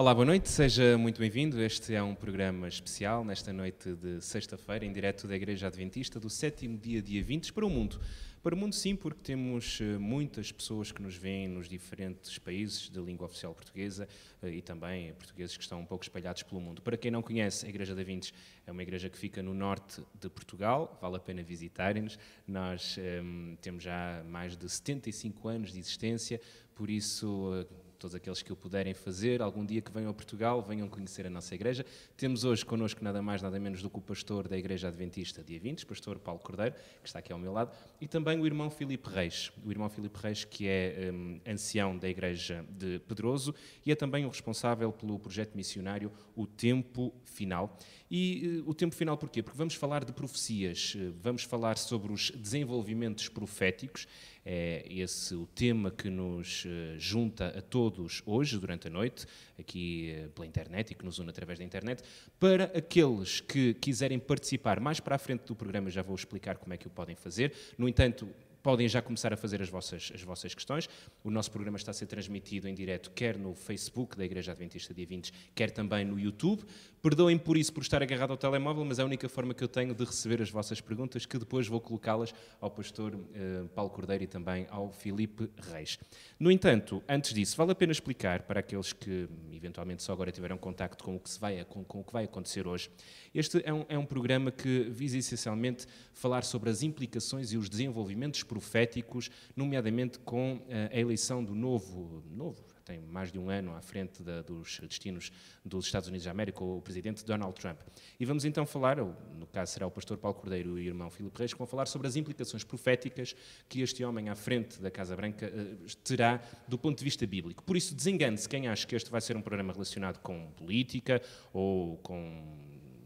Olá, boa noite, seja muito bem-vindo. Este é um programa especial nesta noite de sexta-feira, em direto da Igreja Adventista do sétimo dia, dia 20, para o mundo. Para o mundo, sim, porque temos eh, muitas pessoas que nos veem nos diferentes países de língua oficial portuguesa eh, e também portugueses que estão um pouco espalhados pelo mundo. Para quem não conhece, a Igreja da Vintes é uma igreja que fica no norte de Portugal, vale a pena visitarem-nos. Nós ehm, temos já mais de 75 anos de existência, por isso eh, todos aqueles que o puderem fazer, algum dia que venham a Portugal, venham conhecer a nossa igreja. Temos hoje connosco nada mais, nada menos do que o pastor da Igreja Adventista 20, o pastor Paulo Cordeiro, que está aqui ao meu lado, e também o irmão Filipe Reis, o irmão Filipe Reis que é um, ancião da Igreja de Pedroso e é também o responsável pelo projeto missionário O Tempo Final. E eh, o tempo final porquê? Porque vamos falar de profecias, eh, vamos falar sobre os desenvolvimentos proféticos, é esse o tema que nos eh, junta a todos hoje, durante a noite, aqui pela internet e que nos une através da internet. Para aqueles que quiserem participar mais para a frente do programa, já vou explicar como é que o podem fazer. No entanto, podem já começar a fazer as vossas, as vossas questões. O nosso programa está a ser transmitido em direto, quer no Facebook da Igreja Adventista Dia 20, quer também no YouTube. Perdoem por isso, por estar agarrado ao telemóvel, mas é a única forma que eu tenho de receber as vossas perguntas, que depois vou colocá-las ao pastor eh, Paulo Cordeiro e também ao Filipe Reis. No entanto, antes disso, vale a pena explicar para aqueles que eventualmente só agora tiveram contacto com o que, se vai, com, com o que vai acontecer hoje. Este é um, é um programa que visa essencialmente falar sobre as implicações e os desenvolvimentos proféticos, nomeadamente com eh, a eleição do novo, novo tem mais de um ano à frente da, dos destinos dos Estados Unidos da América, o presidente Donald Trump. E vamos então falar, no caso será o pastor Paulo Cordeiro e o irmão Filipe Reis, que vão falar sobre as implicações proféticas que este homem à frente da Casa Branca eh, terá do ponto de vista bíblico. Por isso, desengane-se quem acha que este vai ser um programa relacionado com política ou com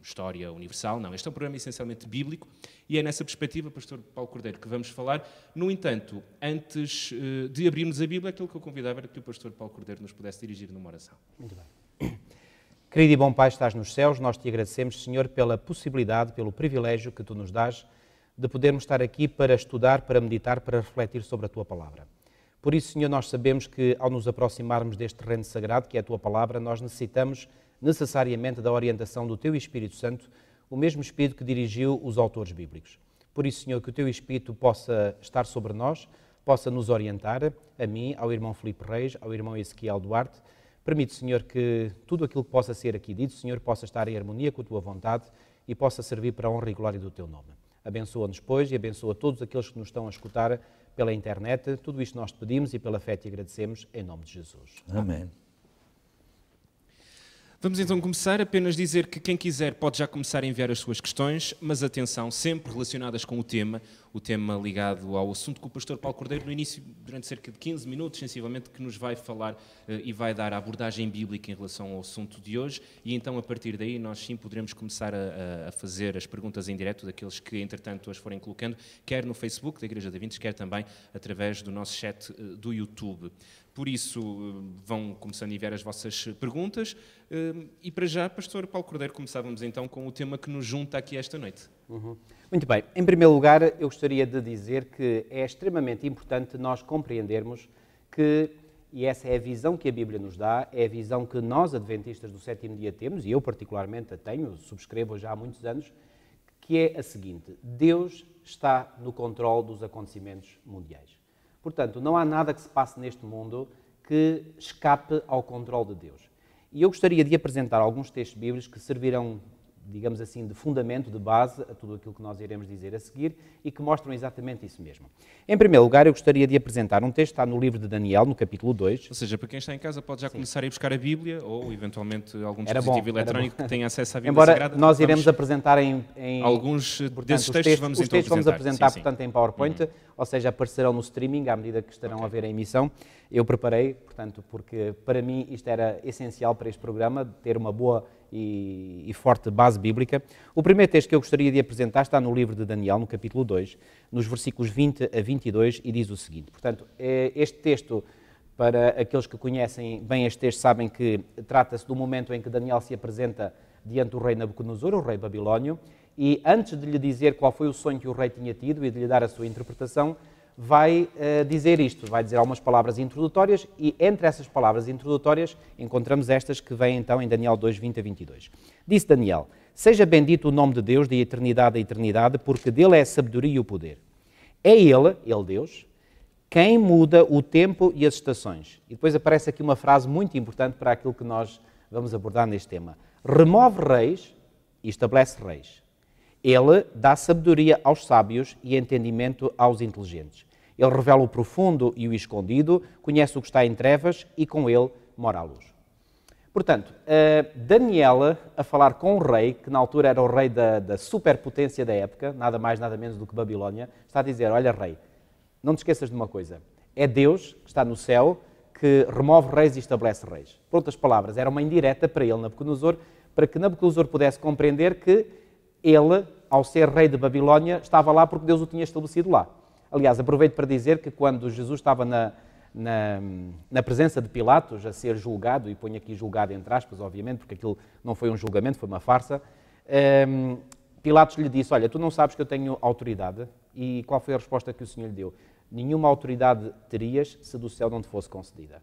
História Universal, não. Este é um programa essencialmente bíblico e é nessa perspectiva, Pastor Paulo Cordeiro, que vamos falar. No entanto, antes eh, de abrirmos a Bíblia, aquilo que eu convidava era que o Pastor Paulo Cordeiro nos pudesse dirigir numa oração. Muito bem. Querido e bom Pai, estás nos céus, nós te agradecemos, Senhor, pela possibilidade, pelo privilégio que tu nos dás de podermos estar aqui para estudar, para meditar, para refletir sobre a tua palavra. Por isso, Senhor, nós sabemos que ao nos aproximarmos deste terreno sagrado, que é a tua palavra, nós necessitamos necessariamente da orientação do teu Espírito Santo, o mesmo Espírito que dirigiu os autores bíblicos. Por isso, Senhor, que o teu Espírito possa estar sobre nós, possa nos orientar, a mim, ao irmão Filipe Reis, ao irmão Ezequiel Duarte. Permite, Senhor, que tudo aquilo que possa ser aqui dito, Senhor, possa estar em harmonia com a tua vontade e possa servir para a honra e glória do teu nome. Abençoa-nos, pois, e abençoa todos aqueles que nos estão a escutar pela internet. Tudo isto nós te pedimos e pela fé te agradecemos, em nome de Jesus. Amém. Amém. Vamos então começar apenas dizer que quem quiser pode já começar a enviar as suas questões, mas atenção, sempre relacionadas com o tema, o tema ligado ao assunto que o pastor Paulo Cordeiro, no início, durante cerca de 15 minutos, sensivelmente, que nos vai falar eh, e vai dar a abordagem bíblica em relação ao assunto de hoje, e então a partir daí nós sim poderemos começar a, a fazer as perguntas em direto daqueles que, entretanto, as forem colocando, quer no Facebook da Igreja da Vintes, quer também através do nosso chat eh, do YouTube. Por isso, eh, vão começando a enviar as vossas perguntas. Eh, e para já, Pastor Paulo Cordeiro, começávamos então com o tema que nos junta aqui esta noite. Uhum. Muito bem. Em primeiro lugar, eu gostaria de dizer que é extremamente importante nós compreendermos que, e essa é a visão que a Bíblia nos dá, é a visão que nós, adventistas do sétimo dia, temos, e eu particularmente a tenho, subscrevo já há muitos anos, que é a seguinte: Deus está no controle dos acontecimentos mundiais. Portanto, não há nada que se passe neste mundo que escape ao controle de Deus. E eu gostaria de apresentar alguns textos bíblicos que servirão digamos assim, de fundamento, de base a tudo aquilo que nós iremos dizer a seguir e que mostram exatamente isso mesmo. Em primeiro lugar, eu gostaria de apresentar um texto, está no livro de Daniel, no capítulo 2. Ou seja, para quem está em casa pode já Sim. começar a ir buscar a Bíblia ou, eventualmente, algum era dispositivo bom, eletrónico que tenha acesso à Bíblia Embora Sagrada. nós iremos apresentar em... em alguns eh, portanto, desses textos, textos vamos Os então textos vamos apresentar, sim. portanto, em PowerPoint, uhum. ou seja, aparecerão no streaming à medida que estarão okay. a ver a emissão. Eu preparei, portanto, porque para mim isto era essencial para este programa, ter uma boa e, e, forte base bíblica. O primeiro texto que eu gostaria de apresentar está no livro de Daniel, no capítulo 2, nos versículos 20 a 22, e diz o seguinte: portanto, é, este texto, para aqueles que conhecem bem este texto, sabem que trata-se do momento em que Daniel se apresenta diante do rei Nabucodonosor, o rei babilônio, e antes de lhe dizer qual foi o sonho que o rei tinha tido e de lhe dar a sua interpretação, vai uh, dizer isto, vai dizer algumas palavras introdutórias e entre essas palavras introdutórias encontramos estas que vêm então em Daniel 2, 20 a 22. Disse Daniel: Seja bendito o nome de Deus de eternidade a eternidade, porque dele é a sabedoria e o poder. É ele, ele Deus, quem muda o tempo e as estações. E depois aparece aqui uma frase muito importante para aquilo que nós vamos abordar neste tema. Remove reis e estabelece reis. Ele dá sabedoria aos sábios e entendimento aos inteligentes. Ele revela o profundo e o escondido, conhece o que está em trevas e com ele mora a luz. Portanto, eh, Daniel a falar com o rei, que na altura era o rei da, da, superpotência da época, nada mais, nada menos do que Babilónia, está a dizer: Olha, rei, não te esqueças de uma coisa. É Deus que está no céu que remove reis e estabelece reis. Por outras palavras, era uma indireta para ele, Nabucodonosor, para que Nabucodonosor pudesse compreender que ele, ao ser rei de Babilónia, estava lá porque Deus o tinha estabelecido lá. Aliás, aproveito para dizer que quando Jesus estava na, na, na, presença de Pilatos a ser julgado, e ponho aqui julgado entre aspas, obviamente, porque aquilo não foi um julgamento, foi uma farsa, um, ehm, Pilatos lhe disse: Olha, tu não sabes que eu tenho autoridade. E qual foi a resposta que o Senhor lhe deu? Nenhuma autoridade terias se do céu não te fosse concedida.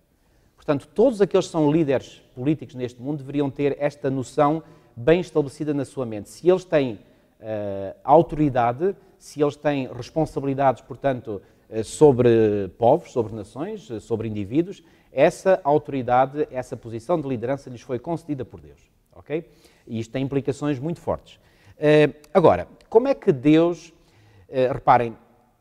Portanto, todos aqueles que são líderes políticos neste mundo deveriam ter esta noção bem estabelecida na sua mente. Se eles têm uh, autoridade, se eles têm responsabilidades, portanto, eh, sobre povos, sobre nações, eh, sobre indivíduos, essa autoridade, essa posição de liderança lhes foi concedida por Deus. Ok? E isto tem implicações muito fortes. Uh, agora, como é que Deus. Uh, reparem,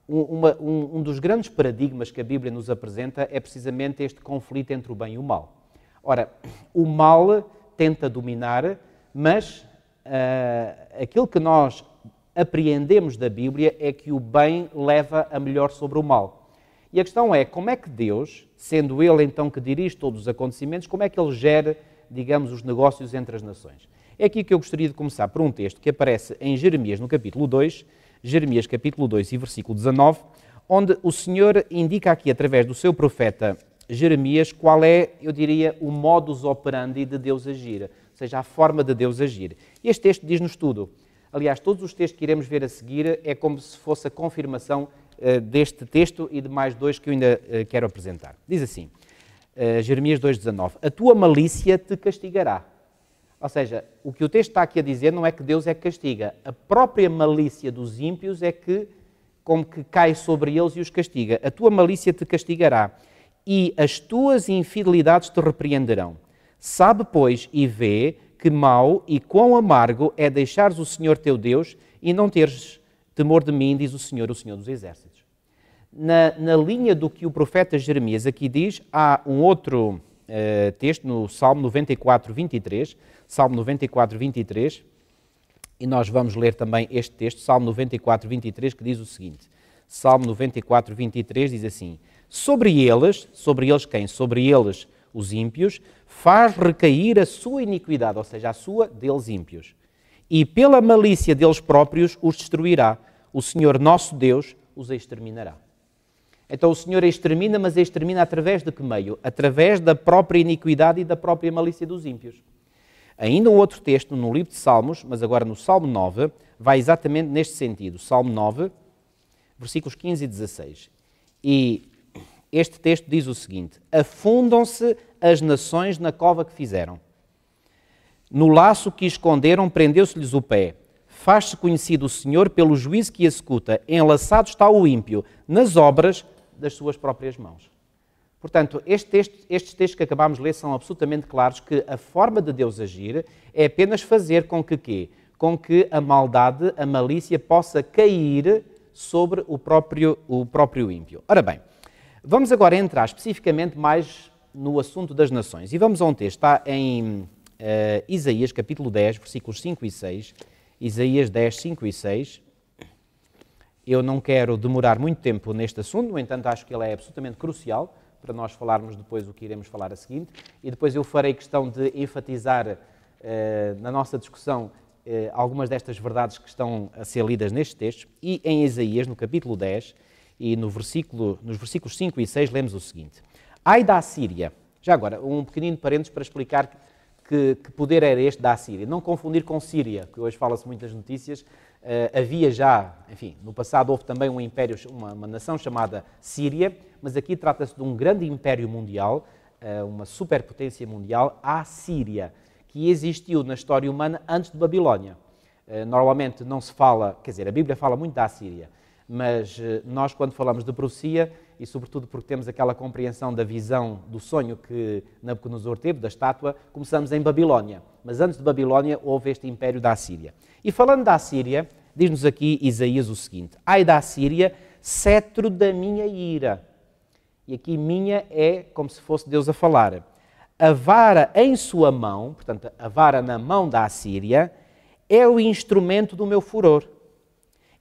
um, uma, um, um, dos grandes paradigmas que a Bíblia nos apresenta é precisamente este conflito entre o bem e o mal. Ora, o mal tenta dominar mas uh, aquilo que nós apreendemos da Bíblia é que o bem leva a melhor sobre o mal. E a questão é como é que Deus, sendo Ele então que dirige todos os acontecimentos, como é que Ele gera, digamos, os negócios entre as nações? É aqui que eu gostaria de começar por um texto que aparece em Jeremias, no capítulo 2, Jeremias capítulo 2 e versículo 19, onde o Senhor indica aqui, através do seu profeta Jeremias, qual é, eu diria, o modus operandi de Deus agir seja, a forma de Deus agir. este texto diz-nos tudo. Aliás, todos os textos que iremos ver a seguir é como se fosse a confirmação uh, deste texto e de mais dois que eu ainda uh, quero apresentar. Diz assim, uh, Jeremias 2,19: A tua malícia te castigará. Ou seja, o que o texto está aqui a dizer não é que Deus é que castiga. A própria malícia dos ímpios é que, como que cai sobre eles e os castiga. A tua malícia te castigará e as tuas infidelidades te repreenderão. Sabe, pois, e vê que mau e quão amargo é deixares o Senhor teu Deus e não teres temor de mim, diz o Senhor, o Senhor dos Exércitos. Na, na linha do que o profeta Jeremias aqui diz, há um outro uh, texto no Salmo 94, 23. Salmo 94, 23. E nós vamos ler também este texto, Salmo 94, 23, que diz o seguinte. Salmo 94, 23 diz assim: Sobre eles, sobre eles quem? Sobre eles os ímpios, faz recair a sua iniquidade, ou seja, a sua deles ímpios. E pela malícia deles próprios os destruirá. O Senhor nosso Deus os exterminará. Então o Senhor extermina, mas extermina através de que meio? Através da própria iniquidade e da própria malícia dos ímpios. Ainda um outro texto no livro de Salmos, mas agora no Salmo 9, vai exatamente neste sentido. Salmo 9, versículos 15 e 16. E este texto diz o seguinte: Afundam-se as nações na cova que fizeram. No laço que esconderam, prendeu-se-lhes o pé. Faz-se conhecido o Senhor pelo juízo que executa. Enlaçado está o ímpio nas obras das suas próprias mãos. Portanto, este texto, estes textos que acabámos de ler são absolutamente claros que a forma de Deus agir é apenas fazer com que quê? Com que a maldade, a malícia possa cair sobre o próprio, o próprio ímpio. Ora bem, Vamos agora entrar especificamente mais no assunto das nações. E vamos a um texto, está em uh, Isaías, capítulo 10, versículos 5 e 6. Isaías 10, 5 e 6. Eu não quero demorar muito tempo neste assunto, no entanto, acho que ele é absolutamente crucial para nós falarmos depois o que iremos falar a seguir. E depois eu farei questão de enfatizar uh, na nossa discussão uh, algumas destas verdades que estão a ser lidas neste texto. E em Isaías, no capítulo 10 e no versículo, nos versículos 5 e 6 lemos o seguinte: Ai da Assíria. Já agora, um pequenino parênteses para explicar que, que poder era este da Assíria. Não confundir com Síria, que hoje fala-se muito nas notícias. Uh, havia já, enfim, no passado houve também um império, uma, uma nação chamada Síria, mas aqui trata-se de um grande império mundial, uh, uma superpotência mundial, a Síria, que existiu na história humana antes de Babilónia. Uh, normalmente não se fala, quer dizer, a Bíblia fala muito da Síria, mas eh, nós, quando falamos de profecia, e sobretudo porque temos aquela compreensão da visão do sonho que Nabucodonosor teve, da estátua, começamos em Babilónia. Mas antes de Babilónia houve este império da Assíria. E falando da Assíria, diz-nos aqui Isaías o seguinte: Ai da Assíria, cetro da minha ira. E aqui minha é como se fosse Deus a falar. A vara em sua mão, portanto, a vara na mão da Assíria, é o instrumento do meu furor.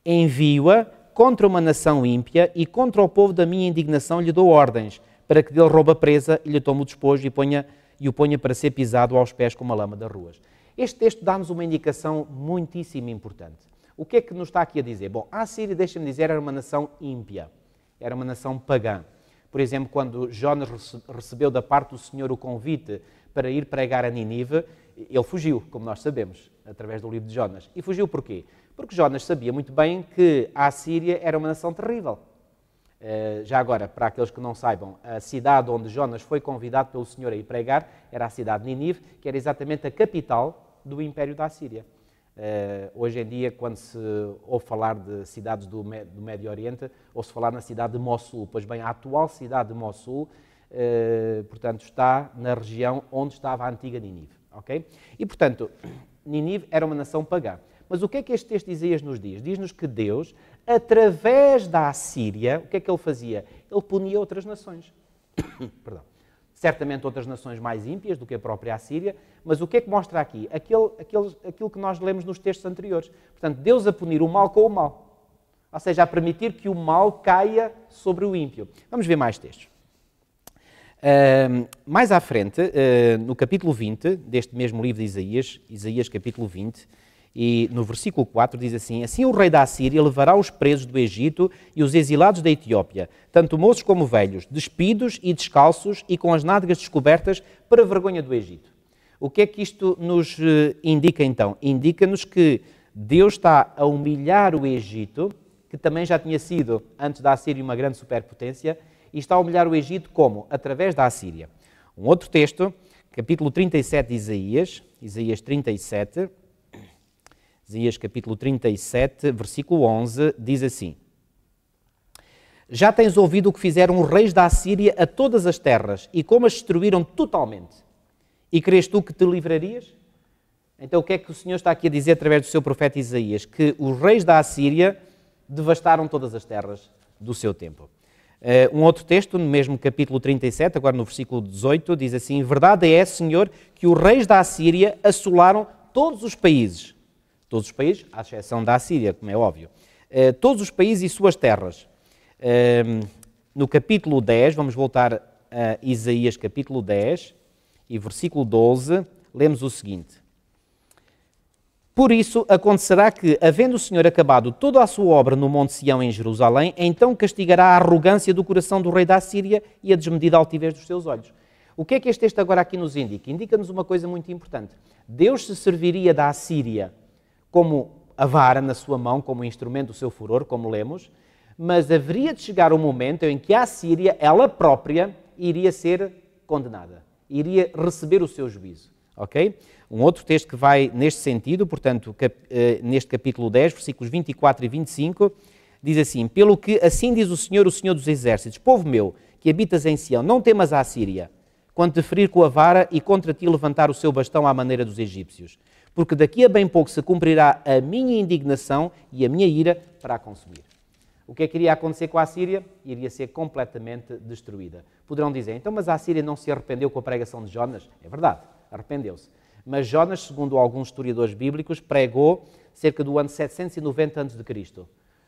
Envio-a contra uma nação ímpia e contra o povo da minha indignação lhe dou ordens, para que dele rouba presa e lhe tome o despojo e, ponha, e o ponha para ser pisado aos pés como a lama das ruas. Este texto dá-nos uma indicação muitíssimo importante. O que é que nos está aqui a dizer? Bom, a Síria, deixa-me dizer, era uma nação ímpia, era uma nação pagã. Por exemplo, quando Jonas recebeu da parte do Senhor o convite para ir pregar a Ninive, ele fugiu, como nós sabemos, através do livro de Jonas. E fugiu porquê? Porque Jonas sabia muito bem que a Assíria era uma nação terrível. Eh, já agora, para aqueles que não saibam, a cidade onde Jonas foi convidado pelo Senhor a ir pregar era a cidade de Ninive, que era exatamente a capital do Império da Assíria. Eh, hoje em dia, quando se ouve falar de cidades do, Médio Oriente, ouve-se falar na cidade de Mossul. Pois bem, a atual cidade de Mossul, eh, portanto, está na região onde estava a antiga Ninive. Okay? E, portanto, Ninive era uma nação pagã. Mas o que é que este texto de Isaías nos diz? Diz-nos que Deus, através da Assíria, o que é que ele fazia? Ele punia outras nações. Perdão. Certamente outras nações mais ímpias do que a própria Assíria, mas o que é que mostra aqui? Aquele, aquele, aquilo que nós lemos nos textos anteriores. Portanto, Deus a punir o mal com o mal. Ou seja, a permitir que o mal caia sobre o ímpio. Vamos ver mais textos. Uh, mais à frente, uh, no capítulo 20 deste mesmo livro de Isaías, Isaías capítulo 20, e no versículo 4 diz assim: Assim o rei da Assíria levará os presos do Egito e os exilados da Etiópia, tanto moços como velhos, despidos e descalços e com as nádegas descobertas, para a vergonha do Egito. O que é que isto nos eh, indica então? Indica-nos que Deus está a humilhar o Egito, que também já tinha sido antes da Assíria uma grande superpotência, e está a humilhar o Egito como? Através da Assíria. Um outro texto, capítulo 37 de Isaías, Isaías 37 Isaías capítulo 37, versículo 11, diz assim: Já tens ouvido o que fizeram os reis da Assíria a todas as terras e como as destruíram totalmente. E crês tu que te livrarias? Então, o que é que o Senhor está aqui a dizer através do seu profeta Isaías? Que os reis da Assíria devastaram todas as terras do seu tempo. Uh, um outro texto, no mesmo capítulo 37, agora no versículo 18, diz assim: Verdade é, Senhor, que os reis da Assíria assolaram todos os países Todos os países, à exceção da Assíria, como é óbvio. Eh, todos os países e suas terras. Ehm, no capítulo 10, vamos voltar a Isaías, capítulo 10, e versículo 12, lemos o seguinte: Por isso acontecerá que, havendo o Senhor acabado toda a sua obra no Monte Sião em Jerusalém, então castigará a arrogância do coração do rei da Síria e a desmedida altivez dos seus olhos. O que é que este texto agora aqui nos indica? Indica-nos uma coisa muito importante. Deus se serviria da Assíria como a vara na sua mão, como instrumento do seu furor, como lemos, mas haveria de chegar um momento em que a Síria, ela própria, iria ser condenada, iria receber o seu juízo. Ok? Um outro texto que vai neste sentido, portanto, cap eh, neste capítulo 10, versículos 24 e 25, diz assim: Pelo que assim diz o Senhor, o Senhor dos Exércitos, povo meu, que habitas em Sião, não temas a Síria, quando te ferir com a vara e contra ti levantar o seu bastão à maneira dos egípcios porque daqui a bem pouco se cumprirá a minha indignação e a minha ira para a consumir. O que é que iria acontecer com a Síria? Iria ser completamente destruída. Poderão dizer, então, mas a Síria não se arrependeu com a pregação de Jonas? É verdade, arrependeu-se. Mas Jonas, segundo alguns historiadores bíblicos, pregou cerca do ano 790 a.C.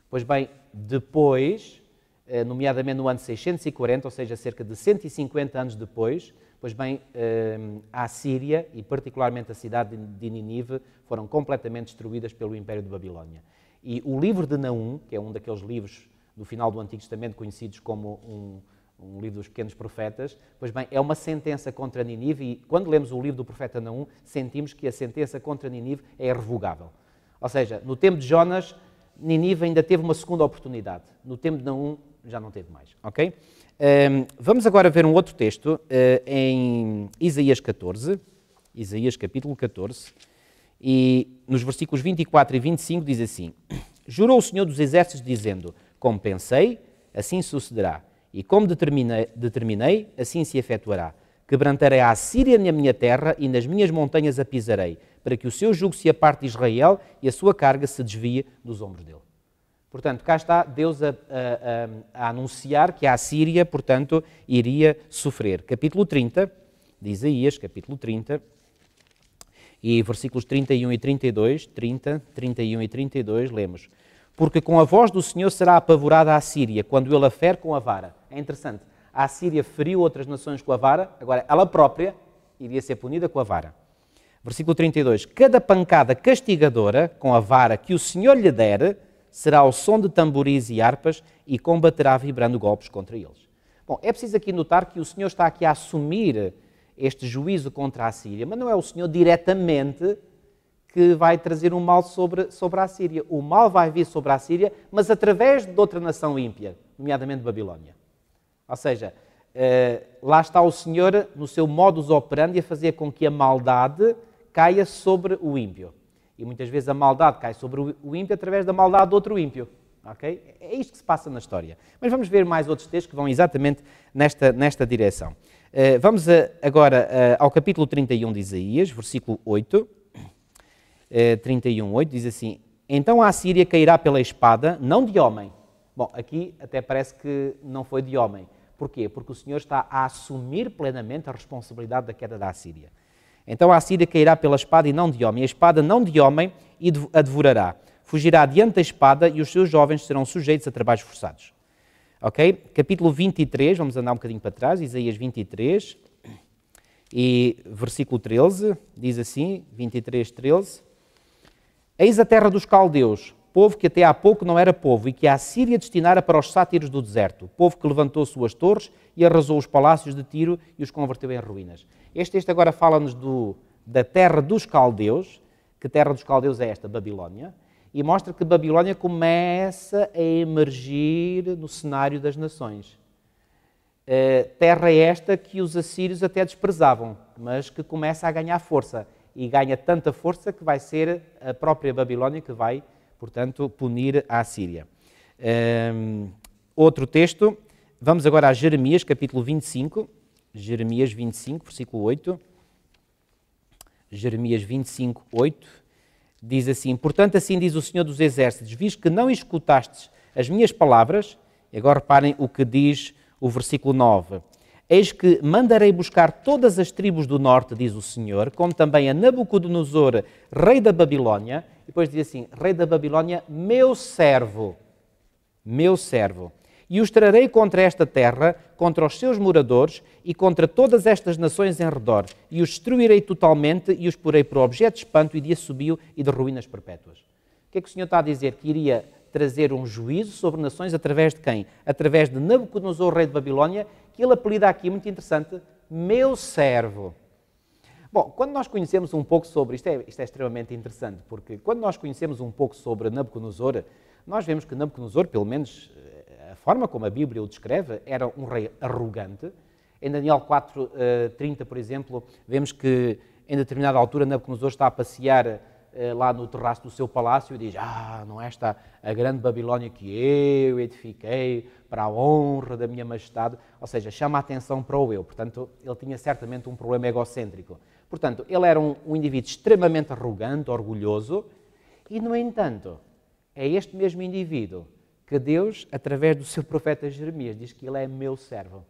Pois bem, depois, eh, nomeadamente no ano 640, ou seja, cerca de 150 anos depois, Pois bem, ehm, a Síria, e particularmente a cidade de Ninive, foram completamente destruídas pelo Império de Babilónia. E o livro de Naum, que é um daqueles livros do final do Antigo Testamento conhecidos como um, um livro dos pequenos profetas, pois bem, é uma sentença contra Ninive e quando lemos o livro do profeta Naum, sentimos que a sentença contra Ninive é irrevogável. Ou seja, no tempo de Jonas, Ninive ainda teve uma segunda oportunidade. No tempo de Naum, já não teve mais, ok? Um, vamos agora ver um outro texto uh, em Isaías 14, Isaías capítulo 14, e nos versículos 24 e 25 diz assim: Jurou o Senhor dos Exércitos, dizendo: Como pensei, assim sucederá, e como determinei, determinei assim se efetuará. Quebrantarei a Síria na minha terra e nas minhas montanhas a pisarei, para que o seu jugo se aparte de Israel e a sua carga se desvie dos ombros dele. Portanto, cá está Deus a, a, a, anunciar que a Síria, portanto, iria sofrer. Capítulo 30, de Isaías, capítulo 30, e versículos 31 e 32, 30, 31 e 32, lemos. Porque com a voz do Senhor será apavorada a Síria, quando ele a fer com a vara. É interessante. A Síria feriu outras nações com a vara, agora ela própria iria ser punida com a vara. Versículo 32. Cada pancada castigadora com a vara que o Senhor lhe der será ao som de tamboris e harpas e combaterá vibrando golpes contra eles. Bom, é preciso aqui notar que o Senhor está aqui a assumir este juízo contra a Síria, mas não é o Senhor diretamente que vai trazer um mal sobre, sobre a Síria. O mal vai vir sobre a Síria, mas através de outra nação ímpia, nomeadamente Babilónia. Ou seja, eh, lá está o Senhor, no seu modus operandi, a fazer com que a maldade caia sobre o ímpio. E muitas vezes a maldade cai sobre o ímpio através da maldade do outro ímpio. Okay? É isto que se passa na história. Mas vamos ver mais outros textos que vão exatamente nesta, nesta direção. Uh, vamos a, agora uh, ao capítulo 31 de Isaías, versículo 8. Uh, 31, 8 diz assim: Então a Assíria cairá pela espada, não de homem. Bom, aqui até parece que não foi de homem. Porquê? Porque o Senhor está a assumir plenamente a responsabilidade da queda da Assíria. Então a Síria cairá pela espada e não de homem, a espada não de homem e a devorará. Fugirá diante da espada e os seus jovens serão sujeitos a trabalhos forçados. Ok? Capítulo 23, vamos andar um bocadinho para trás, Isaías 23 e versículo 13, diz assim, 23, 13. Eis a terra dos caldeus, povo que até há pouco não era povo e que a Síria destinara para os sátiros do deserto, povo que levantou suas torres e arrasou os palácios de Tiro e os converteu em ruínas. Este texto agora fala-nos da terra dos caldeus, que terra dos caldeus é esta, Babilónia, e mostra que Babilónia começa a emergir no cenário das nações. Uh, terra esta que os assírios até desprezavam, mas que começa a ganhar força. E ganha tanta força que vai ser a própria Babilónia que vai portanto, punir a Assíria. Um, outro texto, vamos agora a Jeremias, capítulo 25, Jeremias 25, versículo 8. Jeremias 25, 8, diz assim: Portanto, assim diz o Senhor dos Exércitos: Visto que não escutastes as minhas palavras, e agora reparem o que diz o versículo 9: Eis que mandarei buscar todas as tribos do norte, diz o Senhor, como também a Nabucodonosor, rei da Babilónia, depois diz assim: Rei da Babilônia, meu servo, meu servo. E os trarei contra esta terra, contra os seus moradores e contra todas estas nações em redor. E os destruirei totalmente e os porei por objeto de espanto e de assobio e de ruínas perpétuas. O que é que o Senhor está a dizer? Que iria trazer um juízo sobre nações através de quem? Através de Nabucodonosor, rei de Babilónia, que ele apelida aqui, muito interessante, meu servo. Bom, quando nós conhecemos um pouco sobre, isto é, isto é extremamente interessante, porque quando nós conhecemos um pouco sobre Nabucodonosor, nós vemos que Nabucodonosor, pelo menos eh, a forma como a Bíblia o descreve, era um rei arrogante. Em Daniel 4.30, eh, por exemplo, vemos que em determinada altura Nabucodonosor está a passear eh, lá no terraço do seu palácio e diz: Ah, não é esta a grande Babilónia que eu edifiquei para a honra da minha majestade? Ou seja, chama a atenção para o eu. Portanto, ele tinha certamente um problema egocêntrico. Portanto, ele era um, um indivíduo extremamente arrogante, orgulhoso, e, no entanto, é este mesmo indivíduo que Deus, através do seu profeta Jeremias, diz que ele é meu servo.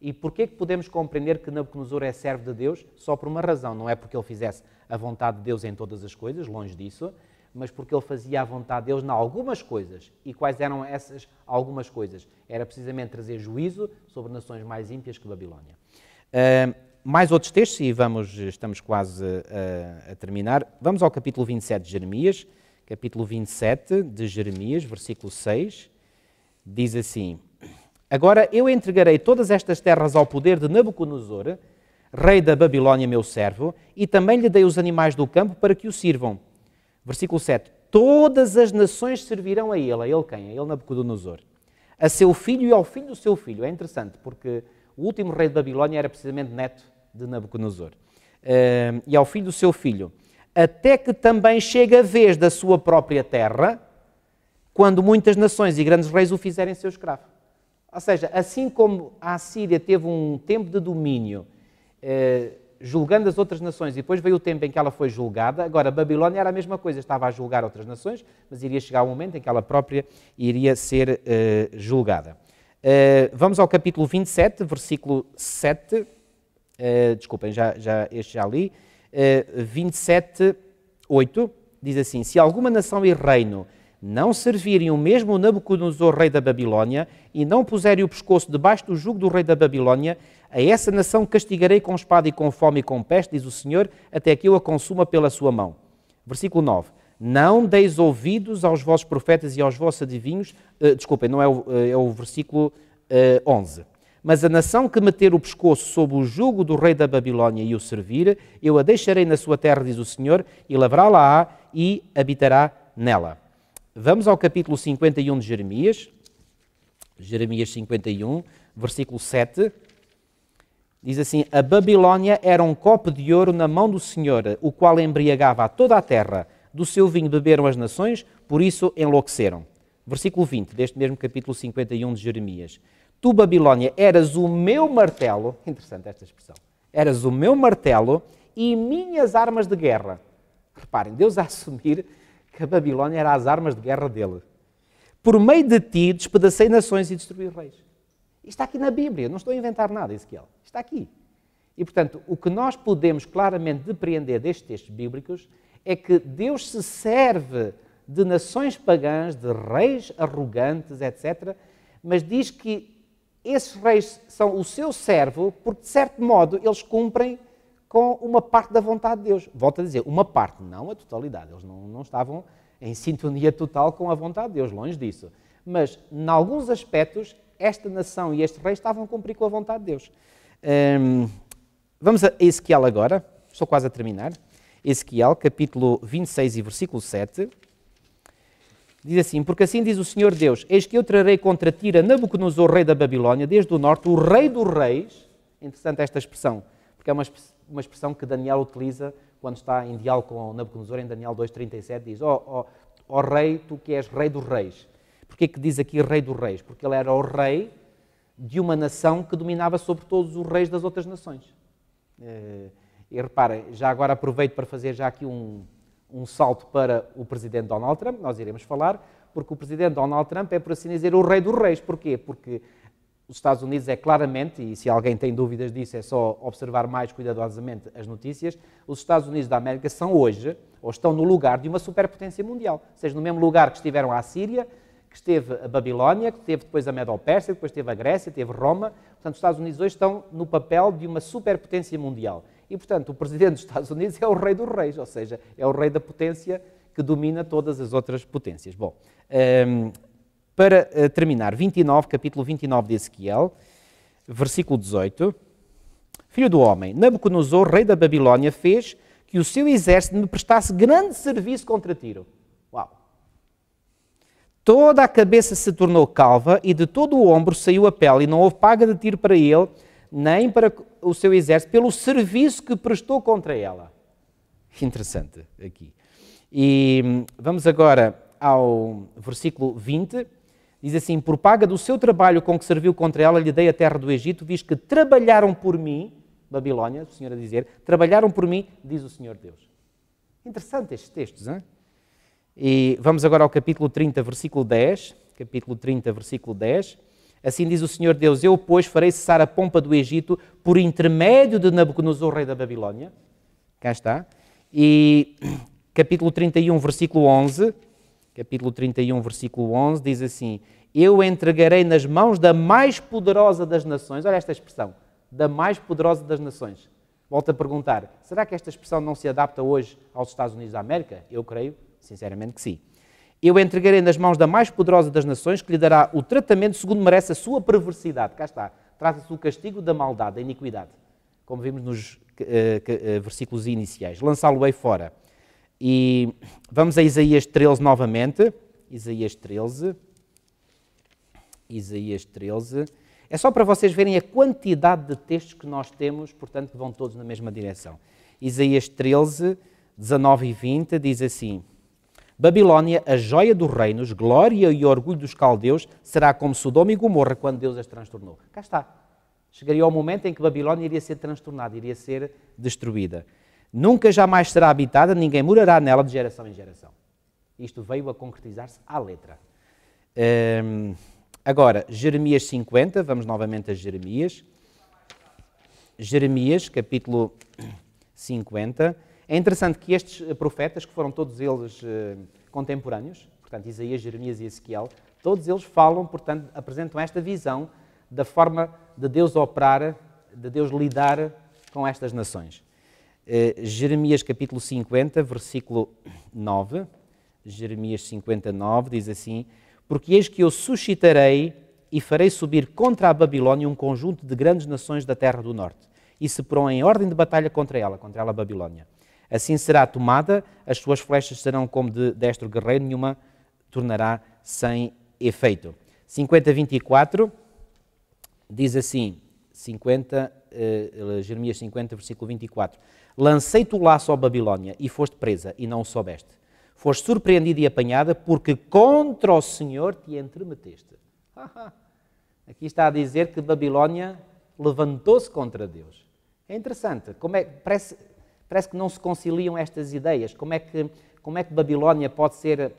E porquê que podemos compreender que Nabucodonosor é servo de Deus? Só por uma razão. Não é porque ele fizesse a vontade de Deus em todas as coisas, longe disso, mas porque ele fazia a vontade de Deus em algumas coisas. E quais eram essas algumas coisas? Era precisamente trazer juízo sobre nações mais ímpias que Babilónia mais outros textos, e vamos, estamos quase a, a terminar. Vamos ao capítulo 27 de Jeremias, capítulo 27 de Jeremias, versículo 6, diz assim: Agora eu entregarei todas estas terras ao poder de Nabucodonosor, rei da Babilónia, meu servo, e também lhe dei os animais do campo para que o sirvam. Versículo 7: Todas as nações servirão a ele, a ele quem? A ele Nabucodonosor. A seu filho e ao filho do seu filho. É interessante, porque o último rei de Babilónia era precisamente neto de Nabucodonosor, uh, e ao filho do seu filho, até que também chegue a vez da sua própria terra, quando muitas nações e grandes reis o fizerem seu escravo. Ou seja, assim como a Assíria teve um tempo de domínio, eh, julgando as outras nações, e depois veio o tempo em que ela foi julgada. Agora, a Babilónia era a mesma coisa, estava a julgar outras nações, mas iria chegar um momento em que ela própria iria ser eh, julgada. Eh, vamos ao capítulo 27, versículo 7. Eh, desculpem, já, já, este já li, uh, 27, 8, diz assim: Se alguma nação e reino não servirem o mesmo Nabucodonosor, rei da Babilónia, e não puserem o pescoço debaixo do jugo do rei da Babilónia, a essa nação castigarei com espada e com fome e com peste, diz o Senhor, até que eu a consuma pela sua mão. Versículo 9. Não deis ouvidos aos vossos profetas e aos vossos adivinhos. Uh, desculpem, não é o, eh, é o versículo uh, 11. Mas a nação que meter o pescoço sob o jugo do rei da Babilônia e o servir, eu a deixarei na sua terra, diz o Senhor, e lavrá-la-á e habitará nela. Vamos ao capítulo 51 de Jeremias. Jeremias 51, versículo 7. Diz assim: A Babilônia era um copo de ouro na mão do Senhor, o qual embriagava a toda a terra. Do seu vinho beberam as nações, por isso enlouqueceram. Versículo 20 deste mesmo capítulo 51 de Jeremias. Tu, Babilônia, eras o meu martelo. Interessante esta expressão. Eras o meu martelo e minhas armas de guerra. Reparem, Deus a assumir que a Babilônia era as armas de guerra dele. Por meio de ti despedacei nações e destruí reis. Isto está aqui na Bíblia, não estou a inventar nada, Ezequiel. Está aqui. E, portanto, o que nós podemos claramente depreender destes textos bíblicos é que Deus se serve de nações pagãs, de reis arrogantes, etc., mas diz que esses reis são o seu servo, porque de certo modo eles cumprem com uma parte da vontade de Deus. Volto a dizer, uma parte, não a totalidade. Eles não, não estavam em sintonia total com a vontade de Deus, longe disso. Mas, em alguns aspectos, esta nação e este rei estavam a cumprir com a vontade de Deus. Hum, vamos a Ezequiel agora, estou quase a terminar. Ezequiel, capítulo 26 e versículo 7. Diz assim: Porque assim diz o Senhor Deus: Eis que eu trarei contra Tira Nabucodonosor, rei da Babilónia, desde o norte, o rei dos reis. Interessante esta expressão, porque é uma, uma expressão que Daniel utiliza quando está em diálogo com Nabucodonosor, em Daniel 2,37, diz: Ó oh, oh, oh, rei, tu que és rei dos reis. Porquê é que diz aqui rei dos reis? Porque ele era o rei de uma nação que dominava sobre todos os reis das outras nações. Eh, e repara, já agora aproveito para fazer já aqui um, um salto para o presidente Donald Trump, nós iremos falar, porque o presidente Donald Trump é, por assim dizer, o rei dos reis. Porquê? Porque os Estados Unidos é claramente, e se alguém tem dúvidas disso, é só observar mais cuidadosamente as notícias, os Estados Unidos da América são hoje, ou estão no lugar de uma superpotência mundial. Ou seja, no mesmo lugar que estiveram a Síria, que esteve a Babilónia, que teve depois a Medo-Pérsia, depois teve a Grécia, teve Roma. Portanto, os Estados Unidos hoje estão no papel de uma superpotência mundial. E, portanto, o presidente dos Estados Unidos é o rei dos reis, ou seja, é o rei da potência que domina todas as outras potências. Bom, ehm, para eh, terminar, 29, capítulo 29 de Ezequiel, versículo 18. Filho do homem, Nabucodonosor, rei da Babilónia, fez que o seu exército me prestasse grande serviço contra Tiro. Uau! Toda a cabeça se tornou calva e de todo o ombro saiu a pele, e não houve paga de tiro para ele, nem para o seu exército, pelo serviço que prestou contra ela. Interessante aqui. E hum, vamos agora ao versículo 20. Diz assim: Por paga do seu trabalho com que serviu contra ela, lhe dei a terra do Egito, visto que trabalharam por mim, Babilónia, o Senhor a dizer, trabalharam por mim, diz o Senhor Deus. Interessante estes textos, hein? E vamos agora ao capítulo 30, versículo 10. Capítulo 30, versículo 10. Assim diz o Senhor Deus: Eu, pois, farei cessar a pompa do Egito por intermédio de Nabucodonosor, rei da Babilónia. Cá está. E capítulo 31, versículo 11. Capítulo 31, versículo 11 diz assim: Eu entregarei nas mãos da mais poderosa das nações. Olha esta expressão: da mais poderosa das nações. Volto a perguntar: será que esta expressão não se adapta hoje aos Estados Unidos da América? Eu creio, sinceramente, que sim eu entregarei nas mãos da mais poderosa das nações, que lhe dará o tratamento segundo merece a sua perversidade. Cá está. Trata-se do castigo da maldade, da iniquidade, como vimos nos uh, uh, versículos iniciais. Lançá-lo-ei fora. E vamos a Isaías 13 novamente. Isaías 13. Isaías 13. É só para vocês verem a quantidade de textos que nós temos, portanto, que vão todos na mesma direção. Isaías 13, 19 e 20 diz assim. Babilônia, a joia dos reinos, glória e orgulho dos caldeus, será como Sodoma e Gomorra quando Deus as transtornou. Cá está. Chegaria ao momento em que Babilônia iria ser transtornada, iria ser destruída. Nunca jamais será habitada, ninguém morará nela de geração em geração. Isto veio a concretizar-se à letra. Hum, agora, Jeremias 50, vamos novamente a Jeremias. Jeremias, capítulo 50. É interessante que estes eh, profetas, que foram todos eles eh, contemporâneos, portanto Isaías, Jeremias e Ezequiel, todos eles falam, portanto, apresentam esta visão da forma de Deus operar, de Deus lidar com estas nações. Eh, Jeremias capítulo 50, versículo 9, Jeremias 59 diz assim: Porque eis que eu suscitarei e farei subir contra a Babilónia um conjunto de grandes nações da terra do norte, e se porão em ordem de batalha contra ela, contra ela a Babilónia. Assim será tomada, as suas flechas serão como de destro guerreiro, nenhuma tornará sem efeito. 50-24 diz assim, 50, eh, eh, Jeremias 50, versículo 24. Lancei-te o laço, à Babilónia, e foste presa, e não o soubeste. Foste surpreendida e apanhada, porque contra o Senhor te entremeteste. Aqui está a dizer que Babilónia levantou-se contra Deus. É interessante, como é, parece, Parece que não se conciliam estas ideias. Como é que, como é que Babilónia pode ser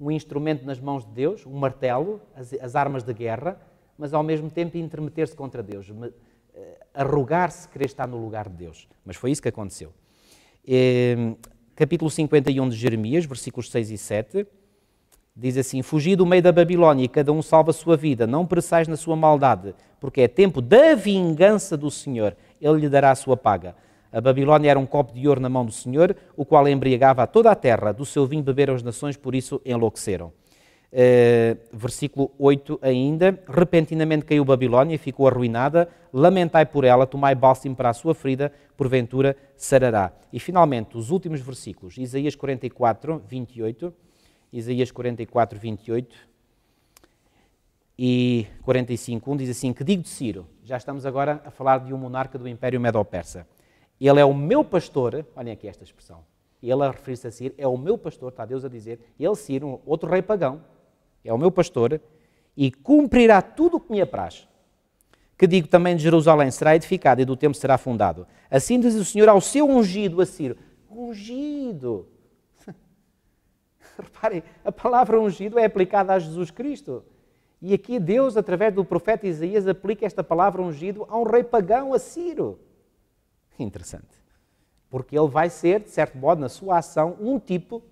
um instrumento nas mãos de Deus, um martelo, as, as armas de guerra, mas ao mesmo tempo intermeter-se contra Deus, eh, arrogar-se querer estar no lugar de Deus. Mas foi isso que aconteceu. Ehm, capítulo 51 de Jeremias, versículos 6 e 7. Diz assim: Fugi do meio da Babilônia e cada um salva a sua vida, não pressais na sua maldade, porque é tempo da vingança do Senhor, ele lhe dará a sua paga. A Babilónia era um copo de ouro na mão do Senhor, o qual embriagava toda a terra, do seu vinho beberam as nações, por isso enlouqueceram. Uh, versículo 8 ainda, repentinamente caiu Babilónia e ficou arruinada, lamentai por ela, tomai bálsamo para a sua ferida, porventura sarará. E finalmente, os últimos versículos, Isaías 44, 28, Isaías 44, 28 e 45, 1, diz assim, que digo de Ciro, já estamos agora a falar de um monarca do Império Medo-Persa, ele é o meu pastor, olhem aqui esta expressão. Ele a referir-se a Ciro, é o meu pastor, está Deus a dizer, ele Ciro, outro rei pagão, é o meu pastor, e cumprirá tudo o que me apraz. Que digo também de Jerusalém será edificado e do templo será fundado. Assim diz o Senhor ao seu ungido, a Ciro. Ungido! Reparem, a palavra ungido é aplicada a Jesus Cristo. E aqui Deus, através do profeta Isaías, aplica esta palavra ungido a um rei pagão, a Ciro. Que interessante. Porque ele vai ser, de certo modo, na sua ação, um tipo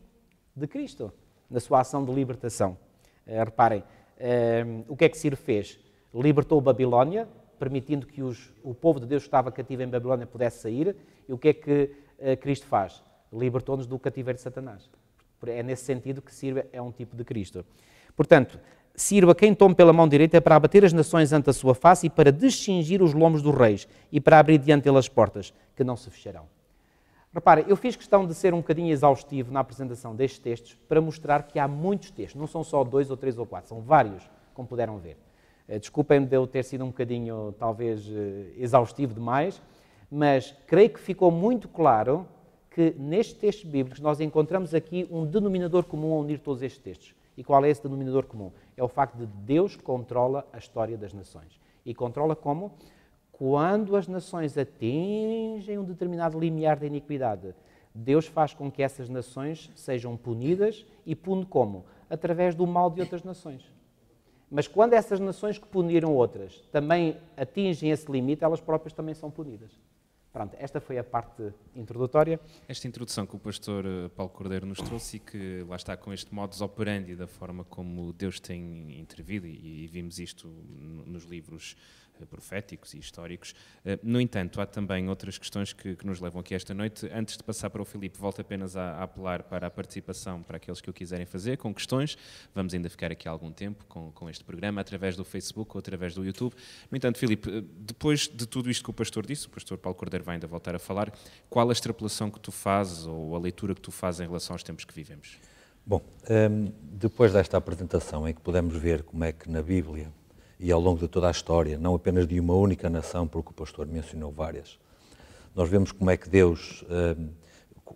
de Cristo, na sua ação de libertação. Uh, reparem, uh, o que é que Ciro fez? Libertou Babilónia, permitindo que os, o povo de Deus que estava cativo em Babilónia pudesse sair. E o que é que uh, Cristo faz? Libertou-nos do cativeiro de Satanás. É nesse sentido que Ciro é um tipo de Cristo. Portanto, sirva quem tome pela mão direita é para abater as nações ante a sua face e para descingir os lomos dos reis e para abrir diante elas portas, que não se fecharão. Repara, eu fiz questão de ser um bocadinho exaustivo na apresentação destes textos para mostrar que há muitos textos, não são só dois ou três ou quatro, são vários, como puderam ver. Eh, desculpem-me de eu ter sido um bocadinho, talvez, eh, exaustivo demais, mas creio que ficou muito claro que nestes textos bíblicos nós encontramos aqui um denominador comum a unir todos estes textos. E qual é esse denominador comum? é o facto de Deus controla a história das nações. E controla como? Quando as nações atingem um determinado limiar da de iniquidade, Deus faz com que essas nações sejam punidas e pune como? Através do mal de outras nações. Mas quando essas nações que puniram outras também atingem esse limite, elas próprias também são punidas. Pronto, esta foi a parte introdutória. Esta introdução que o pastor eh, Paulo Cordeiro nos trouxe e que lá está com este modus operandi da forma como Deus tem intervido, e, e vimos isto nos livros eh, proféticos e históricos. Eh, no entanto, há também outras questões que, que, nos levam aqui esta noite. Antes de passar para o Filipe, volto apenas a, a, apelar para a participação para aqueles que o quiserem fazer com questões. Vamos ainda ficar aqui algum tempo com, com este programa, através do Facebook ou através do YouTube. No entanto, Filipe, eh, depois de tudo isto que o pastor disse, o pastor Paulo Cordeiro vai ainda voltar a falar, qual a extrapolação que tu fazes ou a leitura que tu fazes em relação aos tempos que vivemos? Bom, ehm, depois desta apresentação em que podemos ver como é que na Bíblia e ao longo de toda a história, não apenas de uma única nação, porque o pastor mencionou várias. Nós vemos como é que Deus. Hum,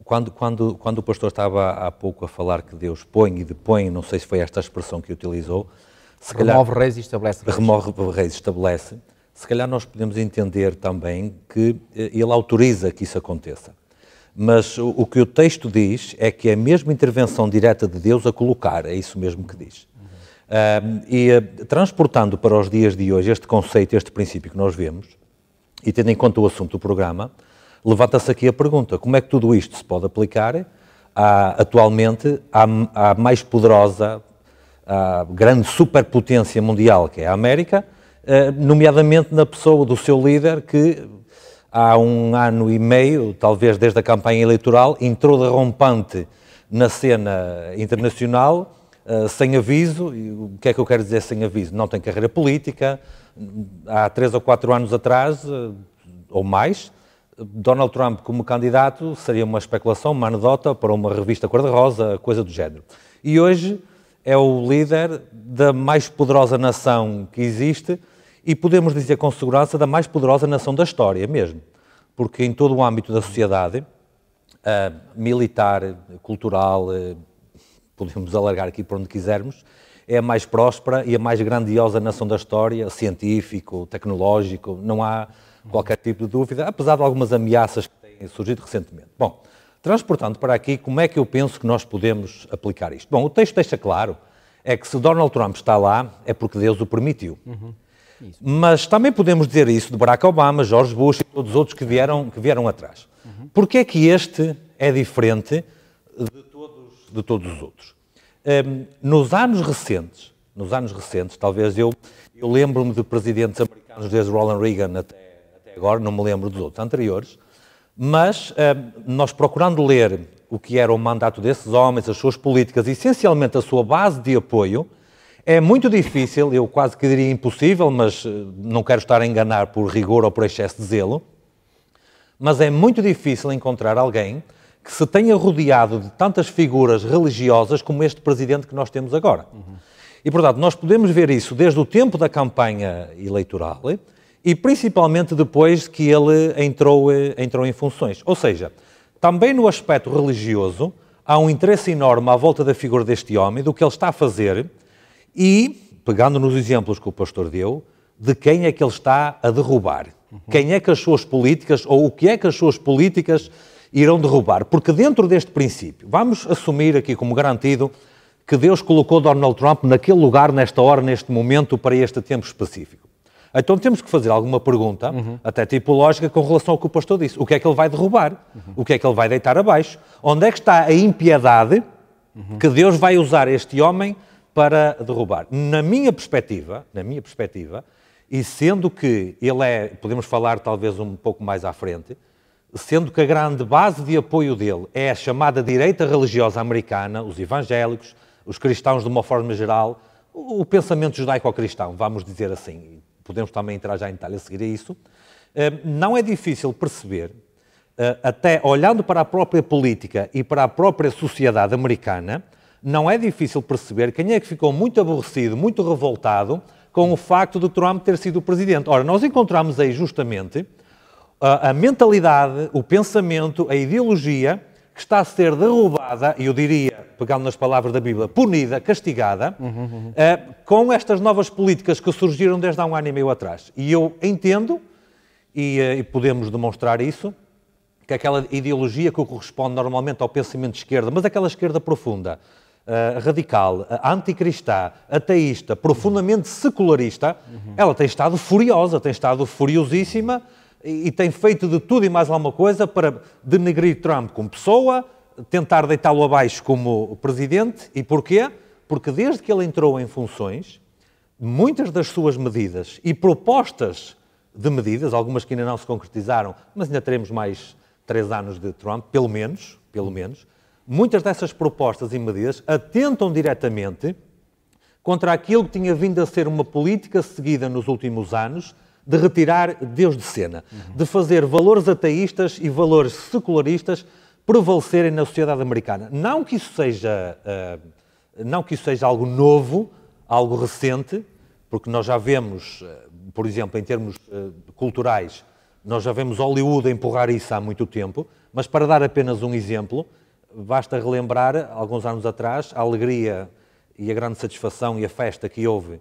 quando, quando, quando o pastor estava há pouco a falar que Deus põe e depõe, não sei se foi esta expressão que utilizou. Se remove calhar, reis e estabelece reis. Remove reis e estabelece. Se calhar nós podemos entender também que eh, ele autoriza que isso aconteça. Mas o, o que o texto diz é que é a mesma intervenção direta de Deus a colocar, é isso mesmo que diz. Uh, e uh, transportando para os dias de hoje este conceito, este princípio que nós vemos, e tendo em conta o assunto do programa, levanta-se aqui a pergunta: como é que tudo isto se pode aplicar à, atualmente à, à mais poderosa, à grande superpotência mundial que é a América, uh, nomeadamente na pessoa do seu líder que há um ano e meio, talvez desde a campanha eleitoral, entrou derrompante na cena internacional ah, sem aviso. E o que é que eu quero dizer sem aviso? Não tem carreira política. Há três ou quatro anos atrás, uh, ou mais, Donald Trump como candidato seria uma especulação, uma anedota para uma revista cor-de-rosa, coisa do género. E hoje é o líder da mais poderosa nação que existe e podemos dizer com segurança da mais poderosa nação da história mesmo. Porque em todo o âmbito da sociedade, ah, militar, cultural, eh, podemos alargar aqui para onde quisermos, é a mais próspera e a mais grandiosa nação da história, científico, tecnológico, não há qualquer tipo de dúvida, apesar de algumas ameaças que têm surgido recentemente. Bom, transportando para aqui, como é que eu penso que nós podemos aplicar isto? Bom, o texto deixa claro é que se Donald Trump está lá, é porque Deus o permitiu. Uhum. Mas também podemos dizer isso de Barack Obama, George Bush e todos os outros que vieram, que vieram atrás. Uhum. Porquê é que este é diferente de de todos os outros. Um, ehm, nos anos recentes, nos anos recentes, talvez eu, eu lembro-me de presidentes americanos desde Ronald Reagan até, até, agora, não me lembro dos outros anteriores, mas um, ehm, nós procurando ler o que era o mandato desses homens, as suas políticas, essencialmente a sua base de apoio, é muito difícil, eu quase que diria impossível, mas eh, não quero estar a enganar por rigor ou por excesso de zelo, mas é muito difícil encontrar alguém que se tenha rodeado de tantas figuras religiosas como este presidente que nós temos agora. Uhum. E, portanto, nós podemos ver isso desde o tempo da campanha eleitoral e principalmente depois que ele entrou, eh, entrou em funções. Ou seja, também no aspecto religioso, há um interesse enorme à volta da figura deste homem, do que ele está a fazer e, pegando nos exemplos que o pastor deu, de quem é que ele está a derrubar. Uhum. Quem é que as suas políticas, ou o que é que as suas políticas irão derrubar. Porque dentro deste princípio, vamos assumir aqui como garantido que Deus colocou Donald Trump naquele lugar, nesta hora, neste momento, para este tempo específico. Então temos que fazer alguma pergunta, uhum. até tipológica, com relação ao que o pastor disse. O que é que ele vai derrubar? Uhum. O que é que ele vai deitar abaixo? Onde é que está a impiedade uhum. que Deus vai usar este homem para derrubar? Na minha perspectiva, na minha perspectiva, e sendo que ele é, podemos falar talvez um pouco mais à frente, sendo que a grande base de apoio dele é a chamada direita religiosa americana, os evangélicos, os cristãos de uma forma geral, o pensamento judaico-cristão, vamos dizer assim, podemos também entrar já em detalhe a seguir a isso, eh, não é difícil perceber, eh, até olhando para a própria política e para a própria sociedade americana, não é difícil perceber quem é que ficou muito aborrecido, muito revoltado com o facto de Trump ter sido o presidente. Ora, nós encontramos aí justamente a, a mentalidade, o pensamento, a ideologia que está a ser derrubada, e eu diria, pegando nas palavras da Bíblia, punida, castigada, uhum, uhum. Uh, com estas novas políticas que surgiram desde há um ano e meio atrás. E eu entendo, e, uh, e podemos demonstrar isso, que aquela ideologia que corresponde normalmente ao pensamento de esquerda, mas aquela esquerda profunda, uh, radical, anticristã, ateísta, profundamente secularista, uhum. ela tem estado furiosa, tem estado furiosíssima e, tem feito de tudo e mais alguma coisa para denegrir Trump como pessoa, tentar deitá-lo abaixo como presidente. E porquê? Porque desde que ele entrou em funções, muitas das suas medidas e propostas de medidas, algumas que ainda não se concretizaram, mas ainda teremos mais três anos de Trump, pelo menos, pelo menos, muitas dessas propostas e medidas atentam diretamente contra aquilo que tinha vindo a ser uma política seguida nos últimos anos de retirar Deus de cena, uhum. de fazer valores ateístas e valores secularistas prevalecerem na sociedade americana. Não que isso seja, uh, não que isso seja algo novo, algo recente, porque nós já vemos, uh, por exemplo, em termos uh, culturais, nós já vemos Hollywood empurrar isso há muito tempo, mas para dar apenas um exemplo, basta relembrar, alguns anos atrás, a alegria e a grande satisfação e a festa que houve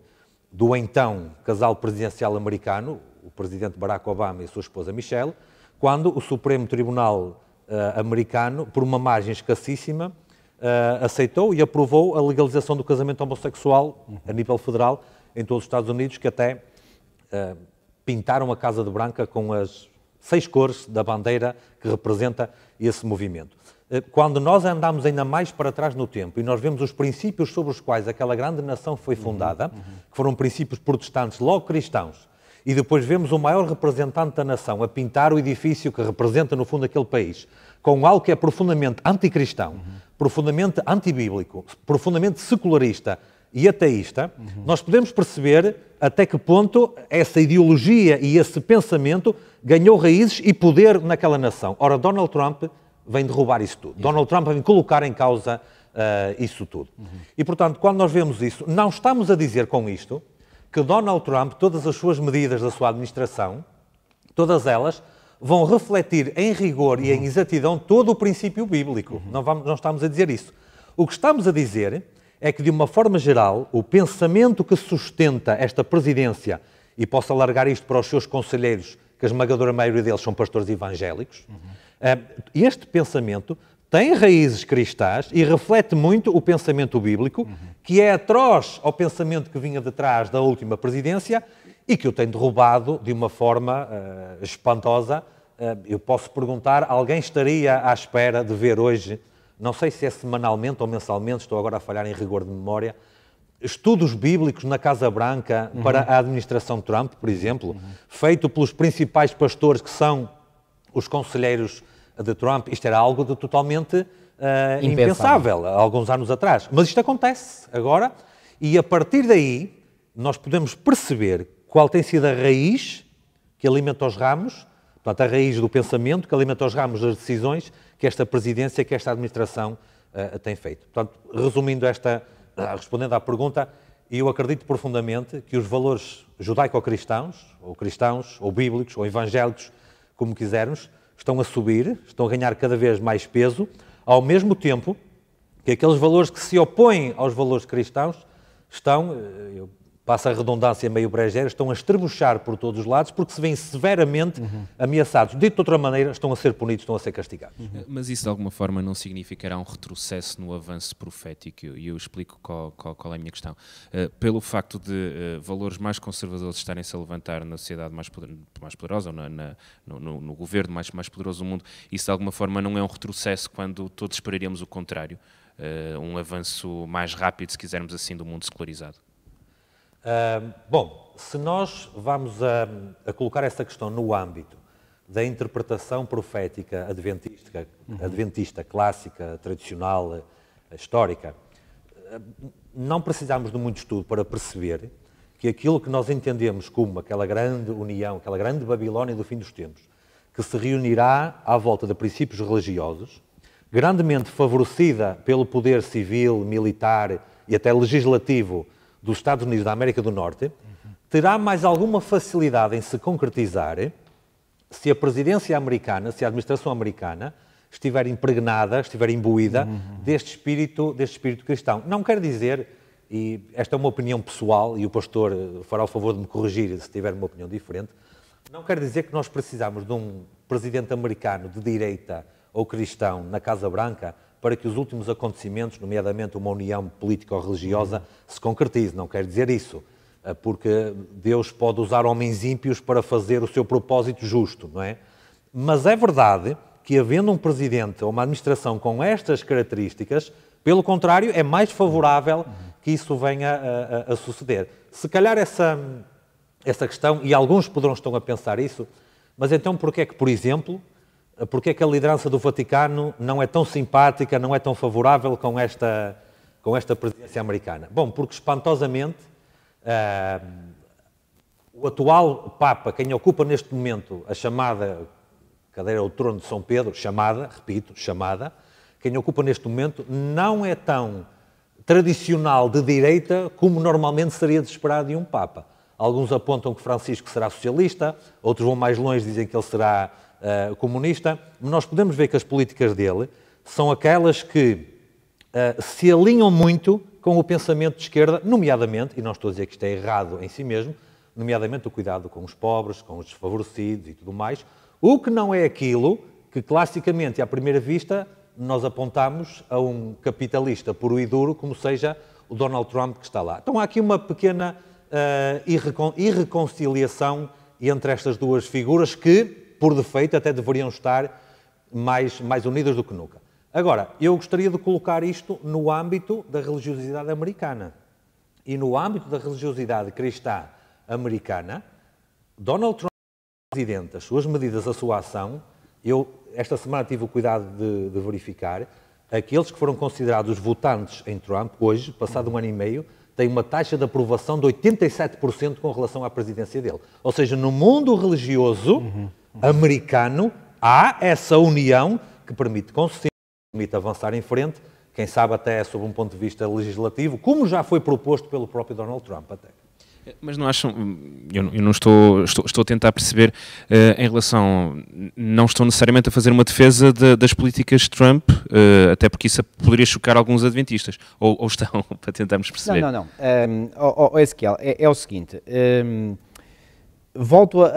do então casal presidencial americano, o presidente Barack Obama e sua esposa Michelle, quando o Supremo Tribunal uh, americano, por uma margem escassíssima, uh, aceitou e aprovou a legalização do casamento homossexual uhum. a nível federal em todos os Estados Unidos, que até uh, pintaram a Casa de Branca com as seis cores da bandeira que representa esse movimento. Eh, quando nós andamos ainda mais para trás no tempo e nós vemos os princípios sobre os quais aquela grande nação foi uhum, fundada, uhum, uhum. que foram princípios protestantes, logo cristãos, e depois vemos o maior representante da nação a pintar o edifício que representa, no fundo, aquele país, com algo que é profundamente anticristão, uhum. profundamente antibíblico, profundamente secularista e ateísta, uhum. nós podemos perceber até que ponto essa ideologia e esse pensamento ganhou raízes e poder naquela nação. Ora, Donald Trump vem derrubar isso tudo. Isso. Donald Trump vem colocar em causa uh, isso tudo. Uhum. E, portanto, quando nós vemos isso, não estamos a dizer com isto que Donald Trump, todas as suas medidas da sua administração, todas elas, vão refletir em rigor uhum. e em exatidão todo o princípio bíblico. Uhum. Não, vamos, não estamos a dizer isso. O que estamos a dizer é que, de uma forma geral, o pensamento que sustenta esta presidência, e posso alargar isto para os seus conselheiros, que a esmagadora maioria deles são pastores evangélicos, uhum eh, este pensamento tem raízes cristãs e reflete muito o pensamento bíblico, uhum. que é atroz ao pensamento que vinha de trás da última presidência e que o tem derrubado de uma forma uh, espantosa. Uh, eu posso perguntar, alguém estaria à espera de ver hoje, não sei se é semanalmente ou mensalmente, estou agora a falhar em rigor de memória, estudos bíblicos na Casa Branca uhum. para a administração Trump, por exemplo, uhum. feito pelos principais pastores que são os conselheiros de Trump, isto era algo de totalmente uh, impensável. impensável, alguns anos atrás. Mas isto acontece agora e a partir daí nós podemos perceber qual tem sido a raiz que alimenta os ramos, portanto, a raiz do pensamento que alimenta os ramos das decisões que esta presidência, que esta administração uh, tem feito. Portanto, resumindo esta, uh, respondendo à pergunta, eu acredito profundamente que os valores judaico-cristãos, ou cristãos, ou bíblicos, ou evangélicos, como quisermos, estão a subir, estão a ganhar cada vez mais peso, ao mesmo tempo que aqueles valores que se opõem aos valores cristãos estão, eh, eu passa a redundância meio brejeira, estão a estrebuchar por todos os lados porque se veem severamente uhum. ameaçados. Dito de outra maneira, estão a ser punidos, estão a ser castigados. Uhum. Mas isso de alguma forma não significará um retrocesso no avanço profético? E eu, eu, explico qual, qual, qual, é a minha questão. Uh, pelo facto de uh, valores mais conservadores estarem-se a levantar na sociedade mais, poder, mais poderosa, ou na, na, no, no, no, governo mais, mais poderoso do mundo, isso de alguma forma não é um retrocesso quando todos esperaríamos o contrário? Uh, um avanço mais rápido, se quisermos assim, do mundo secularizado? Uh, bom, se nós vamos a, a, colocar essa questão no âmbito da interpretação profética adventista, uhum. adventista clássica, tradicional, eh, histórica, eh, não precisamos de muito estudo para perceber que aquilo que nós entendemos como aquela grande união, aquela grande Babilónia do fim dos tempos, que se reunirá à volta de princípios religiosos, grandemente favorecida pelo poder civil, militar e até legislativo dos Estados Unidos da América do Norte, terá mais alguma facilidade em se concretizar se a presidência americana, se a administração americana estiver impregnada, estiver imbuída uhum. deste espírito, deste espírito cristão. Não quer dizer, e esta é uma opinião pessoal e o pastor eh, fará o favor de me corrigir se tiver uma opinião diferente, não quer dizer que nós precisamos de um presidente americano de direita ou cristão na Casa Branca para que os últimos acontecimentos, nomeadamente uma união político-religiosa, se concretize. Não quer dizer isso, eh, porque Deus pode usar homens ímpios para fazer o seu propósito justo, não é? Mas é verdade que, havendo um presidente ou uma administração com estas características, pelo contrário, é mais favorável que isso venha a, eh, a, eh, a suceder. Se calhar essa, essa questão, e alguns poderão estar a pensar isso, mas então porquê é que, por exemplo, porque é que a liderança do Vaticano não é tão simpática, não é tão favorável com esta, com esta presidência americana? Bom, porque espantosamente uh, o atual Papa, quem ocupa neste momento a chamada cadeira ou trono de São Pedro, chamada, repito, chamada, quem ocupa neste momento não é tão tradicional de direita como normalmente seria de esperar de um Papa. Alguns apontam que Francisco será socialista, outros vão mais longe, dizem que ele será uh, comunista. Nós podemos ver que as políticas dele são aquelas que uh, se alinham muito com o pensamento de esquerda, nomeadamente, e não estou a dizer que isto é errado em si mesmo, nomeadamente o cuidado com os pobres, com os desfavorecidos e tudo mais, o que não é aquilo que classicamente, à primeira vista, nós apontamos a um capitalista puro e duro, como seja o Donald Trump que está lá. Então há aqui uma pequena uh, e, reconciliação entre estas duas figuras que, por defeito, até deveriam estar mais, mais unidas do que nunca. Agora, eu gostaria de colocar isto no âmbito da religiosidade americana. E no âmbito da religiosidade cristã americana, Donald Trump, presidente, as suas medidas, a sua ação, eu esta semana tive o cuidado de, de verificar, aqueles que foram considerados votantes em Trump, hoje, passado um ano e meio, tem uma taxa de aprovação de 87% com relação à presidência dele. Ou seja, no mundo religioso uhum. americano há essa união que permite consenso, permite avançar em frente, quem sabe até sob um ponto de vista legislativo, como já foi proposto pelo próprio Donald Trump até. Mas não acham, eu não, eu não estou, estou, estou, a tentar perceber uh, em relação, não estou necessariamente a fazer uma defesa de, das políticas de Trump, uh, até porque isso poderia chocar alguns adventistas, ou, ou estão, para tentarmos perceber. Não, não, não. Um, oh, oh, Ezequiel, é, é, o seguinte, um, ehm, volto a,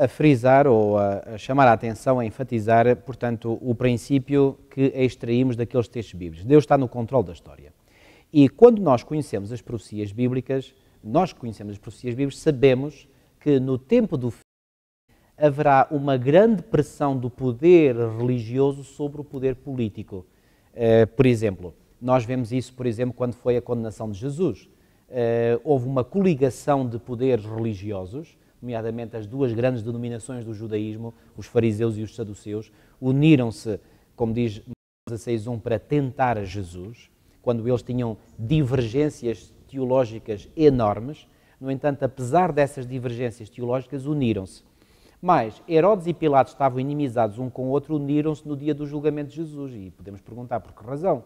a, a, frisar ou a, a, chamar a atenção, a enfatizar, portanto, o princípio que extraímos daqueles textos bíblicos. Deus está no controle da história. E quando nós conhecemos as profecias bíblicas, nós que conhecemos as profecias bíblicas, sabemos que no tempo do fim haverá uma grande pressão do poder religioso sobre o poder político. Eh, por exemplo, nós vemos isso, por exemplo, quando foi a condenação de Jesus. Eh, houve uma coligação de poderes religiosos, nomeadamente as duas grandes denominações do judaísmo, os fariseus e os saduceus, uniram-se, como diz 16.1, para tentar a Jesus, quando eles tinham divergências teológicas enormes. No entanto, apesar dessas divergências teológicas, uniram-se. Mas Herodes e Pilatos estavam inimizados um com o outro, uniram-se no dia do julgamento de Jesus. E podemos perguntar por que razão.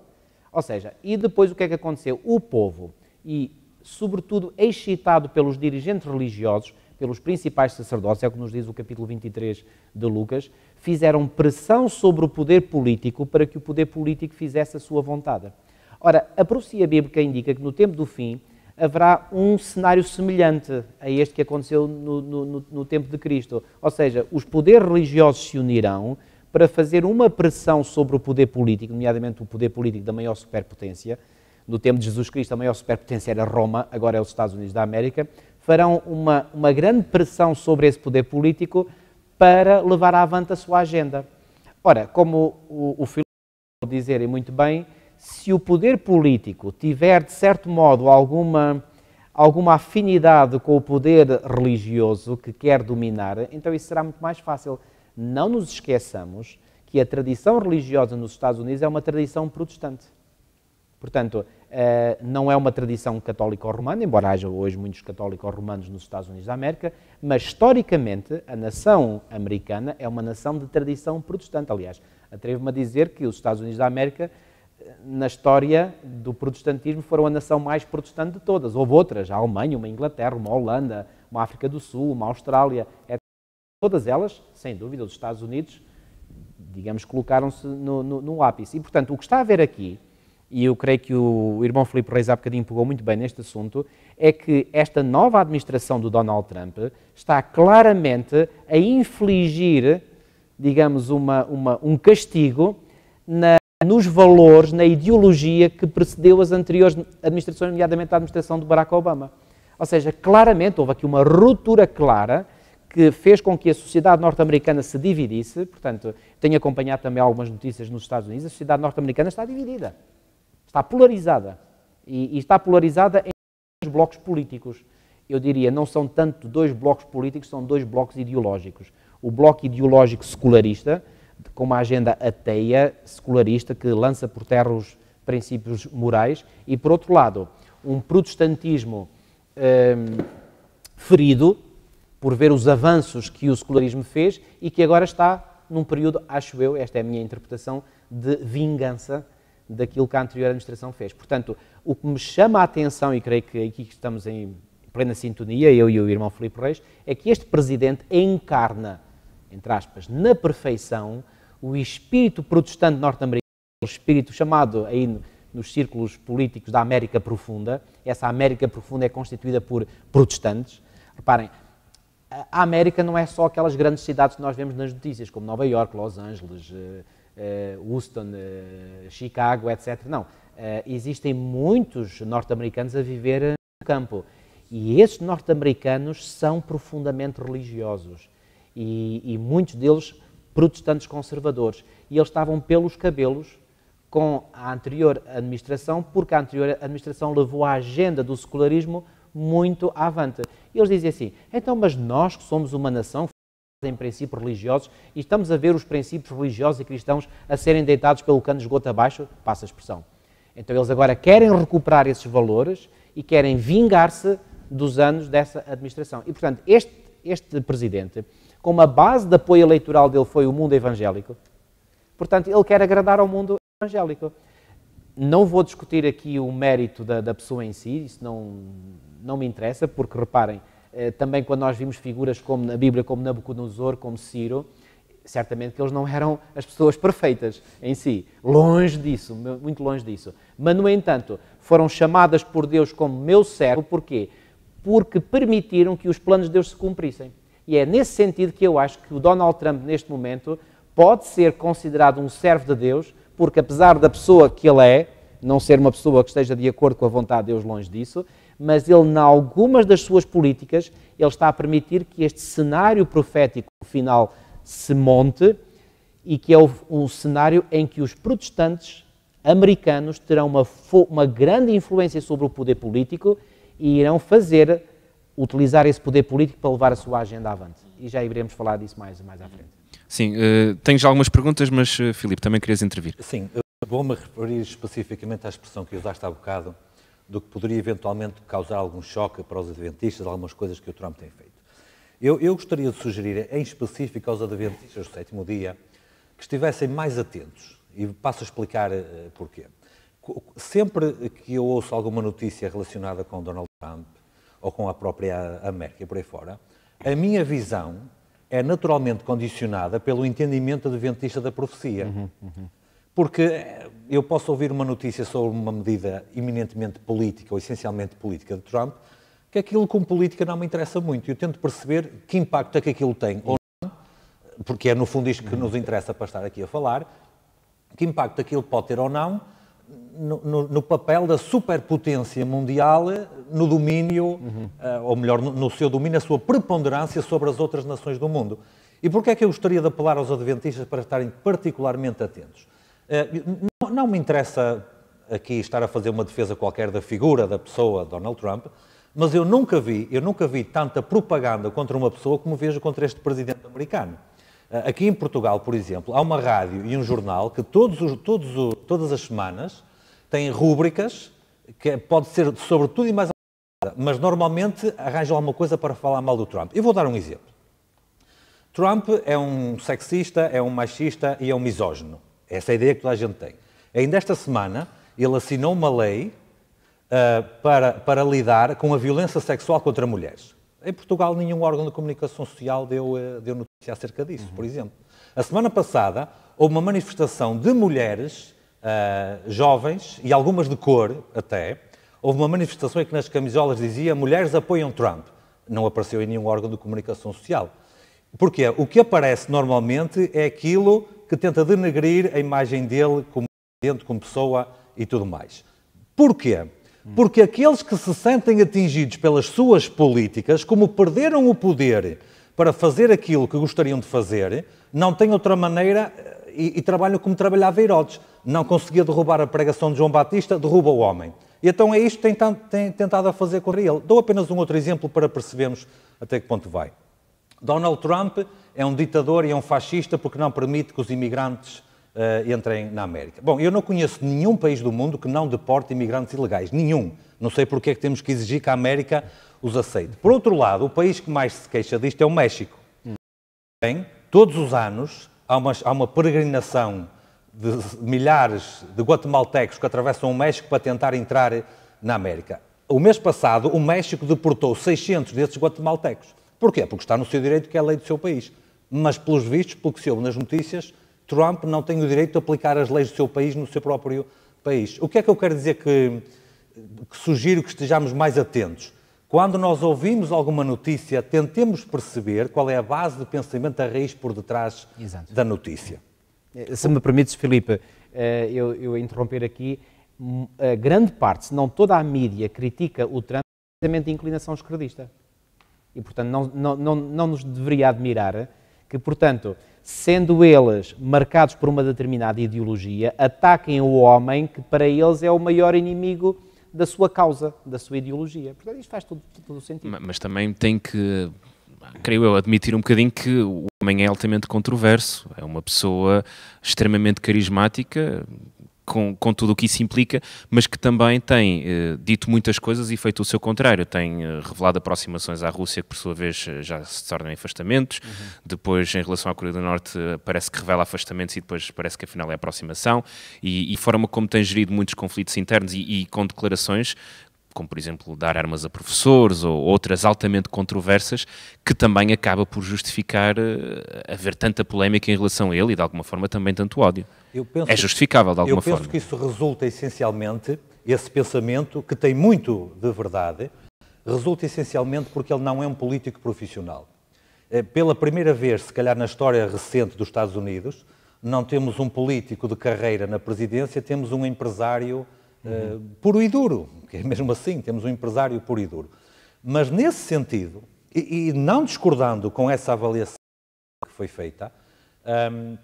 Ou seja, e depois o que é que aconteceu? O povo, e sobretudo excitado pelos dirigentes religiosos, pelos principais sacerdotes, é o que nos diz o capítulo 23 de Lucas, fizeram pressão sobre o poder político para que o poder político fizesse a sua vontade. Ora, a profecia bíblica indica que no tempo do fim haverá um cenário semelhante a este que aconteceu no, no, no tempo de Cristo. Ou seja, os poderes religiosos se unirão para fazer uma pressão sobre o poder político, nomeadamente o poder político da maior superpotência. No tempo de Jesus Cristo, a maior superpotência era Roma, agora é os Estados Unidos da América. Farão uma, uma grande pressão sobre esse poder político para levar avante a sua agenda. Ora, como o, o Filipe dizer muito bem, se o poder político tiver, de certo modo, alguma, alguma afinidade com o poder religioso que quer dominar, então isso será muito mais fácil. Não nos esqueçamos que a tradição religiosa nos Estados Unidos é uma tradição protestante. Portanto, eh, não é uma tradição católico-romana, embora haja hoje muitos católicos romanos nos Estados Unidos da América, mas historicamente a nação americana é uma nação de tradição protestante. Aliás, atrevo-me a dizer que os Estados Unidos da América na história do protestantismo foram a nação mais protestante de todas. Houve outras, a Alemanha, uma Inglaterra, uma Holanda, uma África do Sul, uma Austrália, etc. Todas elas, sem dúvida, os Estados Unidos, digamos, colocaram-se no, no, no, ápice. E, portanto, o que está a ver aqui, e eu creio que o irmão Filipe Reis há bocadinho pegou muito bem neste assunto, é que esta nova administração do Donald Trump está claramente a infligir, digamos, uma, uma um castigo na nos valores, na ideologia que precedeu as anteriores administrações, nomeadamente a administração de Barack Obama. Ou seja, claramente houve aqui uma ruptura clara que fez com que a sociedade norte-americana se dividisse. Portanto, tenho acompanhado também algumas notícias nos Estados Unidos. A sociedade norte-americana está dividida, está polarizada. E, e está polarizada em dois blocos políticos. Eu diria, não são tanto dois blocos políticos, são dois blocos ideológicos. O bloco ideológico secularista, com uma agenda ateia, secularista, que lança por terra os princípios morais, e por outro lado, um protestantismo hum, ferido por ver os avanços que o secularismo fez e que agora está num período, acho eu, esta é a minha interpretação, de vingança daquilo que a anterior administração fez. Portanto, o que me chama a atenção, e creio que é aqui estamos em plena sintonia, eu e o irmão Filipe Reis, é que este presidente encarna entre aspas, na perfeição, o espírito protestante norte-americano, o espírito chamado aí nos círculos políticos da América Profunda, essa América Profunda é constituída por protestantes. Reparem, a América não é só aquelas grandes cidades que nós vemos nas notícias, como Nova York, Los Angeles, eh, eh, Houston, eh, Chicago, etc. Não. Existem muitos norte-americanos a viver no campo. E esses norte-americanos são profundamente religiosos e, e muitos deles protestantes conservadores. E eles estavam pelos cabelos com a anterior administração, porque a anterior administração levou a agenda do secularismo muito à avante. E eles diziam assim: então, mas nós que somos uma nação em princípios religiosos e estamos a ver os princípios religiosos e cristãos a serem deitados pelo cano de esgoto abaixo, passa a expressão. Então, eles agora querem recuperar esses valores e querem vingar-se dos anos dessa administração. E, portanto, este, este presidente como a base de apoio eleitoral dele foi o mundo evangélico. Portanto, ele quer agradar ao mundo evangélico. Não vou discutir aqui o mérito da, da pessoa em si, isso não, não me interessa, porque reparem, eh, também quando nós vimos figuras como na Bíblia, como Nabucodonosor, como Ciro, certamente que eles não eram as pessoas perfeitas em si, longe disso, muito longe disso. Mas, no entanto, foram chamadas por Deus como meu servo, porquê? Porque permitiram que os planos de Deus se cumprissem. E é nesse sentido que eu acho que o Donald Trump, neste momento, pode ser considerado um servo de Deus, porque apesar da pessoa que ele é, não ser uma pessoa que esteja de acordo com a vontade de Deus, longe disso, mas ele, em algumas das suas políticas, ele está a permitir que este cenário profético final se monte e que é um cenário em que os protestantes americanos terão uma, uma grande influência sobre o poder político e irão fazer utilizar esse poder político para levar a sua agenda avante. E já iremos falar disso mais, mais à uhum. frente. Sim, uh, eh, tens algumas perguntas, mas uh, Filipe, também querias intervir. Sim, vou-me referir especificamente à expressão que usaste há bocado, do que poderia eventualmente causar algum choque para os adventistas, algumas coisas que o Trump tem feito. Eu, eu gostaria de sugerir, em específico aos adventistas do sétimo dia, que estivessem mais atentos, e passo a explicar uh, porquê. Sempre que eu ouço alguma notícia relacionada com Donald Trump, ou com a própria América, por aí fora, a minha visão é naturalmente condicionada pelo entendimento adventista da profecia. Uhum, uhum. Porque eh, eu posso ouvir uma notícia sobre uma medida eminentemente política ou essencialmente política de Trump, que aquilo com política não me interessa muito. Eu tento perceber que impacto é que aquilo tem ou não, porque é no fundo isto que uhum. nos interessa para estar aqui a falar, que impacto aquilo pode ter ou não, no, no, no, papel da superpotência mundial no domínio, uhum. uh, ou melhor, no, no, seu domínio, a sua preponderância sobre as outras nações do mundo. E porquê é que eu gostaria de apelar aos adventistas para estarem particularmente atentos? Uh, eh, não, não, me interessa aqui estar a fazer uma defesa qualquer da figura, da pessoa, Donald Trump, mas eu nunca vi, eu nunca vi tanta propaganda contra uma pessoa como vejo contra este presidente americano. Eh, aqui em Portugal, por exemplo, há uma rádio e um jornal que todos os, todos os, todas as semanas têm rúbricas que pode ser sobre tudo e mais alguma mas normalmente arranjam alguma coisa para falar mal do Trump. Eu vou dar um exemplo. Trump é um sexista, é um machista e é um misógino. Essa é a ideia que toda a gente tem. Ainda esta semana, ele assinou uma lei uh, para, para lidar com a violência sexual contra mulheres. Em Portugal, nenhum órgão de comunicação social deu, uh, é acerca disso, uhum. por exemplo. A semana passada houve uma manifestação de mulheres uh, jovens e algumas de cor até. Houve uma manifestação em que nas camisolas dizia mulheres apoiam Trump. Não apareceu em nenhum órgão de comunicação social. Porquê? O que aparece normalmente é aquilo que tenta denegrir a imagem dele como presidente, como pessoa e tudo mais. Porquê? Porque aqueles que se sentem atingidos pelas suas políticas, como perderam o poder para fazer aquilo que gostariam de fazer, não tem outra maneira eh, e, e trabalham como trabalhava Herodes. Não conseguia derrubar a pregação de João Batista, derruba o homem. E então é isto que tem, tem tentado a fazer com ele. Dou apenas um outro exemplo para percebermos até que ponto vai. Donald Trump é um ditador e é um fascista porque não permite que os imigrantes uh, entrem na América. Bom, eu não conheço nenhum país do mundo que não deporte imigrantes ilegais. Nenhum. Não sei porque é que temos que exigir que a América os aceite. Por outro lado, o país que mais se queixa disto é o México. Bem, todos os anos há uma, há uma peregrinação de milhares de guatemaltecos que atravessam o México para tentar entrar na América. O mês passado, o México deportou 600 desses guatemaltecos. Porquê? Porque está no seu direito, que é a lei do seu país. Mas, pelos vistos, pelo que se ouve nas notícias, Trump não tem o direito de aplicar as leis do seu país no seu próprio país. O que é que eu quero dizer que, que sugiro que estejamos mais atentos? Quando nós ouvimos alguma notícia, tentemos perceber qual é a base do pensamento, a raiz por detrás Exato. da notícia. Eh, se me permites, Filipe, eh, eu, eu interromper aqui, a eh, grande parte, se não toda a mídia, critica o Trump é precisamente de inclinação esquerdista. E, portanto, não, não, não, não nos deveria admirar que, portanto, sendo eles marcados por uma determinada ideologia, ataquem o homem que para eles é o maior inimigo da sua causa, da sua ideologia. Portanto, isto faz todo, todo sentido. Mas, mas também tem que, creio eu, admitir um bocadinho que o homem é altamente controverso. É uma pessoa extremamente carismática, com, com tudo o que isso implica, mas que também tem eh, dito muitas coisas e feito o seu contrário. Tem eh, revelado aproximações à Rússia, que por sua vez eh, já se tornam afastamentos. Uhum. Depois, em relação à Coreia do Norte, parece que revela afastamentos e depois parece que afinal é aproximação. E, e forma como tem gerido muitos conflitos internos e, e com declarações como por exemplo dar armas a professores ou outras altamente controversas, que também acaba por justificar eh, haver tanta polémica em relação a ele e de alguma forma também tanto ódio. Penso, é justificável de alguma forma. Eu penso forma. que isso resulta essencialmente, esse pensamento, que tem muito de verdade, resulta essencialmente porque ele não é um político profissional. Eh, pela primeira vez, se calhar na história recente dos Estados Unidos, não temos um político de carreira na presidência, temos um empresário uhum. puro e duro, que é mesmo assim, temos um empresário puro e duro. Mas nesse sentido, e, e não discordando com essa avaliação que foi feita, um, ehm,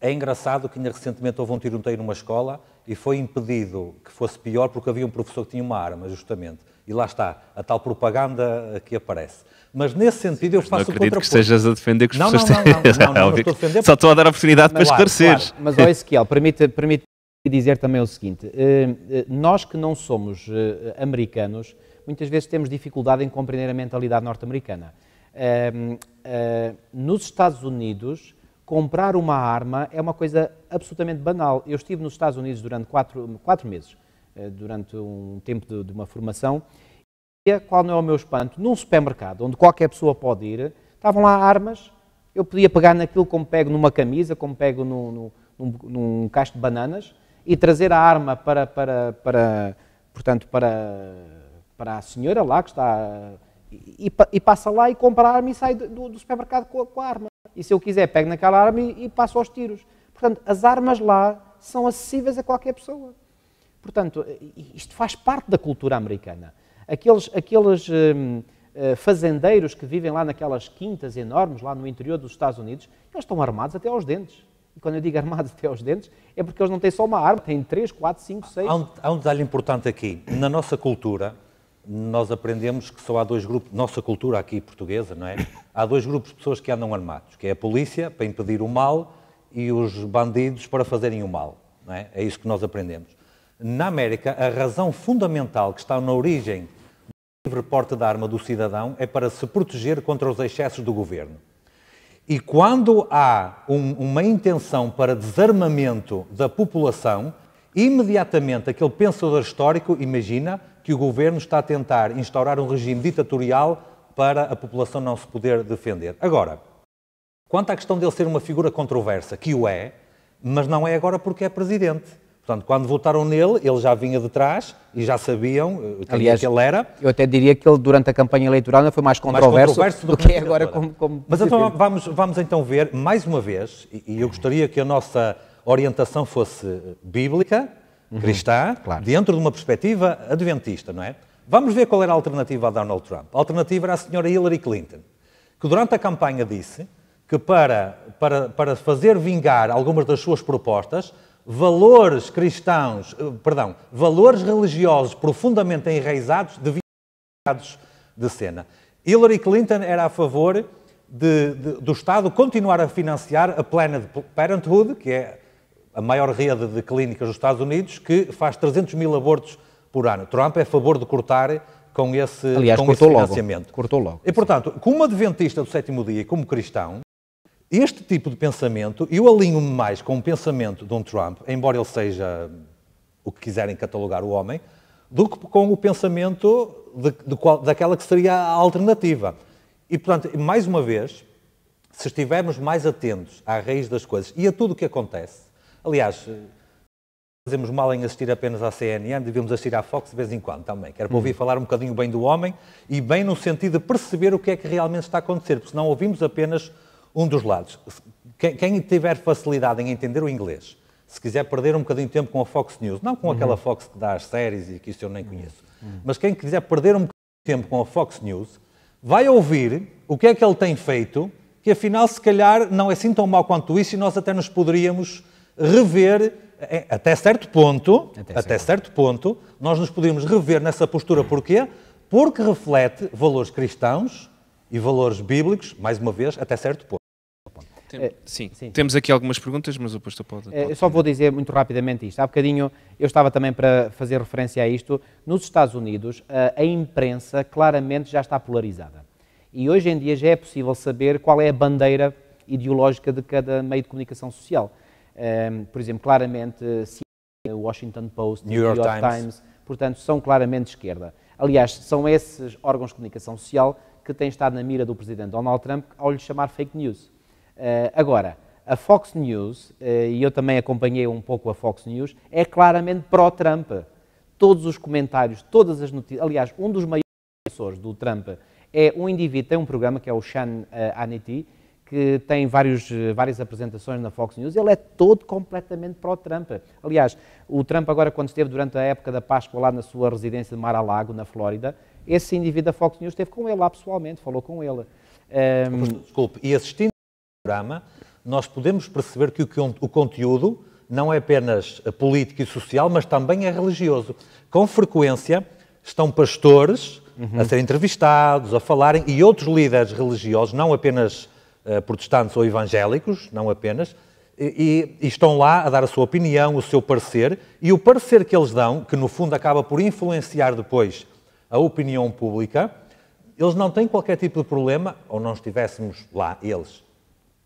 é engraçado que ainda recentemente houve um tiroteio numa escola e foi impedido que fosse pior porque havia um professor que tinha uma arma, justamente. E lá está, a tal propaganda eh, que aparece. Mas nesse sentido eu faço o contraponto. Não acredito que estejas a defender que os não, professores... Não, não, não, não, não, não, não estou a defender. Só estou a dar a oportunidade para esclarecer. Mas, ó Ezequiel, permite-me e dizer também o seguinte: eh, eh, nós que não somos eh, americanos, muitas vezes temos dificuldade em compreender a mentalidade norte-americana. Ehm, nos Estados Unidos, comprar uma arma é uma coisa absolutamente banal. Eu estive nos Estados Unidos durante quatro, quatro meses, durante um tempo de, de uma formação, e qual não é o meu espanto? Num supermercado, onde qualquer pessoa pode ir, estavam lá armas, eu podia pegar naquilo como pego numa camisa, como pego num, num, num de bananas e trazer a arma para, para, para portanto, para, para a senhora lá que está. E, e passa lá e compra a arma e sai do, do supermercado com a, com a, arma. E se eu quiser, pego naquela arma e, e passo aos tiros. Portanto, as armas lá são acessíveis a qualquer pessoa. Portanto, isto faz parte da cultura americana. Aqueles, aqueles hum, eh, fazendeiros que vivem lá naquelas quintas enormes, lá no interior dos Estados Unidos, eles estão armados até aos dentes. E quando eu digo armados até aos dentes, é porque eles não têm só uma arma, têm três, quatro, cinco, seis. Há um, há um detalhe importante aqui. Na nossa cultura, nós aprendemos que só há dois grupos, nossa cultura aqui portuguesa, não é? Há dois grupos de pessoas que andam armados, que é a polícia para impedir o mal e os bandidos para fazerem o mal, não é? É isso que nós aprendemos. Na América, a razão fundamental que está na origem do livre porte da arma do cidadão é para se proteger contra os excessos do governo. E quando há um, uma intenção para desarmamento da população, imediatamente aquele pensador histórico imagina que o governo está a tentar instaurar um regime ditatorial para a população não se poder defender. Agora, quanto à questão dele ser uma figura controversa, que o é, mas não é agora porque é presidente. Portanto, quando votaram nele, ele já vinha de trás e já sabiam eh, é Aliás, que ele era. Eu até diria que ele, durante a campanha eleitoral, foi mais controverso, mais controverso do, do, que é agora. Como, como Mas então, vamos, vamos então ver, mais uma vez, e, e eu gostaria que a nossa orientação fosse bíblica, uhum, cristã, claro. dentro de uma perspectiva adventista, não é? Vamos ver qual era a alternativa a Donald Trump. A alternativa era a senhora Hillary Clinton, que durante a campanha disse que para, para, para fazer vingar algumas das suas propostas, valores cristãos, eh, perdão, valores religiosos profundamente enraizados deviam de cena. Hillary Clinton era a favor de, de, do Estado continuar a financiar a Planned Parenthood, que é a maior rede de clínicas dos Estados Unidos, que faz 300 mil abortos por ano. Trump é a favor de cortar com esse, Aliás, com cortou esse financiamento. Logo, cortou logo. E, portanto, como adventista do sétimo dia e como cristão, este tipo de pensamento, eu alinho-me mais com o pensamento de um Trump, embora ele seja o que quiserem catalogar o homem, do que com o pensamento de, de qual, daquela que seria a alternativa. E, portanto, mais uma vez, se estivermos mais atentos à raiz das coisas e a tudo o que acontece, aliás, fazemos mal em assistir apenas à CNN, devemos assistir à Fox de vez em quando também. Quero para ouvir hum. falar um bocadinho bem do homem e bem no sentido de perceber o que é que realmente está a acontecer, porque senão ouvimos apenas um dos lados. Quem, quem tiver facilidade em entender o inglês, se quiser perder um bocadinho de tempo com a Fox News, não com uhum. aquela Fox que dá as séries e que isso eu nem conheço, uhum. mas quem quiser perder um bocadinho de tempo com a Fox News, vai ouvir o que é que ele tem feito, que afinal se calhar não é assim tão mau quanto isso e nós até nos poderíamos rever é, até certo ponto, até, até certo ponto, nós nos poderíamos rever nessa postura. Porquê? Porque reflete valores cristãos e valores bíblicos, mais uma vez, até certo ponto. Tem, é, sim. sim. temos aqui algumas perguntas, mas o pastor pode. É, pode eu só vou dizer muito rapidamente isto. Há bocadinho eu estava também para fazer referência a isto. Nos Estados Unidos, a imprensa claramente já está polarizada. E hoje em dia já é possível saber qual é a bandeira ideológica de cada meio de comunicação social. Por exemplo, claramente, o Washington Post, New York, York Times. Times, portanto, são claramente de esquerda. Aliás, são esses órgãos de comunicação social que têm estado na mira do presidente Donald Trump ao lhe chamar fake news. Eh, agora, a Fox News, eh, e eu também acompanhei um pouco a Fox News, é claramente pró-Trump. Todos os comentários, todas as notícias. Aliás, um dos maiores defensores do Trump é um indivíduo, tem um programa que é o Shan eh, Anity, que tem vários, várias apresentações na Fox News, ele é todo completamente pró-Trump. Aliás, o Trump agora, quando esteve durante a época da Páscoa lá na sua residência de Mar-a-Lago, na Flórida, esse indivíduo da Fox News esteve com ele lá pessoalmente, falou com ele. Um... Desculpe, e assistindo programa, nós podemos perceber que o conteúdo não é apenas político e social, mas também é religioso. Com frequência estão pastores uhum. a ser entrevistados, a falarem, e outros líderes religiosos, não apenas uh, protestantes ou evangélicos, não apenas, e, e, estão lá a dar a sua opinião, o seu parecer, e o parecer que eles dão, que no fundo acaba por influenciar depois a opinião pública, eles não têm qualquer tipo de problema, ou não estivéssemos lá, eles,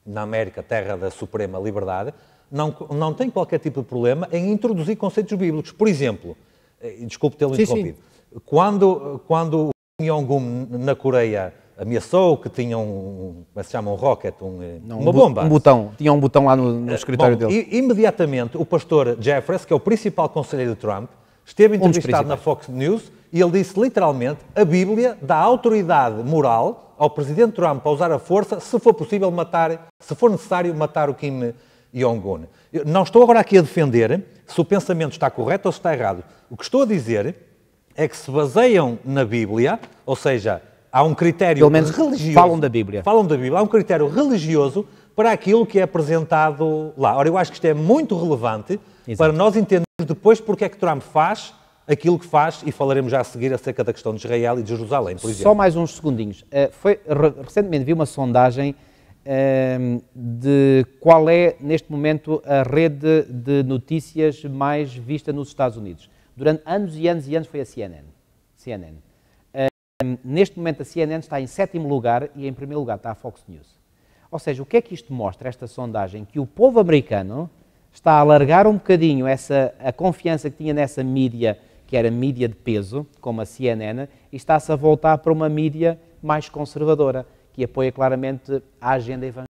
na América, terra da suprema liberdade, não, não tem qualquer tipo de problema em introduzir conceitos bíblicos. Por exemplo, eh, desculpe tê-lo interrompido, sim. quando, quando Kim Jong-un na Coreia ameaçou que tinha um, como é se chama, um rocket, um, eh, não, uma um bomba. Um botão, tinha um botão lá no, no eh, escritório Bom, dele. E, imediatamente o pastor Jeffress, que é o principal conselheiro de Trump, esteve entrevistado um na Fox News e ele disse literalmente: a Bíblia dá autoridade moral ao presidente Trump para usar a força se for possível matar, se for necessário matar o Kim Jong-un. Não estou agora aqui a defender se o pensamento está correto ou se está errado. O que estou a dizer é que se baseiam na Bíblia, ou seja, há um critério Pelo menos religioso. Falam da Bíblia. Falam da Bíblia. Há um critério religioso para aquilo que é apresentado lá. Ora, eu acho que isto é muito relevante Exato. para nós entendermos depois porque é que Trump faz aquilo que faz e falaremos já a seguir acerca da questão de Israel e de Jerusalém, por exemplo. Só mais uns segundinhos. Uh, foi, recentemente vi uma sondagem uh, de qual é, neste momento, a rede de notícias mais vista nos Estados Unidos. Durante anos e anos e anos foi a CNN. CNN. Ehm, neste momento a CNN está em sétimo lugar e em primeiro lugar está a Fox News. Ou seja, o que é que isto mostra, esta sondagem? Que o povo americano está a alargar um bocadinho essa, a confiança que tinha nessa mídia, que era mídia de peso, como a CNN, e está-se a voltar para uma mídia mais conservadora, que apoia claramente a agenda evangélica.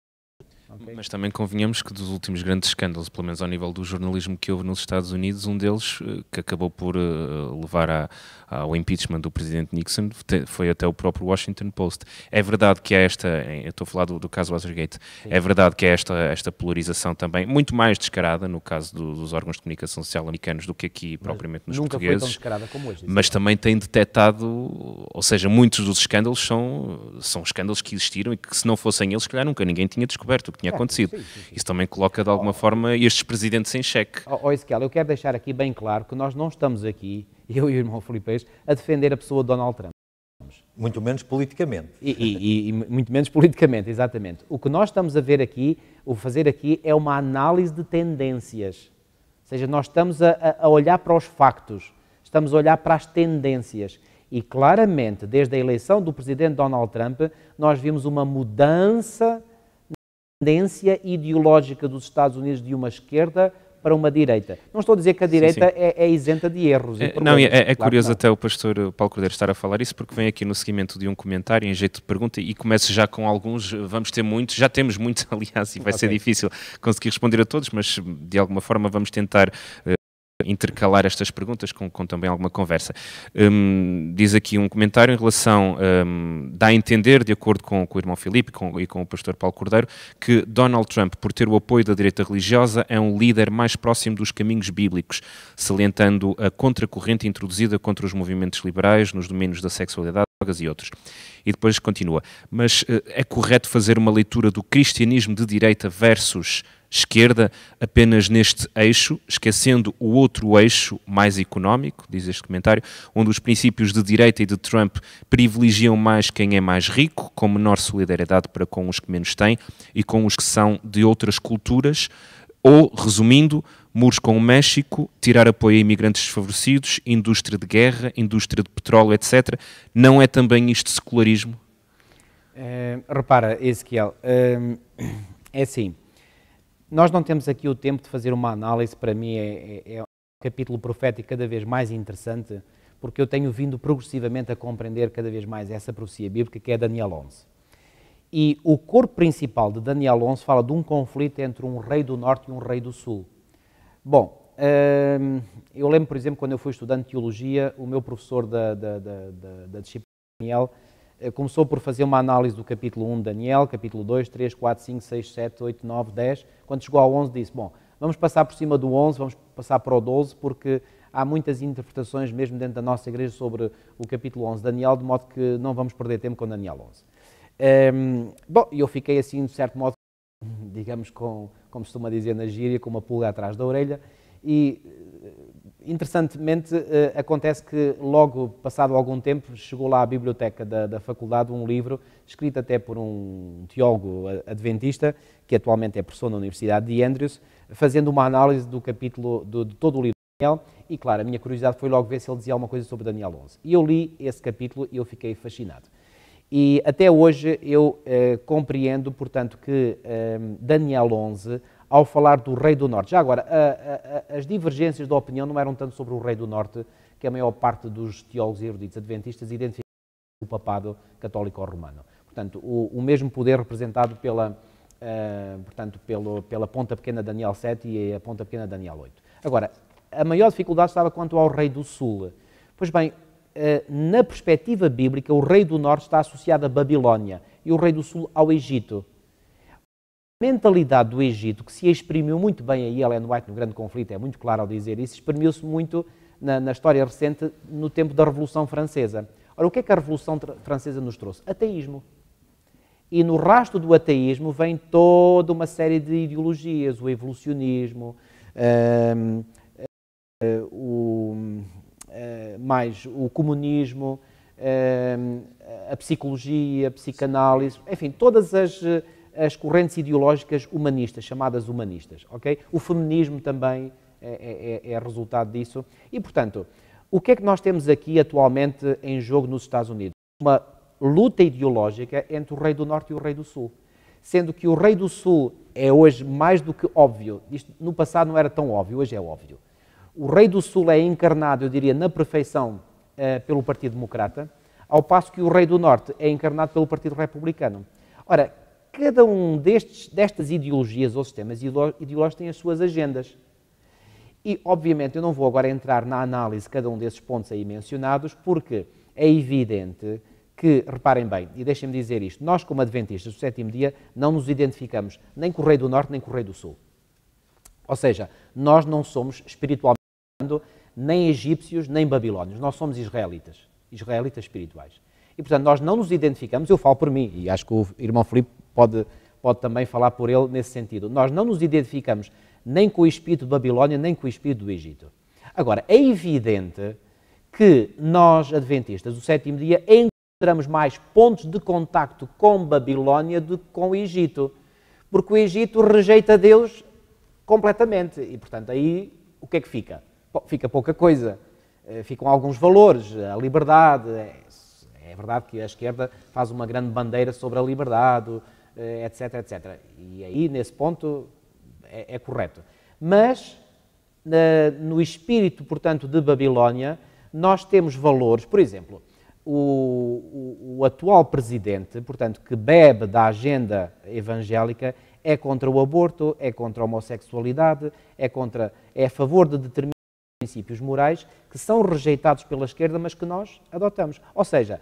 Okay. Mas também convenhamos que dos últimos grandes escândalos, pelo menos ao nível do jornalismo que houve nos Estados Unidos, um deles eh, que acabou por eh, levar a, ao impeachment do presidente Nixon foi até o próprio Washington Post. É verdade que há esta, eu estou a falar do, do caso Watergate, Sim. é verdade que há esta, esta polarização também, muito mais descarada no caso do, dos órgãos de comunicação social americanos do que aqui mas propriamente nos nunca portugueses. Foi tão descarada como hoje, mas também tem detectado, ou seja, muitos dos escândalos são, são escândalos que existiram e que se não fossem eles, se calhar nunca ninguém tinha descoberto tinha acontecido. Sim, sim, sim. Isso também coloca, de alguma oh. forma, estes presidentes em xeque. Ó oh, oh, Ezequiel, eu quero deixar aqui bem claro que nós não estamos aqui, eu e o irmão Felipe a defender a pessoa de Donald Trump. Muito menos politicamente. E, e, e, muito menos politicamente, exatamente. O que nós estamos a ver aqui, o fazer aqui, é uma análise de tendências. Ou seja, nós estamos a, a olhar para os factos, estamos a olhar para as tendências. E claramente, desde a eleição do presidente Donald Trump, nós vimos uma mudança tendência ideológica dos Estados Unidos de uma esquerda para uma direita. Não estou a dizer que a direita sim, sim. É, é, isenta de erros. É, não, é, é claro curioso não. até o pastor eh, Paulo Cordeiro estar a falar isso, porque vem aqui no seguimento de um comentário, em jeito de pergunta, e começo já com alguns, eh, vamos ter muitos, já temos muitos, aliás, e vai okay. ser difícil conseguir responder a todos, mas de alguma forma vamos tentar uh, intercalar estas perguntas com, com também alguma conversa. Um, diz aqui um comentário em relação, um, dá a entender, de acordo com, com o irmão Filipe com, e com o pastor Paulo Cordeiro, que Donald Trump, por ter o apoio da direita religiosa, é um líder mais próximo dos caminhos bíblicos, salientando a contracorrente introduzida contra os movimentos liberais nos domínios da sexualidade, drogas e outros. E depois continua. Mas eh, é correto fazer uma leitura do cristianismo de direita versus esquerda apenas neste eixo, esquecendo o outro eixo mais económico, diz este comentário, onde os princípios de direita e de Trump privilegiam mais quem é mais rico, com menor solidariedade para com os que menos têm e com os que são de outras culturas, ou, resumindo, muros com o México, tirar apoio a imigrantes desfavorecidos, indústria de guerra, indústria de petróleo, etc. Não é também isto secularismo? Uh, repara, Ezequiel, uh, é assim. Nós não temos aqui o tempo de fazer uma análise, para mim é, é, é, um capítulo profético cada vez mais interessante, porque eu tenho vindo progressivamente a compreender cada vez mais essa profecia bíblica que é Daniel 11. E o corpo principal de Daniel 11 fala de um conflito entre um rei do norte e um rei do sul. Bom, hum, eu lembro, por exemplo, quando eu fui estudante de teologia, o meu professor da, da, da, da disciplina Daniel eh, começou por fazer uma análise do capítulo 1 de Daniel, capítulo 2, 3, 4, 5, 6, 7, 8, 9, 10. Quando chegou ao 11, disse: Bom, vamos passar por cima do 11, vamos passar para o 12, porque há muitas interpretações, mesmo dentro da nossa igreja, sobre o capítulo 11 de Daniel, de modo que não vamos perder tempo com Daniel 11. Um, ehm, bom, eu fiquei assim, de certo modo, digamos, com, como se costuma dizer na gíria, com uma pulga atrás da orelha, e eh, interessantemente, eh, acontece que logo passado algum tempo chegou lá à biblioteca da, da faculdade um livro escrito até por um teólogo adventista, que atualmente é professor na Universidade de Andrews, fazendo uma análise do capítulo, do, de todo o livro de Daniel, e claro, a minha curiosidade foi logo ver se ele dizia alguma coisa sobre Daniel 11. E eu li esse capítulo e eu fiquei fascinado. E até hoje eu eh, compreendo, portanto, que eh, Daniel 11 ao falar do Rei do Norte. Já agora, a, a, as divergências da opinião não eram tanto sobre o Rei do Norte, que a maior parte dos teólogos e eruditos adventistas identificam o papado católico romano. Portanto, o, o mesmo poder representado pela, uh, portanto, pelo, pela ponta pequena Daniel 7 e a ponta pequena Daniel 8. Agora, a maior dificuldade estava quanto ao rei do sul. Pois bem, eh, na perspectiva bíblica, o rei do norte está associado à Babilónia e o rei do sul ao Egito mentalidade do Egito, que se exprimiu muito bem aí, Ellen White no Grande Conflito, é muito claro ao dizer isso, exprimiu-se muito na, na, história recente, no tempo da Revolução Francesa. Ora, o que é que a Revolução Francesa nos trouxe? Ateísmo. E no rastro do ateísmo vem toda uma série de ideologias, o evolucionismo, hum, hum, hum, mais o comunismo, a psicologia, a psicanálise, enfim, todas as as correntes ideológicas humanistas, chamadas humanistas. Okay? O feminismo também é, é, é, é resultado disso. E, portanto, o que é que nós temos aqui atualmente em jogo nos Estados Unidos? Uma luta ideológica entre o Rei do Norte e o Rei do Sul. Sendo que o Rei do Sul é hoje mais do que óbvio, isto no passado não era tão óbvio, hoje é óbvio. O Rei do Sul é encarnado, eu diria, na perfeição eh, pelo Partido Democrata, ao passo que o Rei do Norte é encarnado pelo Partido Republicano. Ora, cada um destes, destas ideologias ou sistemas ideológicos tem as suas agendas. E, obviamente, eu não vou agora entrar na análise de cada um desses pontos aí mencionados, porque é evidente que, reparem bem, e deixem-me dizer isto, nós, como Adventistas do sétimo dia, não nos identificamos nem com o Rei do Norte nem com o Rei do Sul. Ou seja, nós não somos, espiritualmente nem egípcios nem babilónios, nós somos israelitas, israelitas espirituais. E, portanto, nós não nos identificamos, eu falo por mim, e acho que o irmão Filipe pode, pode também falar por ele nesse sentido. Nós não nos identificamos nem com o espírito de Babilónia, nem com o espírito do Egito. Agora, é evidente que nós, adventistas do sétimo dia, encontramos mais pontos de contacto com Babilónia do que com o Egito, porque o Egito rejeita Deus completamente e, portanto, aí o que é que fica? Fica pouca coisa. Eh, ficam alguns valores, a liberdade. É, é verdade que a esquerda faz uma grande bandeira sobre a liberdade, etc, eh, etc. E aí, nesse ponto, é, é correto. Mas, na, no espírito, portanto, de Babilónia, nós temos valores, por exemplo, o, o, o, atual presidente, portanto, que bebe da agenda evangélica, é contra o aborto, é contra a homossexualidade, é, contra, é a favor de determinados princípios morais que são rejeitados pela esquerda, mas que nós adotamos. Ou seja,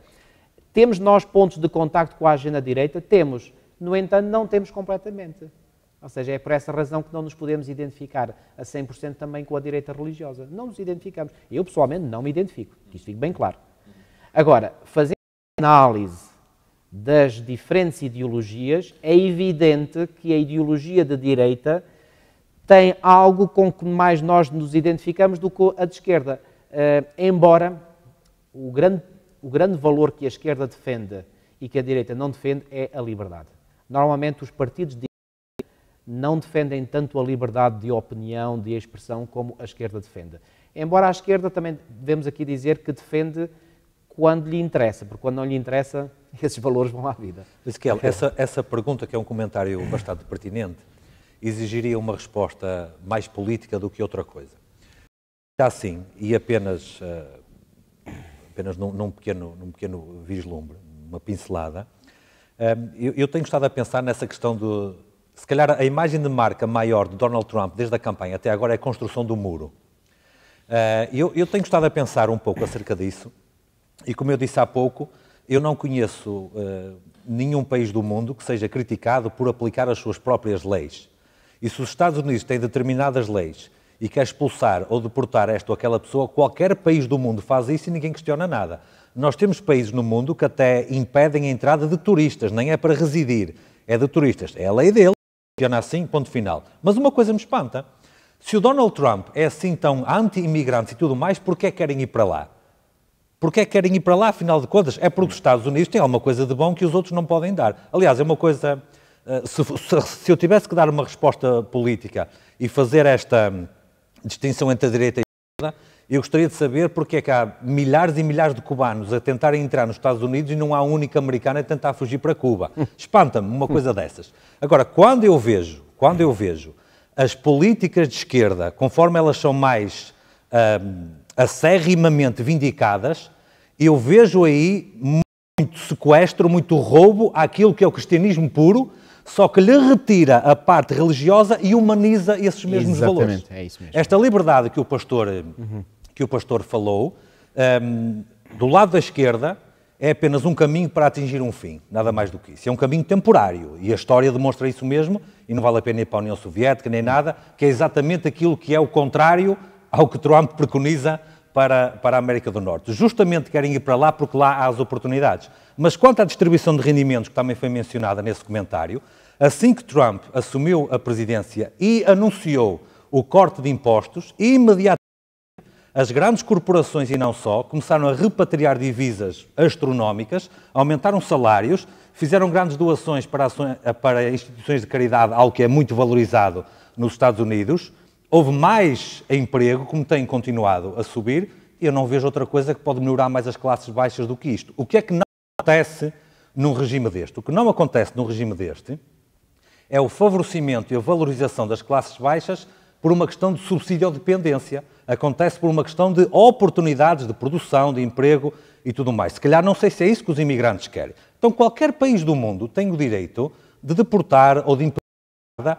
temos nós pontos de contacto com a agenda direita, temos no entanto, não temos completamente. Ou seja, é por essa razão que não nos podemos identificar a 100% também com a direita religiosa. Não nos identificamos. Eu, pessoalmente, não me identifico. Que isso fique bem claro. Agora, fazendo análise das diferentes ideologias, é evidente que a ideologia da direita tem algo com que mais nós nos identificamos do que a de esquerda. Uh, embora o grande, o grande valor que a esquerda defende e que a direita não defende é a liberdade. Normalmente os partidos de não defendem tanto a liberdade de opinião, de expressão, como a esquerda defende. Embora a esquerda também devemos aqui dizer que defende quando lhe interessa, porque quando não lhe interessa, esses valores vão à vida. Ezequiel, essa, essa pergunta, que é um comentário bastante pertinente, exigiria uma resposta mais política do que outra coisa. Está assim e apenas, eh, apenas num, num, pequeno, num pequeno vislumbre, uma pincelada, eu, tenho estado a pensar nessa questão do. Se calhar a imagem de marca maior de Donald Trump desde a campanha até agora é a construção do muro. Ah, eu, eu tenho estado a pensar um pouco acerca disso e, como eu disse há pouco, eu não conheço ah, nenhum país do mundo que seja criticado por aplicar as suas próprias leis. E se os Estados Unidos têm determinadas leis e quer expulsar ou deportar esta ou aquela pessoa, qualquer país do mundo faz isso e ninguém questiona nada. Nós temos países no mundo que até impedem a entrada de turistas, nem é para residir, é de turistas. É a lei dele, funciona assim, ponto final. Mas uma coisa me espanta. Se o Donald Trump é assim tão anti-imigrante e tudo mais, porquê querem ir para lá? Porquê querem ir para lá, afinal de contas? É porque os Estados Unidos têm alguma coisa de bom que os outros não podem dar. Aliás, é uma coisa. Eh, se, se, se eu tivesse que dar uma resposta política e fazer esta hum, distinção entre a direita e eu gostaria de saber porque é que há milhares e milhares de cubanos a tentarem entrar nos Estados Unidos e não há um único americano a tentar fugir para Cuba. Espanta-me uma coisa dessas. Agora, quando eu vejo, quando eu vejo as políticas de esquerda, conforme elas são mais uh, acerrimamente vindicadas, eu vejo aí muito sequestro, muito roubo àquilo que é o cristianismo puro, só que lhe retira a parte religiosa e humaniza esses mesmos Exatamente, valores. É isso mesmo. Esta liberdade que o pastor uhum que o pastor falou, um, ehm, do lado da esquerda, é apenas um caminho para atingir um fim, nada mais do que isso. É um caminho temporário e a história demonstra isso mesmo, e não vale a pena ir para a União Soviética nem nada, que é exatamente aquilo que é o contrário ao que Trump preconiza para, para a América do Norte. Justamente querem ir para lá porque lá há as oportunidades. Mas quanto à distribuição de rendimentos, que também foi mencionada nesse comentário, assim que Trump assumiu a presidência e anunciou o corte de impostos, imediatamente as grandes corporações e não só começaram a repatriar divisas astronómicas, aumentaram salários, fizeram grandes doações para, ações, para instituições de caridade, algo que é muito valorizado nos Estados Unidos. Houve mais emprego, como tem continuado a subir, e eu não vejo outra coisa que pode melhorar mais as classes baixas do que isto. O que é que não acontece num regime deste? O que não acontece num regime deste é o favorecimento e a valorização das classes baixas por uma questão de subsídio ou dependência acontece por uma questão de oportunidades de produção, de emprego e tudo mais. Se calhar não sei se é isso que os imigrantes querem. Então, qualquer país do mundo tem o direito de deportar ou de impedir.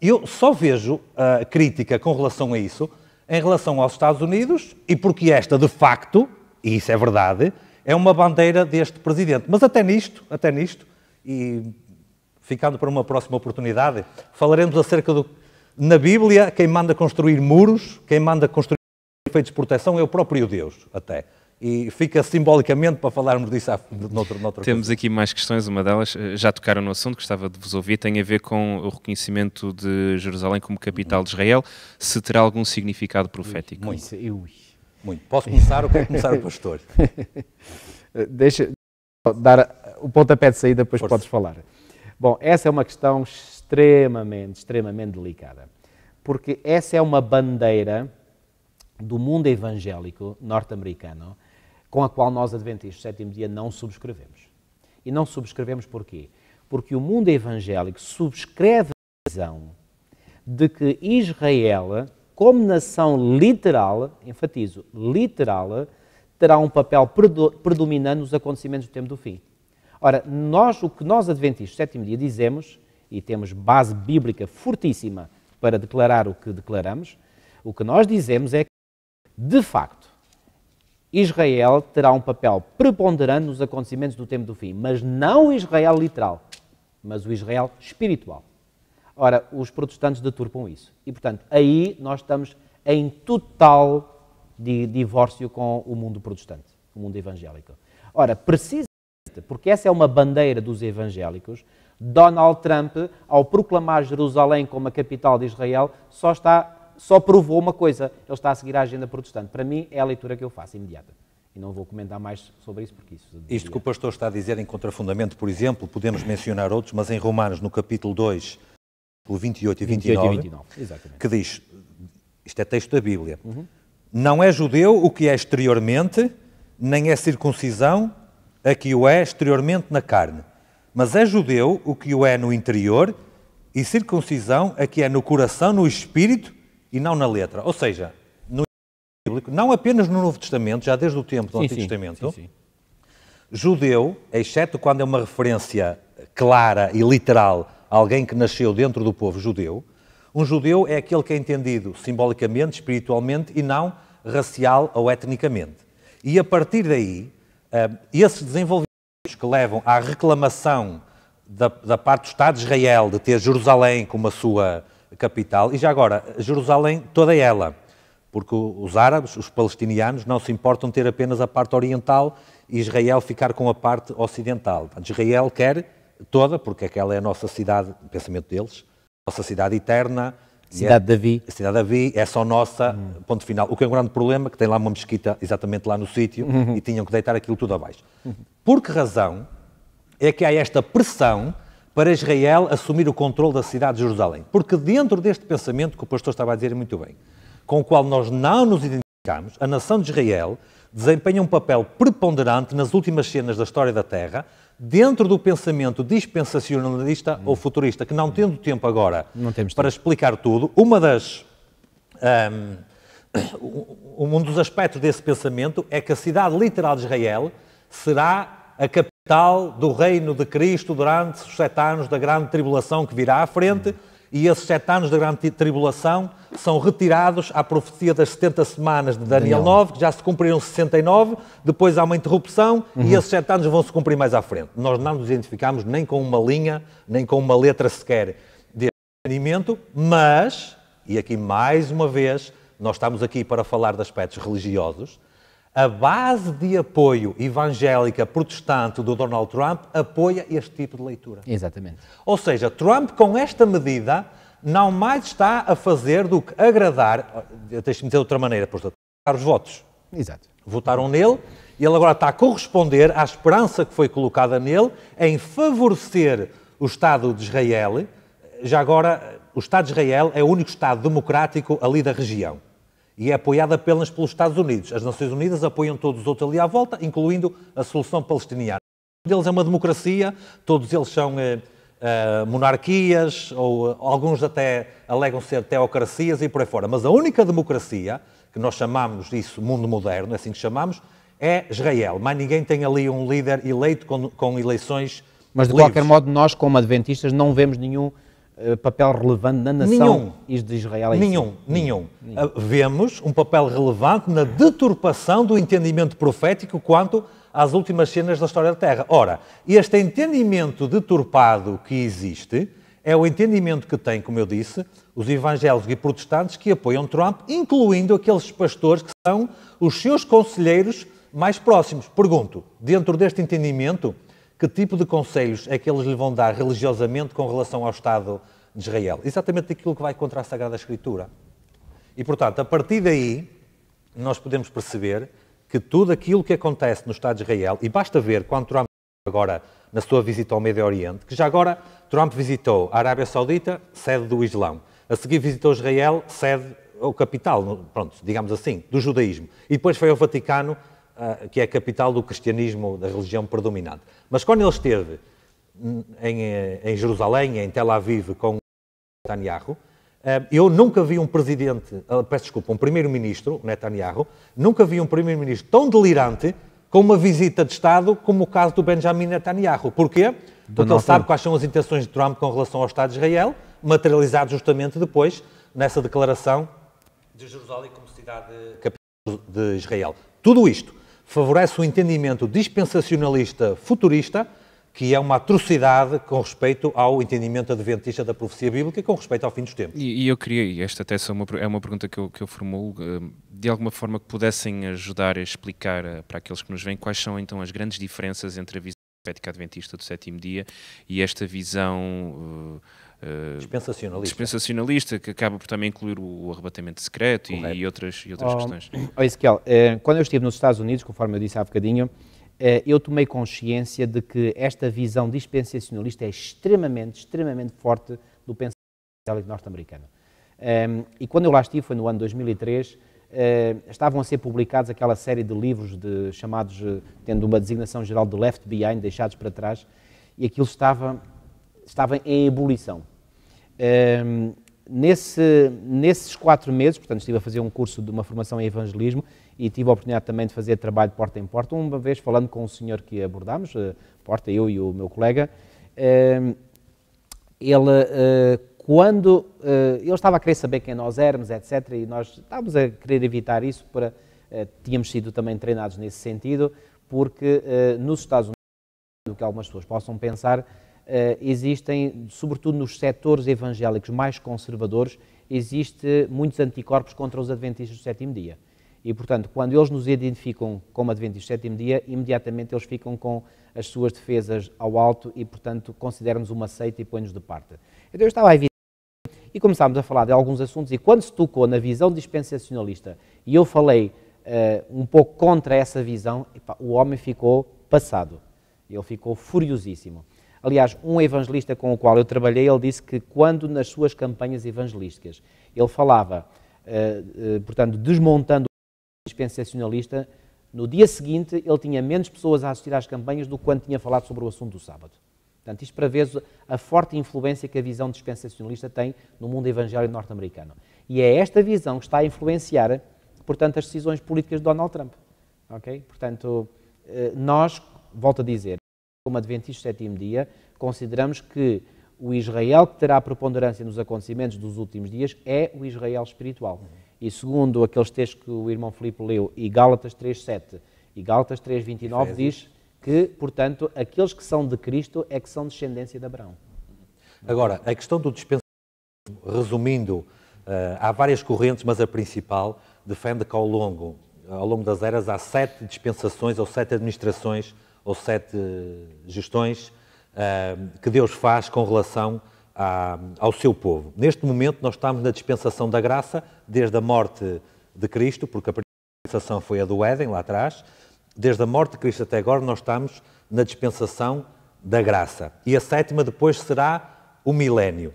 Eu só vejo uh, crítica com relação a isso em relação aos Estados Unidos e porque esta, de facto, e isso é verdade, é uma bandeira deste presidente. Mas até nisto, até nisto, e ficando para uma próxima oportunidade, falaremos acerca do na Bíblia, quem manda construir muros, quem manda construir efeitos de proteção é o próprio Deus, até. E fica simbolicamente para falarmos disso noutra, noutra Temos coisa. aqui mais questões, uma delas eh, já tocaram no assunto, gostava de vos ouvir, tem a ver com o reconhecimento de Jerusalém como capital de Israel, se terá algum significado profético. Muito, muito. muito. Posso começar ou quer começar o pastor? Deixa dar o pontapé de saída, depois Força. podes falar. Bom, essa é uma questão extremamente, extremamente delicada. Porque essa é uma bandeira do mundo evangélico norte-americano com a qual nós, Adventistas do Sétimo Dia, não subscrevemos. E não subscrevemos porquê? Porque o mundo evangélico subscreve a visão de que Israel, como nação literal, enfatizo, literal, terá um papel predominante nos acontecimentos do tempo do fim. Ora, nós, o que nós, Adventistas do Sétimo Dia, dizemos e temos base bíblica fortíssima para declarar o que declaramos, o que nós dizemos é que, de facto, Israel terá um papel preponderante nos acontecimentos do tempo do fim, mas não o Israel literal, mas o Israel espiritual. Ora, os protestantes deturpam isso. E, portanto, aí nós estamos em total divórcio com o mundo protestante, o mundo evangélico. Ora, precisa, porque essa é uma bandeira dos evangélicos, Donald Trump, ao proclamar Jerusalém como a capital de Israel, só, está, só provou uma coisa: ele está a seguir a agenda protestante. Para mim, é a leitura que eu faço imediata. E não vou comentar mais sobre isso, porque isso. Isto que o pastor está a dizer em contrafundamento, por exemplo, podemos mencionar outros, mas em Romanos, no capítulo 2, 28 e 29, 28 e 29 exatamente. que diz: isto é texto da Bíblia. Uhum. Não é judeu o que é exteriormente, nem é circuncisão a que o é exteriormente na carne, mas é judeu o que o é no interior, e circuncisão a é que é no coração, no espírito e não na letra. Ou seja, no bíblico, não apenas no Novo Testamento, já desde o tempo do sim, Antigo sim, Testamento, sim, judeu, exceto quando é uma referência clara e literal a alguém que nasceu dentro do povo judeu, um judeu é aquele que é entendido simbolicamente, espiritualmente e não racial ou etnicamente. E a partir daí, eh, esse desenvolvimento que levam à reclamação da, da parte do Estado de Israel de ter Jerusalém como a sua capital, e já agora, Jerusalém toda ela, porque os árabes, os palestinianos, não se importam ter apenas a parte oriental e Israel ficar com a parte ocidental. Israel quer toda, porque aquela é, é a nossa cidade, pensamento deles, nossa cidade eterna. Cidade é, de Davi. Cidade de Davi, é só nossa, ponto final. O que é um grande problema, que tem lá uma mesquita exatamente lá no sítio uhum. e tinham que deitar aquilo tudo abaixo. Uhum. Por que razão é que há esta pressão para Israel assumir o controle da cidade de Jerusalém? Porque dentro deste pensamento que o pastor estava a dizer muito bem, com o qual nós não nos identificamos, a nação de Israel desempenha um papel preponderante nas últimas cenas da história da Terra, dentro do pensamento dispensacionalista hum. ou futurista, que não hum. tendo tempo agora para explicar tudo, uma das um, um dos aspectos desse pensamento é que a cidade literal de Israel será a capital do reino de Cristo durante os sete anos da grande tribulação que virá à frente, e esses sete anos da grande tribulação são retirados à profecia das 70 semanas de Daniel, Daniel. 9, que já se cumpriram 69, depois há uma interrupção uhum. e esses sete anos vão se cumprir mais à frente. Nós não nos identificamos nem com uma linha, nem com uma letra sequer de entendimento, mas, e aqui mais uma vez, nós estamos aqui para falar de aspectos religiosos, a base de apoio evangélica protestante do Donald Trump apoia este tipo de leitura. Exatamente. Ou seja, Trump, com esta medida, não mais está a fazer do que agradar, eh, deixe-me dizer de outra maneira, portanto, os votos. Exato. Votaram nele e ele agora está a corresponder à esperança que foi colocada nele em favorecer o Estado de Israel. Já agora, o Estado de Israel é o único Estado democrático ali da região e é apoiada apenas pelos Estados Unidos. As Nações Unidas apoiam todos os outros ali à volta, incluindo a solução palestiniana. Um deles é uma democracia, todos eles são eh, eh, monarquias, ou eh, alguns até alegam ser teocracias e por aí fora. Mas a única democracia, que nós chamamos isso mundo moderno, é assim que chamamos, é Israel. Mas ninguém tem ali um líder eleito com, com eleições. Mas de livres. qualquer modo, nós, como adventistas, não vemos nenhum eh, papel relevante na nação nenhum. de Israel? É nenhum, nenhum. nenhum. Uh, vemos um papel relevante na deturpação do entendimento profético quanto às últimas cenas da história da Terra. Ora, este entendimento deturpado que existe é o entendimento que têm como eu disse, os evangélicos e protestantes que apoiam Trump, incluindo aqueles pastores que são os seus conselheiros mais próximos. Pergunto, dentro deste entendimento, que tipo de conselhos é que eles lhe vão dar religiosamente com relação ao Estado de Israel? Exatamente aquilo que vai contra a Sagrada Escritura. E, portanto, a partir daí, nós podemos perceber que tudo aquilo que acontece no Estado de Israel, e basta ver quando Trump, agora, na sua visita ao Médio Oriente, que já agora Trump visitou a Arábia Saudita, sede do Islão, a seguir visitou Israel, sede ou capital, pronto, digamos assim, do judaísmo. E depois foi ao Vaticano, ah, que é a capital do cristianismo, da religião predominante. Mas quando ele esteve hum, em, eh, em Jerusalém, em Tel Aviv, com Netanyahu, eh, eu nunca vi um presidente, ah, peço desculpa, um primeiro-ministro, Netanyahu, nunca vi um primeiro-ministro tão delirante com uma visita de Estado como o caso do Benjamin Netanyahu. Porquê? Porque Donald ele sabe quais são as intenções de Trump com relação ao Estado de Israel, materializado justamente depois nessa declaração de Jerusalém como cidade capital de Israel. Tudo isto favorece o entendimento dispensacionalista futurista, que é uma atrocidade com respeito ao entendimento adventista da profecia bíblica e com respeito ao fim dos tempos. E, e eu queria, e esta até é uma, é uma pergunta que eu, que eu formulo, eh, de alguma forma que pudessem ajudar a explicar eh, para aqueles que nos veem quais são então as grandes diferenças entre a visão profética adventista do sétimo dia e esta visão eh, eh, dispensacionalista. dispensacionalista, que acaba por também incluir o, arrebatamento secreto e, e, outras, e outras oh, questões. Oh, Ezequiel, eh, quando eu estive nos Estados Unidos, conforme eu disse há bocadinho, eh, eu tomei consciência de que esta visão dispensacionalista é extremamente, extremamente forte do pensamento norte-americano. Ehm, e quando eu lá estive, foi no ano 2003, estavam a ser publicados aquela série de livros de, chamados, tendo uma designação geral de left behind, deixados para trás, e aquilo estava, estava em ebulição um, ehm, nesse, nesses quatro meses, portanto, estive a fazer um curso de uma formação em evangelismo e tive a oportunidade também de fazer trabalho porta em porta. Uma vez falando com o senhor que abordámos, eh, porta eu e o meu colega, um, ehm, ele eh, quando eh, ele estava a querer saber quem nós éramos, etc., e nós estávamos a querer evitar isso, para, tínhamos sido também treinados nesse sentido, porque nos Estados Unidos, do que algumas pessoas possam pensar, eh, existem, sobretudo nos setores evangélicos mais conservadores, existe muitos anticorpos contra os adventistas do sétimo dia. E, portanto, quando eles nos identificam como adventistas do sétimo dia, imediatamente eles ficam com as suas defesas ao alto e, portanto, consideram-nos uma seita e põem-nos de parte. Então, eu estava a evitar e começámos a falar de alguns assuntos e quando se tocou na visão dispensacionalista e eu falei uh, um pouco contra essa visão, o homem ficou passado. Ele ficou furiosíssimo. Aliás, um evangelista com o qual eu trabalhei, ele disse que quando nas suas campanhas evangelísticas ele falava, eh, eh, portanto, desmontando o dispensacionalista, no dia seguinte ele tinha menos pessoas a assistir às campanhas do que quando tinha falado sobre o assunto do sábado. Portanto, isto para ver a forte influência que a visão dispensacionalista tem no mundo evangélico norte-americano. E é esta visão que está a influenciar, portanto, as decisões políticas de Donald Trump. Ok? Portanto, eh, nós, volto a dizer, como Adventista Sétimo Dia, consideramos que o Israel que terá preponderância nos acontecimentos dos últimos dias é o Israel espiritual. E segundo aqueles textos que o irmão Filipe leu, e Gálatas 3.7 e Gálatas 3.29 diz que, portanto, aqueles que são de Cristo é que são descendência de Abraão. Agora, a questão do dispensamento, resumindo, uh, há várias correntes, mas a principal defende que ao longo, ao longo das eras há sete dispensações ou sete administrações ou sete gestões uh, que Deus faz com relação à, ah, ao seu povo. Neste momento, nós estamos na dispensação da graça, desde a morte de Cristo, porque a primeira dispensação foi a do Éden, lá atrás. Desde a morte de Cristo até agora, nós estamos na dispensação da graça. E a sétima depois será o milénio.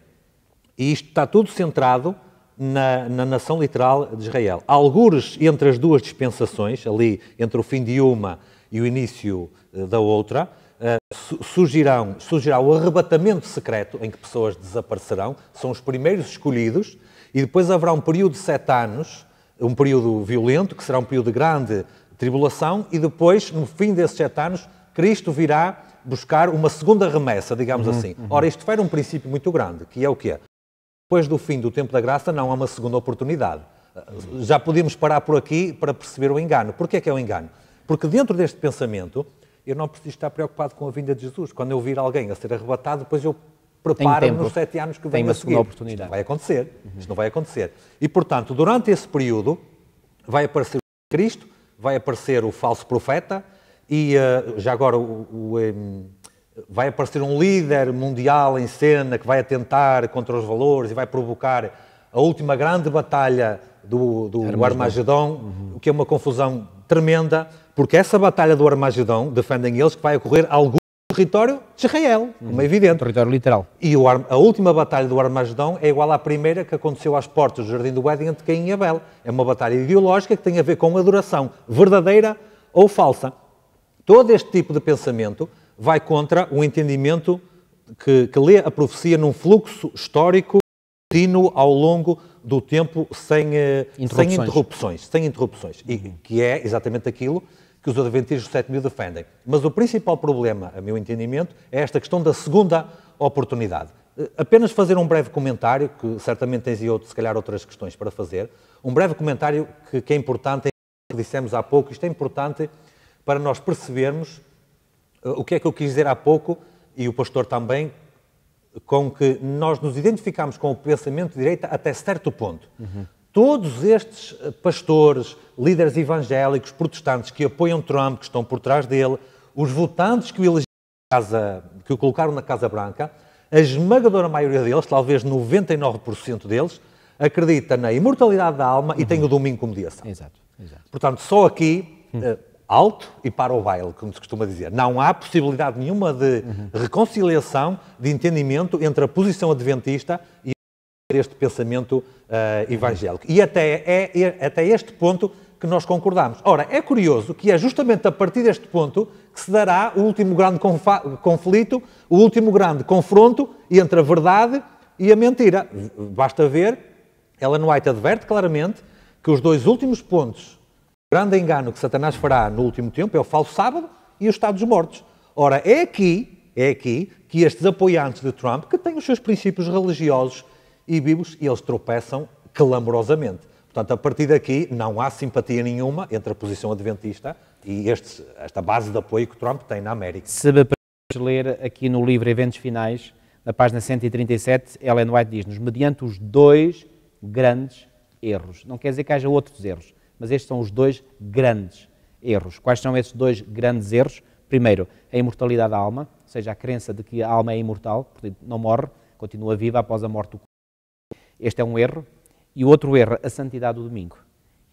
E isto está tudo centrado na, na, nação literal de Israel. Algures entre as duas dispensações, ali entre o fim de uma e o início eh, da outra, eh, surgirão, surgirá o arrebatamento secreto em que pessoas desaparecerão, são os primeiros escolhidos, e depois haverá um período de sete anos, um período violento, que será um período de grande tribulação, e depois, no fim desses sete anos, Cristo virá buscar uma segunda remessa, digamos uhum, assim. Uhum. Ora, isto foi um princípio muito grande, que é o quê? Depois do fim do tempo da graça, não há uma segunda oportunidade. Eh, já podíamos parar por aqui para perceber o engano. Porquê é que é o um engano? Porque dentro deste pensamento, eu não preciso estar preocupado com a vinda de Jesus. Quando eu vir alguém a ser arrebatado, depois eu preparo-me nos sete anos que vem a seguir. Oportunidade. Isto não vai acontecer. Uhum. Isto não vai acontecer. E, portanto, durante esse período, vai aparecer o Cristo, vai aparecer o falso profeta e, uh, já agora, o, o um, vai aparecer um líder mundial em cena que vai atentar contra os valores e vai provocar a última grande batalha do, do Armagedon, uhum. o que é uma confusão tremenda. Porque essa batalha do Armagedão, defendem eles, que vai ocorrer algum território de Israel, como uhum. é evidente. Território literal. E a última batalha do Armagedão é igual à primeira que aconteceu às portas do Jardim do Éden entre Caim e Abel. É uma batalha ideológica que tem a ver com a adoração, verdadeira ou falsa. Todo este tipo de pensamento vai contra o entendimento que, que lê a profecia num fluxo histórico contínuo ao longo do tempo sem eh, interrupções, sem interrupções, sem interrupções e uhum. que é exatamente aquilo que os adventistas do mil defendem. Mas o principal problema, a meu entendimento, é esta questão da segunda oportunidade. Eh, apenas fazer um breve comentário, que certamente tens e outro, se calhar outras questões para fazer, um breve comentário que, que é importante, que dissemos há pouco, isto é importante para nós percebermos eh, o que é que eu quis dizer há pouco, e o pastor também, com que nós nos identificamos com o pensamento de direita até certo ponto. Uhum. Todos estes eh, pastores, líderes evangélicos, protestantes que apoiam Trump, que estão por trás dele, os votantes que o elegeram casa, que o colocaram na Casa Branca, a esmagadora maioria deles, talvez 99% deles, acredita na imortalidade da alma uhum. e tem o domingo como dia santo. Exato, exato. Portanto, só aqui, eh, alto e para o baile, como se costuma dizer. Não há possibilidade nenhuma de uhum. reconciliação, de entendimento entre a posição adventista e este pensamento uh, evangélico. E até, é, é, até este ponto que nós concordamos. Ora, é curioso que é justamente a partir deste ponto que se dará o último grande conflito, o último grande confronto entre a verdade e a mentira. Basta ver, Ellen White adverte claramente que os dois últimos pontos, o grande engano que Satanás fará no último tempo é o falso sábado e os Estados mortos. Ora, é aqui, é aqui que estes apoiantes de Trump, que têm os seus princípios religiosos e vivos, e eles tropeçam clamorosamente. Portanto, a partir daqui não há simpatia nenhuma entre a posição adventista e este, esta base de apoio que Trump tem na América. Se me ler aqui no livro Eventos Finais, na página 137, Ellen White diz-nos: mediante os dois grandes erros. Não quer dizer que haja outros erros, mas estes são os dois grandes erros. Quais são esses dois grandes erros? Primeiro, a imortalidade da alma, ou seja, a crença de que a alma é imortal, portanto não morre, continua viva após a morte do corpo. Este é um erro. E o outro erro, a santidade do domingo.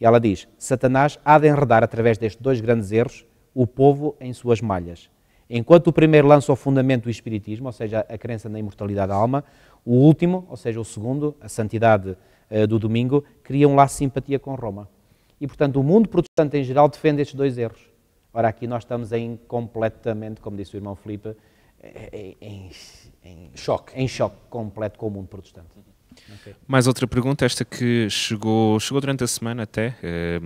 E ela diz: Satanás há de enredar, através destes dois grandes erros, o povo em suas malhas. Enquanto o primeiro lança o fundamento do Espiritismo, ou seja, a crença na imortalidade da alma, o último, ou seja, o segundo, a santidade uh, do domingo, cria um laço de simpatia com Roma. E, portanto, o mundo protestante em geral defende estes dois erros. Ora, aqui nós estamos em completamente, como disse o irmão Felipe, eh, em, em, em choque. Em choque completo com o mundo protestante. Okay. Mais outra pergunta, esta que chegou, chegou durante a semana até, eh,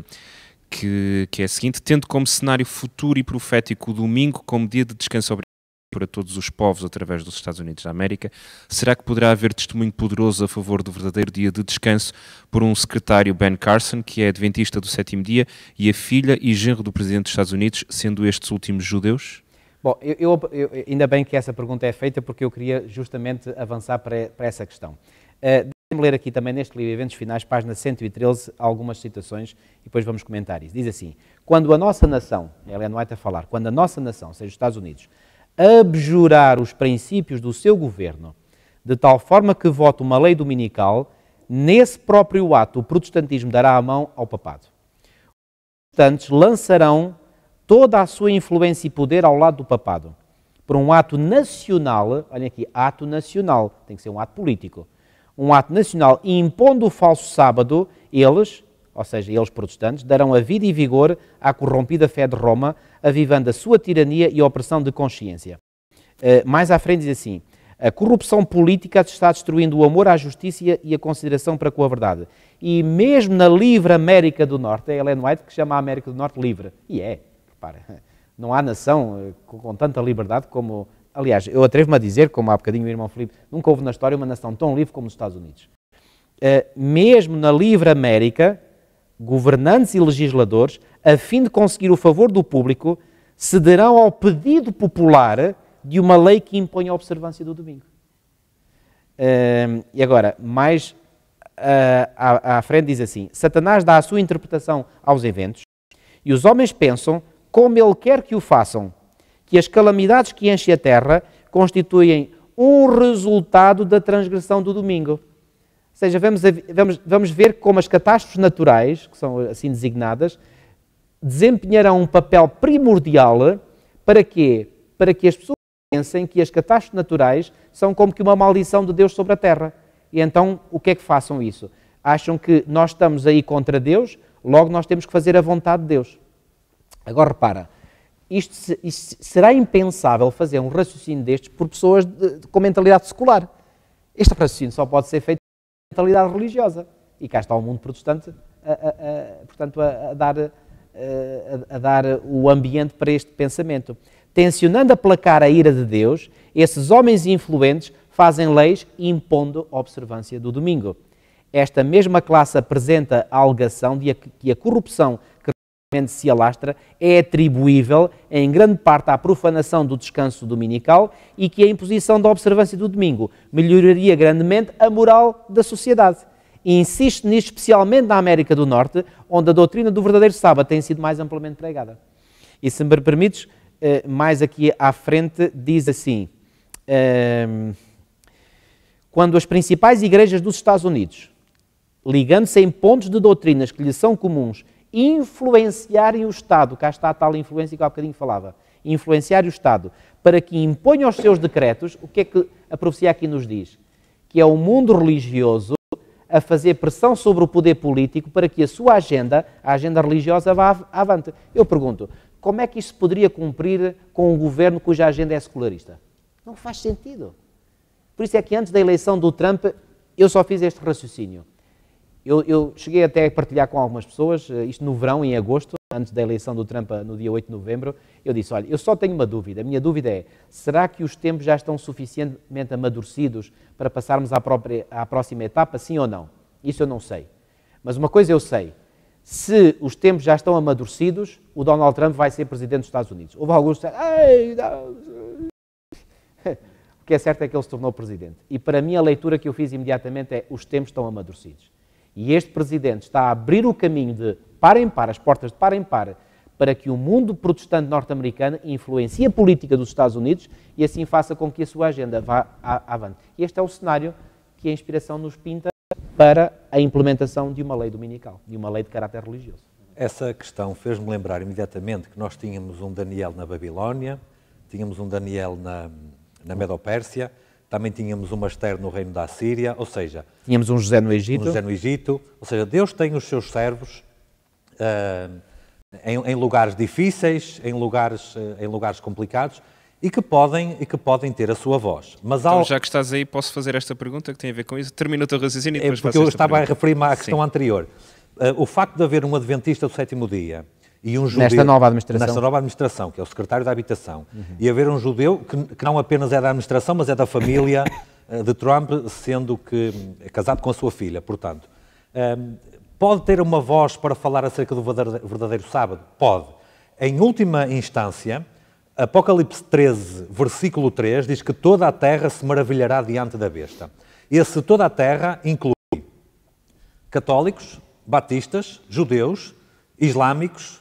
que, que é a seguinte: tendo como cenário futuro e profético o domingo como dia de descanso obrigatório para todos os povos através dos Estados Unidos da América, será que poderá haver testemunho poderoso a favor do verdadeiro dia de descanso por um secretário Ben Carson, que é adventista do sétimo dia e a filha e genro do presidente dos Estados Unidos, sendo estes últimos judeus? Bom, eu, eu, eu, ainda bem que essa pergunta é feita porque eu queria justamente avançar para, para essa questão. Eh, Deixem-me ler aqui também neste livro Eventos Finais, página 113, algumas citações e depois vamos comentar isso. Diz assim: Quando a nossa nação, Ellen White a falar, quando a nossa nação, seja os Estados Unidos, abjurar os princípios do seu governo, de tal forma que vote uma lei dominical, nesse próprio ato o protestantismo dará a mão ao papado. Os protestantes lançarão toda a sua influência e poder ao lado do papado, por um ato nacional, olhem aqui, ato nacional, tem que ser um ato político um ato nacional e impondo o falso sábado, eles, ou seja, eles protestantes, darão a vida e vigor à corrompida fé de Roma, avivando a sua tirania e opressão de consciência. Eh, mais à frente diz assim: a corrupção política está destruindo o amor à justiça e a consideração para com a verdade. E mesmo na livre América do Norte, é Ellen White que chama a América do Norte livre. E é, repara, não há nação eh, com tanta liberdade como Aliás, eu atrevo-me a dizer, como há bocadinho o irmão Felipe, nunca houve na história uma nação tão livre como os Estados Unidos. Uh, mesmo na livre América, governantes e legisladores, a fim de conseguir o favor do público, cederão ao pedido popular de uma lei que impõe a observância do domingo. Uh, e agora, mais uh, à, à frente diz assim: Satanás dá a sua interpretação aos eventos e os homens pensam como ele quer que o façam, que as calamidades que enchem a terra constituem um resultado da transgressão do domingo. Ou seja, vamos, vamos, vamos ver como as catástrofes naturais, que são assim designadas, desempenharão um papel primordial para quê? Para que as pessoas pensem que as catástrofes naturais são como que uma maldição de Deus sobre a terra. E então, o que é que façam isso? Acham que nós estamos aí contra Deus, logo nós temos que fazer a vontade de Deus. Agora repara, isto, isto, será impensável fazer um raciocínio destes por pessoas de, de, com mentalidade secular. Este raciocínio só pode ser feito com mentalidade religiosa. E cá está o mundo protestante, a, a, a, portanto, a, dar, a dar o ambiente para este pensamento. Tensionando aplacar a ira de Deus, esses homens influentes fazem leis impondo a observância do domingo. Esta mesma classe apresenta a alegação de que a corrupção se alastra é atribuível em grande parte à profanação do descanso dominical e que a imposição da observância do domingo melhoraria grandemente a moral da sociedade. E insisto nisto especialmente na América do Norte, onde a doutrina do verdadeiro sábado tem sido mais amplamente pregada. E se me permites, eh, mais aqui à frente diz assim: ehm, quando as principais igrejas dos Estados Unidos, ligando-se em pontos de doutrinas que lhes são comuns influenciarem o Estado. Cá está a tal influência que há bocadinho falava. Influenciar o Estado para que imponha os seus decretos. O que é que a profecia aqui nos diz? Que é o mundo religioso a fazer pressão sobre o poder político para que a sua agenda, a agenda religiosa, vá avante. Eu pergunto, como é que isto poderia cumprir com um governo cuja agenda é secularista? Não faz sentido. Por isso é que antes da eleição do Trump, eu só fiz este raciocínio. Eu, eu, cheguei até a partilhar com algumas pessoas, eh, isto no verão, em agosto, antes da eleição do Trump eh, no dia 8 de novembro, eu disse, olha, eu só tenho uma dúvida, a minha dúvida é, será que os tempos já estão suficientemente amadurecidos para passarmos à, própria, à próxima etapa, sim ou não? Isso eu não sei. Mas uma coisa eu sei, se os tempos já estão amadurecidos, o Donald Trump vai ser presidente dos Estados Unidos. Houve alguns que o que é certo é que ele se tornou presidente. E para mim a leitura que eu fiz imediatamente é, os tempos estão amadurecidos. E este presidente está a abrir o caminho de par em par, as portas de par em par, para que o mundo protestante norte-americano influencie a política dos Estados Unidos e assim faça com que a sua agenda vá avante. Este é o cenário que a inspiração nos pinta para a implementação de uma lei dominical, de uma lei de caráter religioso. Essa questão fez-me lembrar imediatamente que nós tínhamos um Daniel na Babilónia, tínhamos um Daniel na, na Medopérsia, também tínhamos uma Esther no reino da Síria, ou seja... Tínhamos um José no Egito. Um José no Egito, ou seja, Deus tem os seus servos uh, em, em, lugares difíceis, em lugares, uh, em lugares complicados, e que podem e que podem ter a sua voz. Mas então, já que estás aí, posso fazer esta pergunta que tem a ver com isso? Termina o teu raciocínio e é, depois é Porque eu estava pergunta. a referir-me à questão Sim. anterior. Uh, o facto de haver um adventista do sétimo dia e um judeu. Nesta nova administração. Nesta nova administração, que é o secretário da Habitação. Uhum. E haver um judeu que, que, não apenas é da administração, mas é da família eh, de Trump, sendo que é casado com a sua filha, portanto. Um, ehm, pode ter uma voz para falar acerca do verdadeiro sábado? Pode. Em última instância, Apocalipse 13, versículo 3, diz que toda a terra se maravilhará diante da besta. Esse toda a terra inclui católicos, batistas, judeus, islâmicos,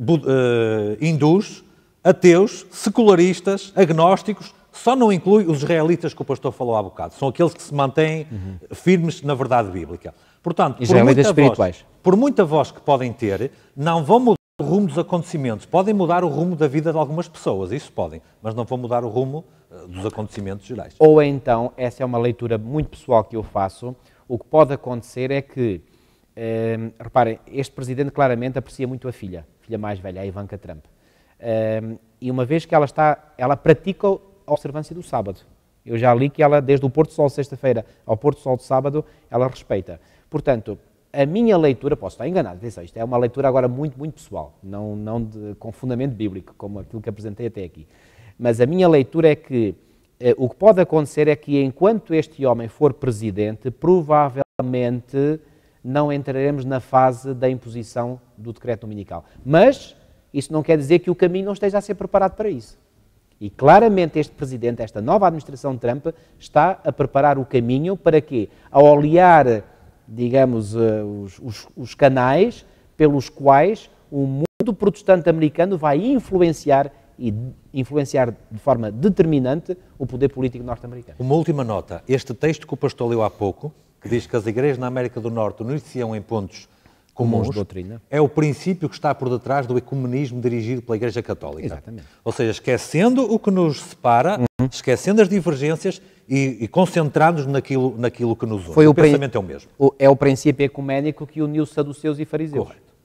eh, hindus, ateus, secularistas, agnósticos, só não inclui os israelitas que o pastor falou há bocado. São aqueles que se mantêm uhum. firmes na verdade bíblica. Portanto, israelitas por muita, espirituais. Voz, por muita voz que podem ter, não vão mudar o rumo dos acontecimentos. Podem mudar o rumo da vida de algumas pessoas, isso podem, mas não vão mudar o rumo eh, dos acontecimentos gerais. Ou então, essa é uma leitura muito pessoal que eu faço, o que pode acontecer é que Ehm, reparem, este presidente claramente aprecia muito a filha, a filha mais velha, a Ivanka Trump. Ehm, e uma vez que ela está, ela pratica a observância do sábado. Eu já li que ela, desde o Porto Sol de sexta-feira ao Porto Sol de sábado, ela respeita. Portanto, a minha leitura, posso estar enganado, atenção, isto é uma leitura agora muito, muito pessoal, não, não de, com fundamento bíblico, como aquilo que apresentei até aqui. Mas a minha leitura é que eh, o que pode acontecer é que enquanto este homem for presidente, provavelmente não entraremos na fase da imposição do decreto dominical. Mas isso não quer dizer que o caminho não esteja a ser preparado para isso. E claramente este presidente, esta nova administração de Trump, está a preparar o caminho para que, a olhar, digamos, eh, os, os, os canais pelos quais o mundo protestante americano vai influenciar e influenciar de forma determinante o poder político norte-americano. Uma última nota. Este texto que o pastor leu há pouco, que diz que as igrejas na América do Norte unir se em pontos comuns, doutrina. é o princípio que está por detrás do ecumenismo dirigido pela Igreja Católica. Exatamente. Ou seja, esquecendo o que nos separa, uhum. esquecendo as divergências e, e concentrando-nos naquilo, naquilo que nos une. Foi o, o pensamento é o mesmo. O, é o princípio ecuménico que uniu saduceus e fariseus. Correto.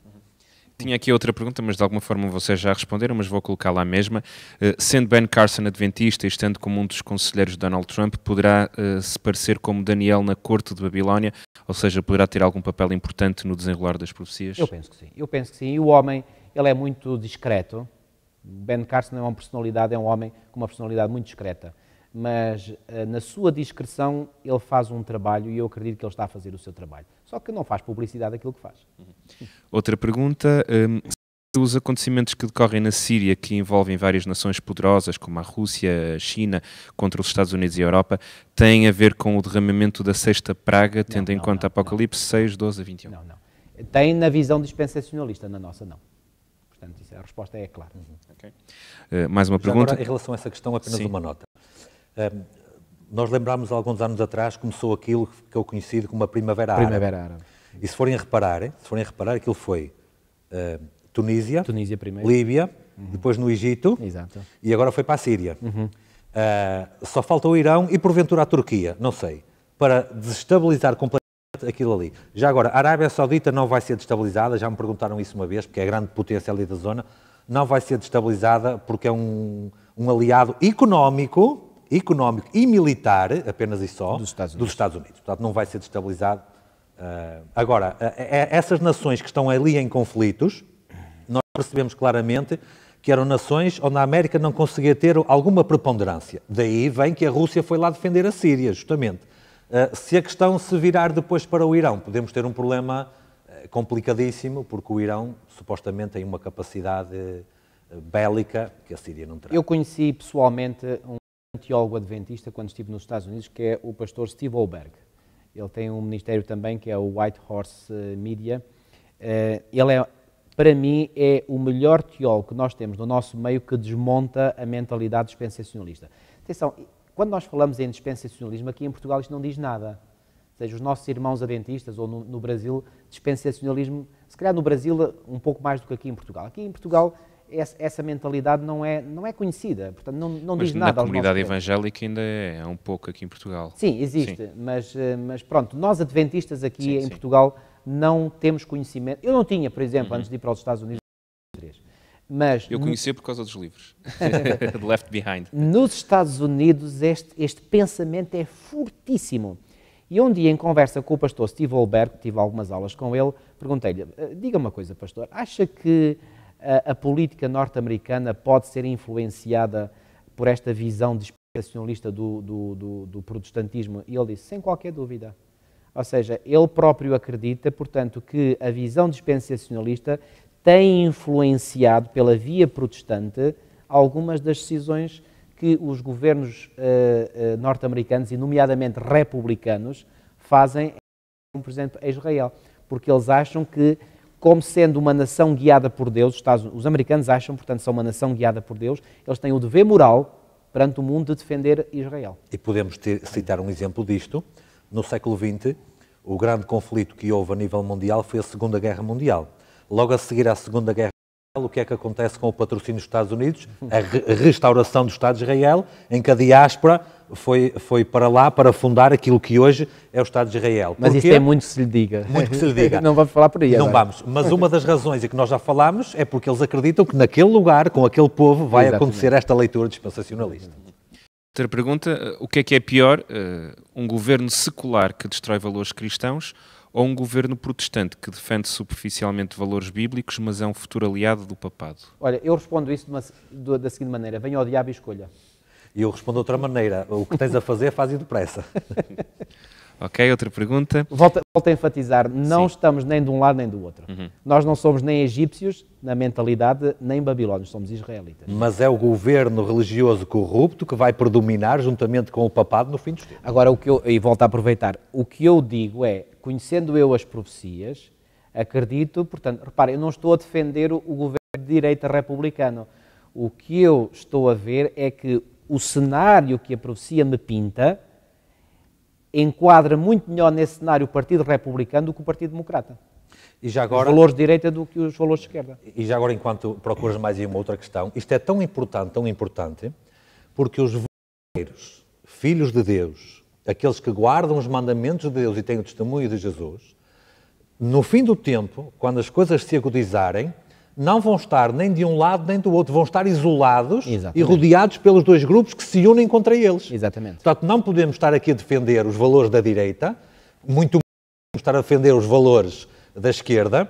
Tinha aqui outra pergunta, mas de alguma forma vocês já responderam, mas vou colocá-la à mesma. Uh, sendo Ben Carson adventista e estando como um dos conselheiros de Donald Trump, poderá uh, se parecer como Daniel na corte de Babilónia? Ou seja, poderá ter algum papel importante no desenrolar das profecias? Eu penso que sim. Eu penso que sim. E o homem, ele é muito discreto. Ben Carson é uma personalidade, é um homem com uma personalidade muito discreta. Mas uh, na sua discreção, ele faz um trabalho e eu acredito que ele está a fazer o seu trabalho só que não faz publicidade aquilo que faz. Uhum. Outra pergunta. Um, os acontecimentos que decorrem na Síria, que envolvem várias nações poderosas, como a Rússia, a China, contra os Estados Unidos e a Europa, têm a ver com o derramamento da sexta praga, tendo não, não, em conta não, Apocalipse não. 6, 12 a 21? Não, não. Tem na visão dispensacionalista, na nossa não. Portanto, isso, é, a resposta é clara. Uhum. Okay. Uh, mais uma pergunta. Agora, em relação a essa questão, apenas Sim. uma nota. Um, eh, nós lembrámos alguns anos atrás, começou aquilo que eu conhecido como a Primavera, Primavera Árabe. Árabe. E se forem a reparar, se forem reparar, aquilo foi uh, Tunísia, Tunísia primeiro. Líbia, uhum. depois no Egito Exato. e agora foi para a Síria. Uhum. Uh, só falta o Irão e porventura a Turquia, não sei, para desestabilizar completamente aquilo ali. Já agora, a Arábia Saudita não vai ser destabilizada, já me perguntaram isso uma vez, porque é a grande potência ali da zona, não vai ser destabilizada porque é um, um aliado económico económico e militar, apenas e só, dos Estados Unidos. Dos Estados Unidos. Portanto, não vai ser destabilizado. Uh, agora, uh, essas nações que estão ali em conflitos, nós percebemos claramente que eram nações onde a América não conseguia ter alguma preponderância. Daí vem que a Rússia foi lá defender a Síria, justamente. Uh, se a questão se virar depois para o Irão, podemos ter um problema ah, complicadíssimo, porque o Irão supostamente tem uma capacidade bélica que a Síria não terá. Eu conheci pessoalmente um teólogo adventista quando estive nos Estados Unidos, que é o pastor Steve Olberg. Ele tem um ministério também que é o White Horse eh, Media. Eh, ele é, para mim, é o melhor teólogo que nós temos no nosso meio que desmonta a mentalidade dispensacionalista. Atenção, quando nós falamos em dispensacionalismo, aqui em Portugal isto não diz nada. Ou seja, os nossos irmãos adventistas, ou no, no Brasil, dispensacionalismo, se calhar no Brasil eh, um pouco mais do que aqui em Portugal. Aqui em Portugal essa mentalidade não é, não é conhecida, portanto não, não mas diz nada. A comunidade evangélica ainda é, é, um pouco aqui em Portugal. Sim, existe, sim. Mas, eh, mas pronto, nós adventistas aqui sim, em sim. Portugal não temos conhecimento. Eu não tinha, por exemplo, uhum. antes de ir para os Estados Unidos, mas eu conhecia por causa dos livros, Left Behind. Nos Estados Unidos este, este pensamento é fortíssimo. E um dia, em conversa com o pastor Steve Olberg, tive algumas aulas com ele, perguntei-lhe: eh, diga uma coisa, pastor, acha que a, a política norte-americana pode ser influenciada por esta visão dispensacionalista do, do, do, do protestantismo? E ele disse, sem qualquer dúvida. Ou seja, ele próprio acredita, portanto, que a visão dispensacionalista tem influenciado pela via protestante algumas das decisões que os governos eh, eh, norte-americanos, e nomeadamente republicanos, fazem, como por exemplo a Israel, porque eles acham que como sendo uma nação guiada por Deus, os, Estados, os americanos acham, portanto, são uma nação guiada por Deus, eles têm o dever moral perante o mundo de defender Israel. E podemos ter, citar um exemplo disto. No século XX, o grande conflito que houve a nível mundial foi a Segunda Guerra Mundial. Logo a seguir à Segunda Guerra Mundial, o que é que acontece com o patrocínio dos Estados Unidos? A re restauração do Estado de Israel, em que a diáspora foi, foi para lá para fundar aquilo que hoje é o Estado de Israel. Mas Porquê? isto é muito que se lhe diga. Muito que se lhe diga. não vamos falar por aí. Não agora. vamos. Mas uma das razões e que nós já falámos é porque eles acreditam que naquele lugar, com aquele povo, vai Exatamente. acontecer esta leitura dispensacionalista. Outra pergunta: o que é que é pior, eh, um governo secular que destrói valores cristãos ou um governo protestante que defende superficialmente valores bíblicos, mas é um futuro aliado do papado? Olha, eu respondo isso uma, da seguinte maneira: venha ao diabo e escolha. E eu respondo de outra maneira: o que tens a fazer, faz e depressa. ok, outra pergunta. Volto, volto a enfatizar: não Sim. estamos nem de um lado nem do outro. Uhum. Nós não somos nem egípcios na mentalidade, nem babilónios, somos israelitas. Mas é o governo religioso corrupto que vai predominar juntamente com o papado no fim dos tempos. Agora, o que eu, e volto a aproveitar: o que eu digo é, conhecendo eu as profecias, acredito, portanto, reparem, eu não estou a defender o governo de direita republicano. O que eu estou a ver é que o cenário que a profecia me pinta enquadra muito melhor nesse cenário o Partido Republicano do que o Partido Democrata. E já agora, os valores de direita do que os valores de esquerda. E já agora, enquanto procuras mais uma outra questão, isto é tão importante, tão importante, porque os verdadeiros filhos de Deus, aqueles que guardam os mandamentos de Deus e têm o testemunho de Jesus, no fim do tempo, quando as coisas se agudizarem, não vão estar nem de um lado nem do outro, vão estar isolados Exatamente. e rodeados pelos dois grupos que se unem contra eles. Exatamente. Portanto, não podemos estar aqui a defender os valores da direita, muito menos estar a defender os valores da esquerda.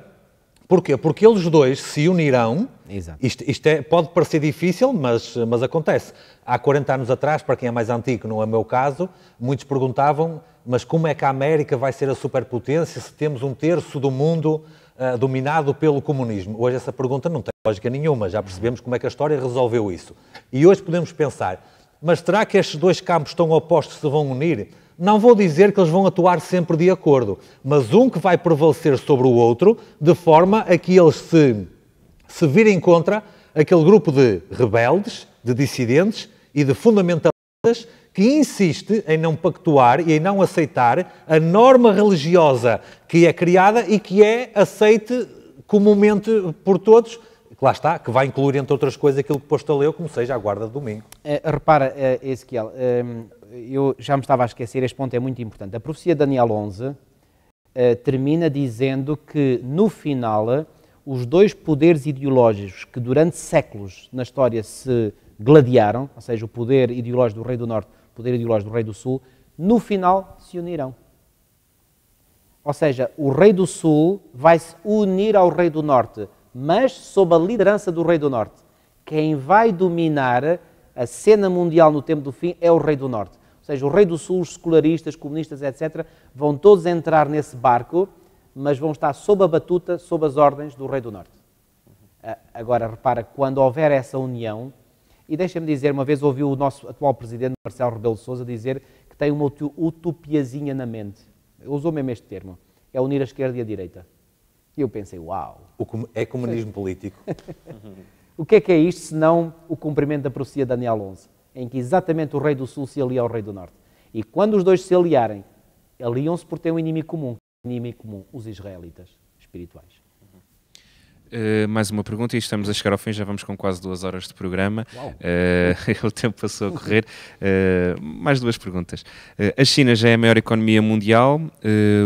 Porquê? Porque eles dois se unirão. Exato. Isto, isto é, pode parecer difícil, mas, mas acontece. Há 40 anos atrás, para quem é mais antigo, não é o meu caso, muitos perguntavam mas como é que a América vai ser a superpotência se temos um terço do mundo ah, dominado pelo comunismo? Hoje essa pergunta não tem lógica nenhuma, já percebemos como é que a história resolveu isso. E hoje podemos pensar, mas será que estes dois campos tão opostos se vão unir? Não vou dizer que eles vão atuar sempre de acordo, mas um que vai prevalecer sobre o outro, de forma a que eles se, se virem contra aquele grupo de rebeldes, de dissidentes e de fundamentalistas que insiste em não pactuar e em não aceitar a norma religiosa que é criada e que é aceite comumente por todos, que lá está, que vai incluir, entre outras coisas, aquilo que posto a leu, como seja a guarda de domingo. É, eh, repara, é, Ezequiel, é, eu já me estava a esquecer, este ponto é muito importante. A profecia de Daniel 11 termina dizendo que, no final, os dois poderes ideológicos que durante séculos na história se gladiaram, ou seja, o poder ideológico do rei do norte, o poder ideológico do rei do sul, no final se unirão. Ou seja, o rei do sul vai se unir ao rei do norte, mas sob a liderança do rei do norte. Quem vai dominar a cena mundial no tempo do fim é o rei do norte. Ou seja, o rei do sul, os secularistas, comunistas, etc., vão todos entrar nesse barco, mas vão estar sob a batuta, sob as ordens do rei do norte. Eh, agora, repara, quando houver essa união, e deixa-me dizer, uma vez ouvi o nosso atual presidente, Marcelo Rebelo de Sousa, dizer que tem uma utopiazinha na mente. Usou mesmo este termo. É unir a esquerda e a direita. E eu pensei, uau. Com é comunismo político. o que é que é isto, se não o cumprimento da profecia de Daniel 11, em que exatamente o rei do sul se alia ao rei do norte. E quando os dois se aliarem, aliam-se por ter um inimigo comum. Inimigo comum, os israelitas espirituais. Uh, mais uma pergunta e estamos a chegar ao fim, já vamos com quase duas horas de programa. Uh, o tempo passou a correr. Uh, mais duas perguntas. a China já é a maior economia mundial,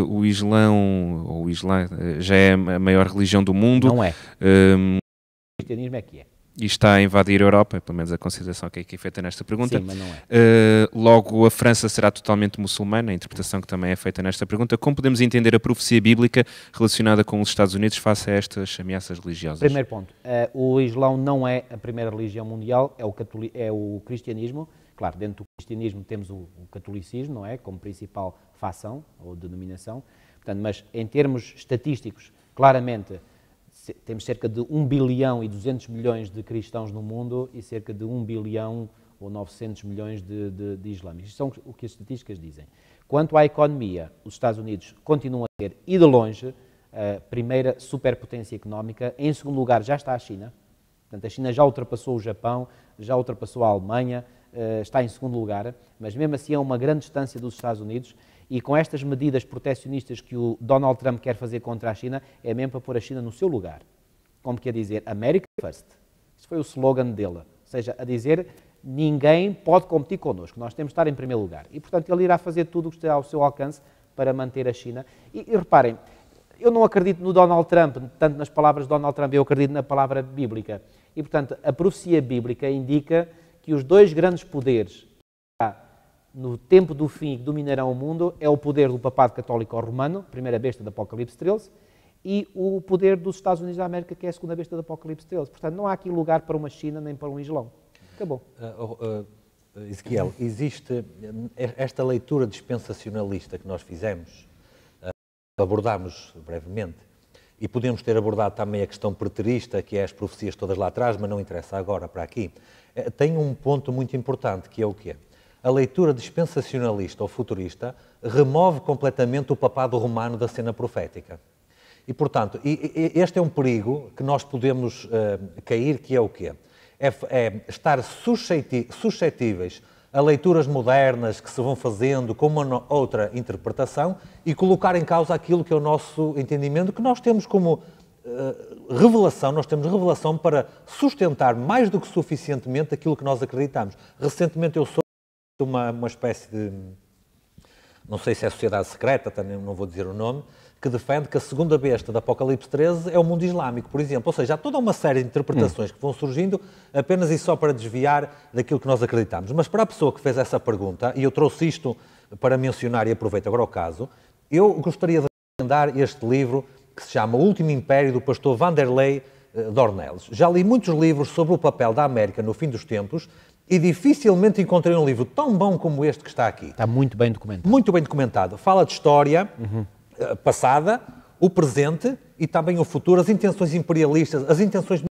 o Islão, ou o Islã já é a maior religião do mundo. Não é. Ehm, o cristianismo é que é e está a invadir a Europa, pelo menos a consideração que é, que é feita nesta pergunta. Sim, mas não é. Uh, logo, a França será totalmente muçulmana, a interpretação que também é feita nesta pergunta. Como podemos entender a profecia bíblica relacionada com os Estados Unidos face a estas ameaças religiosas? Primeiro ponto, uh, o Islão não é a primeira religião mundial, é o, é o cristianismo. Claro, dentro do cristianismo temos o, o catolicismo, não é? Como principal fação ou denominação. Portanto, mas em termos estatísticos, claramente temos cerca de 1 bilhão e 200 milhões de cristãos no mundo e cerca de 1 bilhão ou 900 milhões de, de, de islâmicos. Isto são o que as estatísticas dizem. Quanto à economia, os Estados Unidos continuam a ser, e de longe, a primeira superpotência económica. Em segundo lugar, já está a China. Portanto, a China já ultrapassou o Japão, já ultrapassou a Alemanha, eh, está em segundo lugar, mas mesmo assim é uma grande distância dos Estados Unidos. E com estas medidas proteccionistas que o Donald Trump quer fazer contra a China, é mesmo para pôr a China no seu lugar. Como quer é dizer, America First. Isso foi o slogan dele. Ou seja, a dizer, ninguém pode competir connosco, nós temos de estar em primeiro lugar. E, portanto, ele irá fazer tudo o que está ao seu alcance para manter a China. E, e reparem, eu não acredito no Donald Trump, tanto nas palavras de Donald Trump, eu acredito na palavra bíblica. E, portanto, a profecia bíblica indica que os dois grandes poderes no tempo do fim que dominarão o mundo é o poder do papado católico romano, primeira besta do Apocalipse 13, e o poder dos Estados Unidos da América, que é a segunda besta do Apocalipse 13. Portanto, não há aqui lugar para uma China nem para um Islão. Acabou. Uh, uh, uh, Ezequiel, existe eh, esta leitura dispensacionalista que nós fizemos, ah, abordámos brevemente, e podemos ter abordado também a questão preterista, que é as profecias todas lá atrás, mas não interessa agora para aqui, eh, tem um ponto muito importante, que é o quê? a leitura dispensacionalista ou futurista remove completamente o papado romano da cena profética. E, portanto, este é um perigo que nós podemos uh, cair, que é o quê? É, é estar suscetíveis a leituras modernas que se vão fazendo com uma outra interpretação e colocar em causa aquilo que é o nosso entendimento, que nós temos como uh, revelação, nós temos revelação para sustentar mais do que suficientemente aquilo que nós acreditamos. Recentemente eu sou uma, uma espécie de. Não sei se é sociedade secreta, também não vou dizer o nome, que defende que a segunda besta do Apocalipse 13 é o mundo islâmico, por exemplo. Ou seja, há toda uma série de interpretações hum. que vão surgindo apenas e só para desviar daquilo que nós acreditamos. Mas para a pessoa que fez essa pergunta, e eu trouxe isto para mencionar e aproveito agora o caso, eu gostaria de recomendar este livro que se chama O Último Império do pastor Vanderlei eh, Dornelles. Já li muitos livros sobre o papel da América no fim dos tempos e dificilmente encontrei um livro tão bom como este que está aqui. Está muito bem documentado. Muito bem documentado. Fala de história uhum. passada, o presente e também o futuro, as intenções imperialistas, as intenções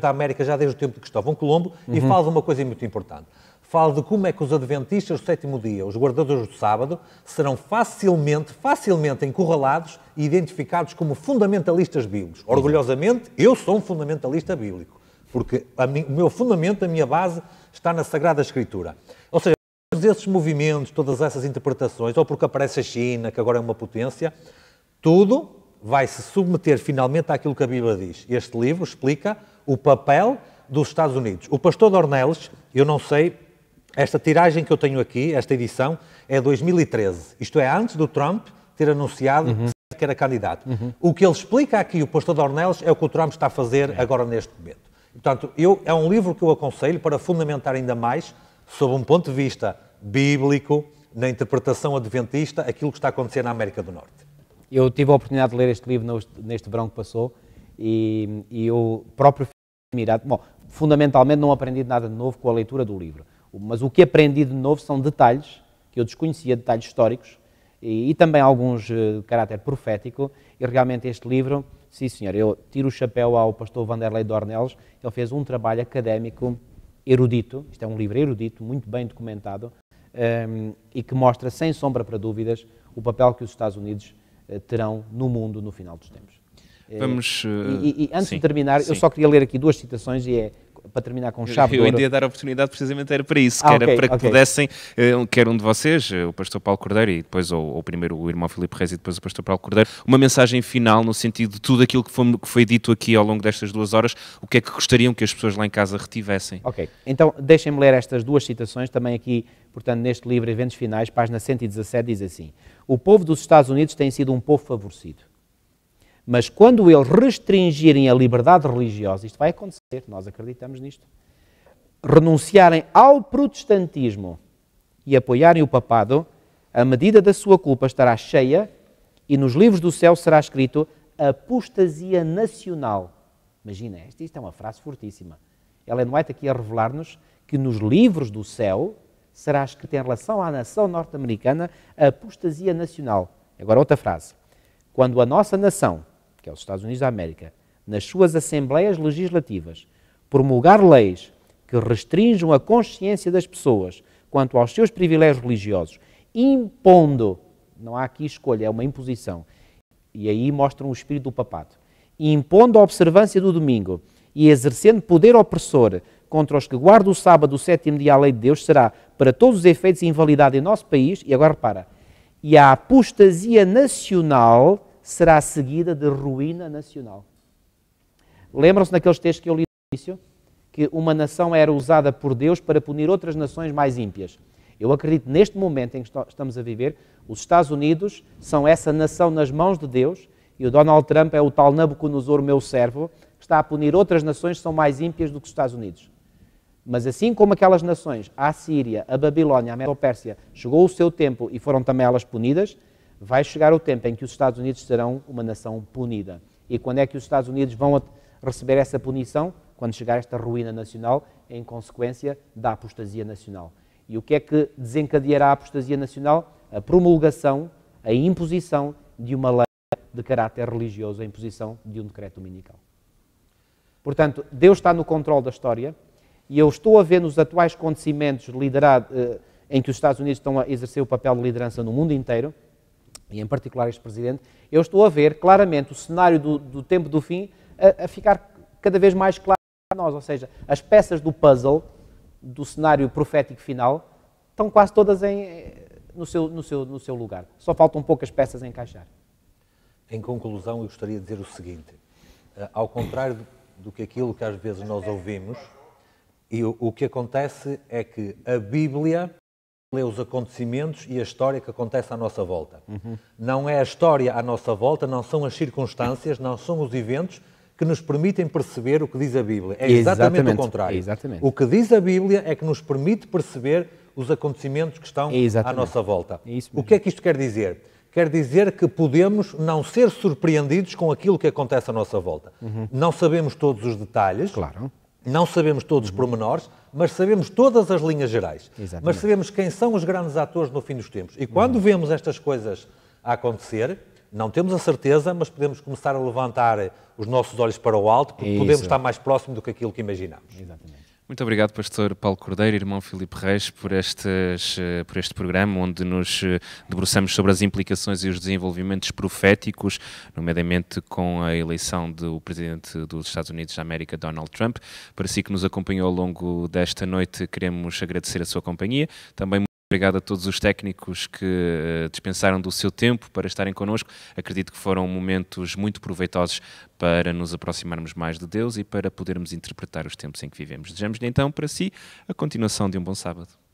da América já desde o tempo de Cristóvão Colombo uhum. e fala de uma coisa muito importante. Fala de como é que os adventistas do sétimo dia, os guardadores do sábado, serão facilmente, facilmente encurralados e identificados como fundamentalistas bíblicos. Orgulhosamente, eu sou um fundamentalista bíblico. Porque mim, o meu fundamento, a minha base, está na Sagrada Escritura. Ou seja, todos esses movimentos, todas essas interpretações, ou porque aparece a China, que agora é uma potência, tudo vai se submeter finalmente àquilo que a Bíblia diz. Este livro explica o papel dos Estados Unidos. O pastor Dornelles, eu não sei, esta tiragem que eu tenho aqui, esta edição, é 2013. Isto é, antes do Trump ter anunciado uhum. que era candidato. Uhum. O que ele explica aqui, o pastor Dornelles, é o que o Trump está a fazer é. agora neste momento. Portanto, eu, é um livro que eu aconselho para fundamentar ainda mais, sob um ponto de vista bíblico, na interpretação adventista, aquilo que está acontecendo na América do Norte. Eu tive a oportunidade de ler este livro neste verão que passou e, e eu próprio fiquei admirado. Bom, fundamentalmente não aprendi nada de novo com a leitura do livro, mas o que aprendi de novo são detalhes que eu desconhecia, detalhes históricos e, e também alguns eh, de caráter profético. E realmente este livro Sim, senhor, eu tiro o chapéu ao pastor Vanderlei Dornelos, ele fez um trabalho académico erudito, isto é um livro erudito, muito bem documentado, um, ehm, e que mostra, sem sombra para dúvidas, o papel que os Estados Unidos eh, terão no mundo no final dos tempos. Vamos. Uh, e, e, e, antes sim, de terminar, sim. eu só queria ler aqui duas citações, e é para terminar com chave eu, eu de ouro. Eu ia dar a oportunidade precisamente era para isso, ah, que era okay, para que okay. pudessem, uh, quer um de vocês, eh, o pastor Paulo Cordeiro, e depois, ou, ou primeiro o irmão Filipe Reis e depois o pastor Paulo Cordeiro, uma mensagem final no sentido de tudo aquilo que foi, que foi dito aqui ao longo destas duas horas, o que é que gostariam que as pessoas lá em casa retivessem. Ok, então deixem-me ler estas duas citações, também aqui, portanto, neste livro Eventos Finais, página 117, diz assim: O povo dos Estados Unidos tem sido um povo favorecido. Mas quando eles restringirem a liberdade religiosa, isto vai acontecer, nós acreditamos nisto, renunciarem ao protestantismo e apoiarem o papado, a medida da sua culpa estará cheia e nos livros do céu será escrito apostasia nacional. Imagina, isto é uma frase fortíssima. Ellen White aqui a revelar-nos que nos livros do céu será escrito em relação à nação norte-americana apostasia nacional. Agora outra frase. Quando a nossa nação que é os Estados Unidos da América, nas suas assembleias legislativas, promulgar leis que restringam a consciência das pessoas quanto aos seus privilégios religiosos, impondo, não há aqui escolha, é uma imposição, e aí mostram o espírito do papado, impondo a observância do domingo e exercendo poder opressor contra os que guardam o sábado, o sétimo dia, à lei de Deus, será, para todos os efeitos, invalidado em nosso país, e agora repara, e a apostasia nacional será seguida de ruína nacional. Lembram-se naqueles textos que eu li no início? Que uma nação era usada por Deus para punir outras nações mais ímpias. Eu acredito neste momento em que estamos a viver, os Estados Unidos são essa nação nas mãos de Deus e o Donald Trump é o tal Nabucodonosor, meu servo, que está a punir outras nações que são mais ímpias do que os Estados Unidos. Mas assim como aquelas nações, a Síria, a Babilónia, a Medo-Pérsia, chegou o seu tempo e foram também elas punidas, vai chegar o tempo em que os Estados Unidos serão uma nação punida. E quando é que os Estados Unidos vão receber essa punição? Quando chegar esta ruína nacional, em consequência da apostasia nacional. E o que é que desencadeará a apostasia nacional? A promulgação, a imposição de uma lei de caráter religioso, a imposição de um decreto dominical. Portanto, Deus está no controle da história e eu estou a ver nos atuais acontecimentos liderado, eh, em que os Estados Unidos estão a exercer o papel de liderança no mundo inteiro, e em particular este presidente, eu estou a ver claramente o cenário do, do tempo do fim a, a, ficar cada vez mais claro para nós, ou seja, as peças do puzzle do cenário profético final estão quase todas em, no, seu, no, seu, no seu lugar. Só faltam poucas peças a encaixar. Em conclusão, eu gostaria de dizer o seguinte: eh, ao contrário do que aquilo que às vezes nós ouvimos, e o, o que acontece é que a Bíblia lê os acontecimentos e a história que acontece à nossa volta. Uhum. Não é a história à nossa volta, não são as circunstâncias, não são os eventos que nos permitem perceber o que diz a Bíblia. É exatamente, exatamente o contrário. exatamente. O que diz a Bíblia é que nos permite perceber os acontecimentos que estão à nossa volta. É o que é que isto quer dizer? Quer dizer que podemos não ser surpreendidos com aquilo que acontece à nossa volta. Uhum. Não sabemos todos os detalhes, claro. Não sabemos todos os uhum. pormenores, mas sabemos todas as linhas gerais. Exatamente. Mas sabemos quem são os grandes atores no fim dos tempos. E quando uhum. vemos estas coisas a acontecer, não temos a certeza, mas podemos começar a levantar os nossos olhos para o alto, porque Isso. podemos estar mais próximo do que aquilo que imaginamos. Exatamente. Muito obrigado, pastor Paulo Cordeiro, irmão Filipe Reis, por, estes, eh, por este programa, onde nos eh, debruçamos sobre as implicações e os desenvolvimentos proféticos, nomeadamente com a eleição do presidente dos Estados Unidos da América, Donald Trump. Para si que nos acompanhou ao longo desta noite, queremos agradecer a sua companhia. Também Obrigado a todos os técnicos que eh, dispensaram do seu tempo para estarem connosco. Acredito que foram momentos muito proveitosos para nos aproximarmos mais de Deus e para podermos interpretar os tempos em que vivemos. Desejamos-lhe então para si a continuação de um bom sábado.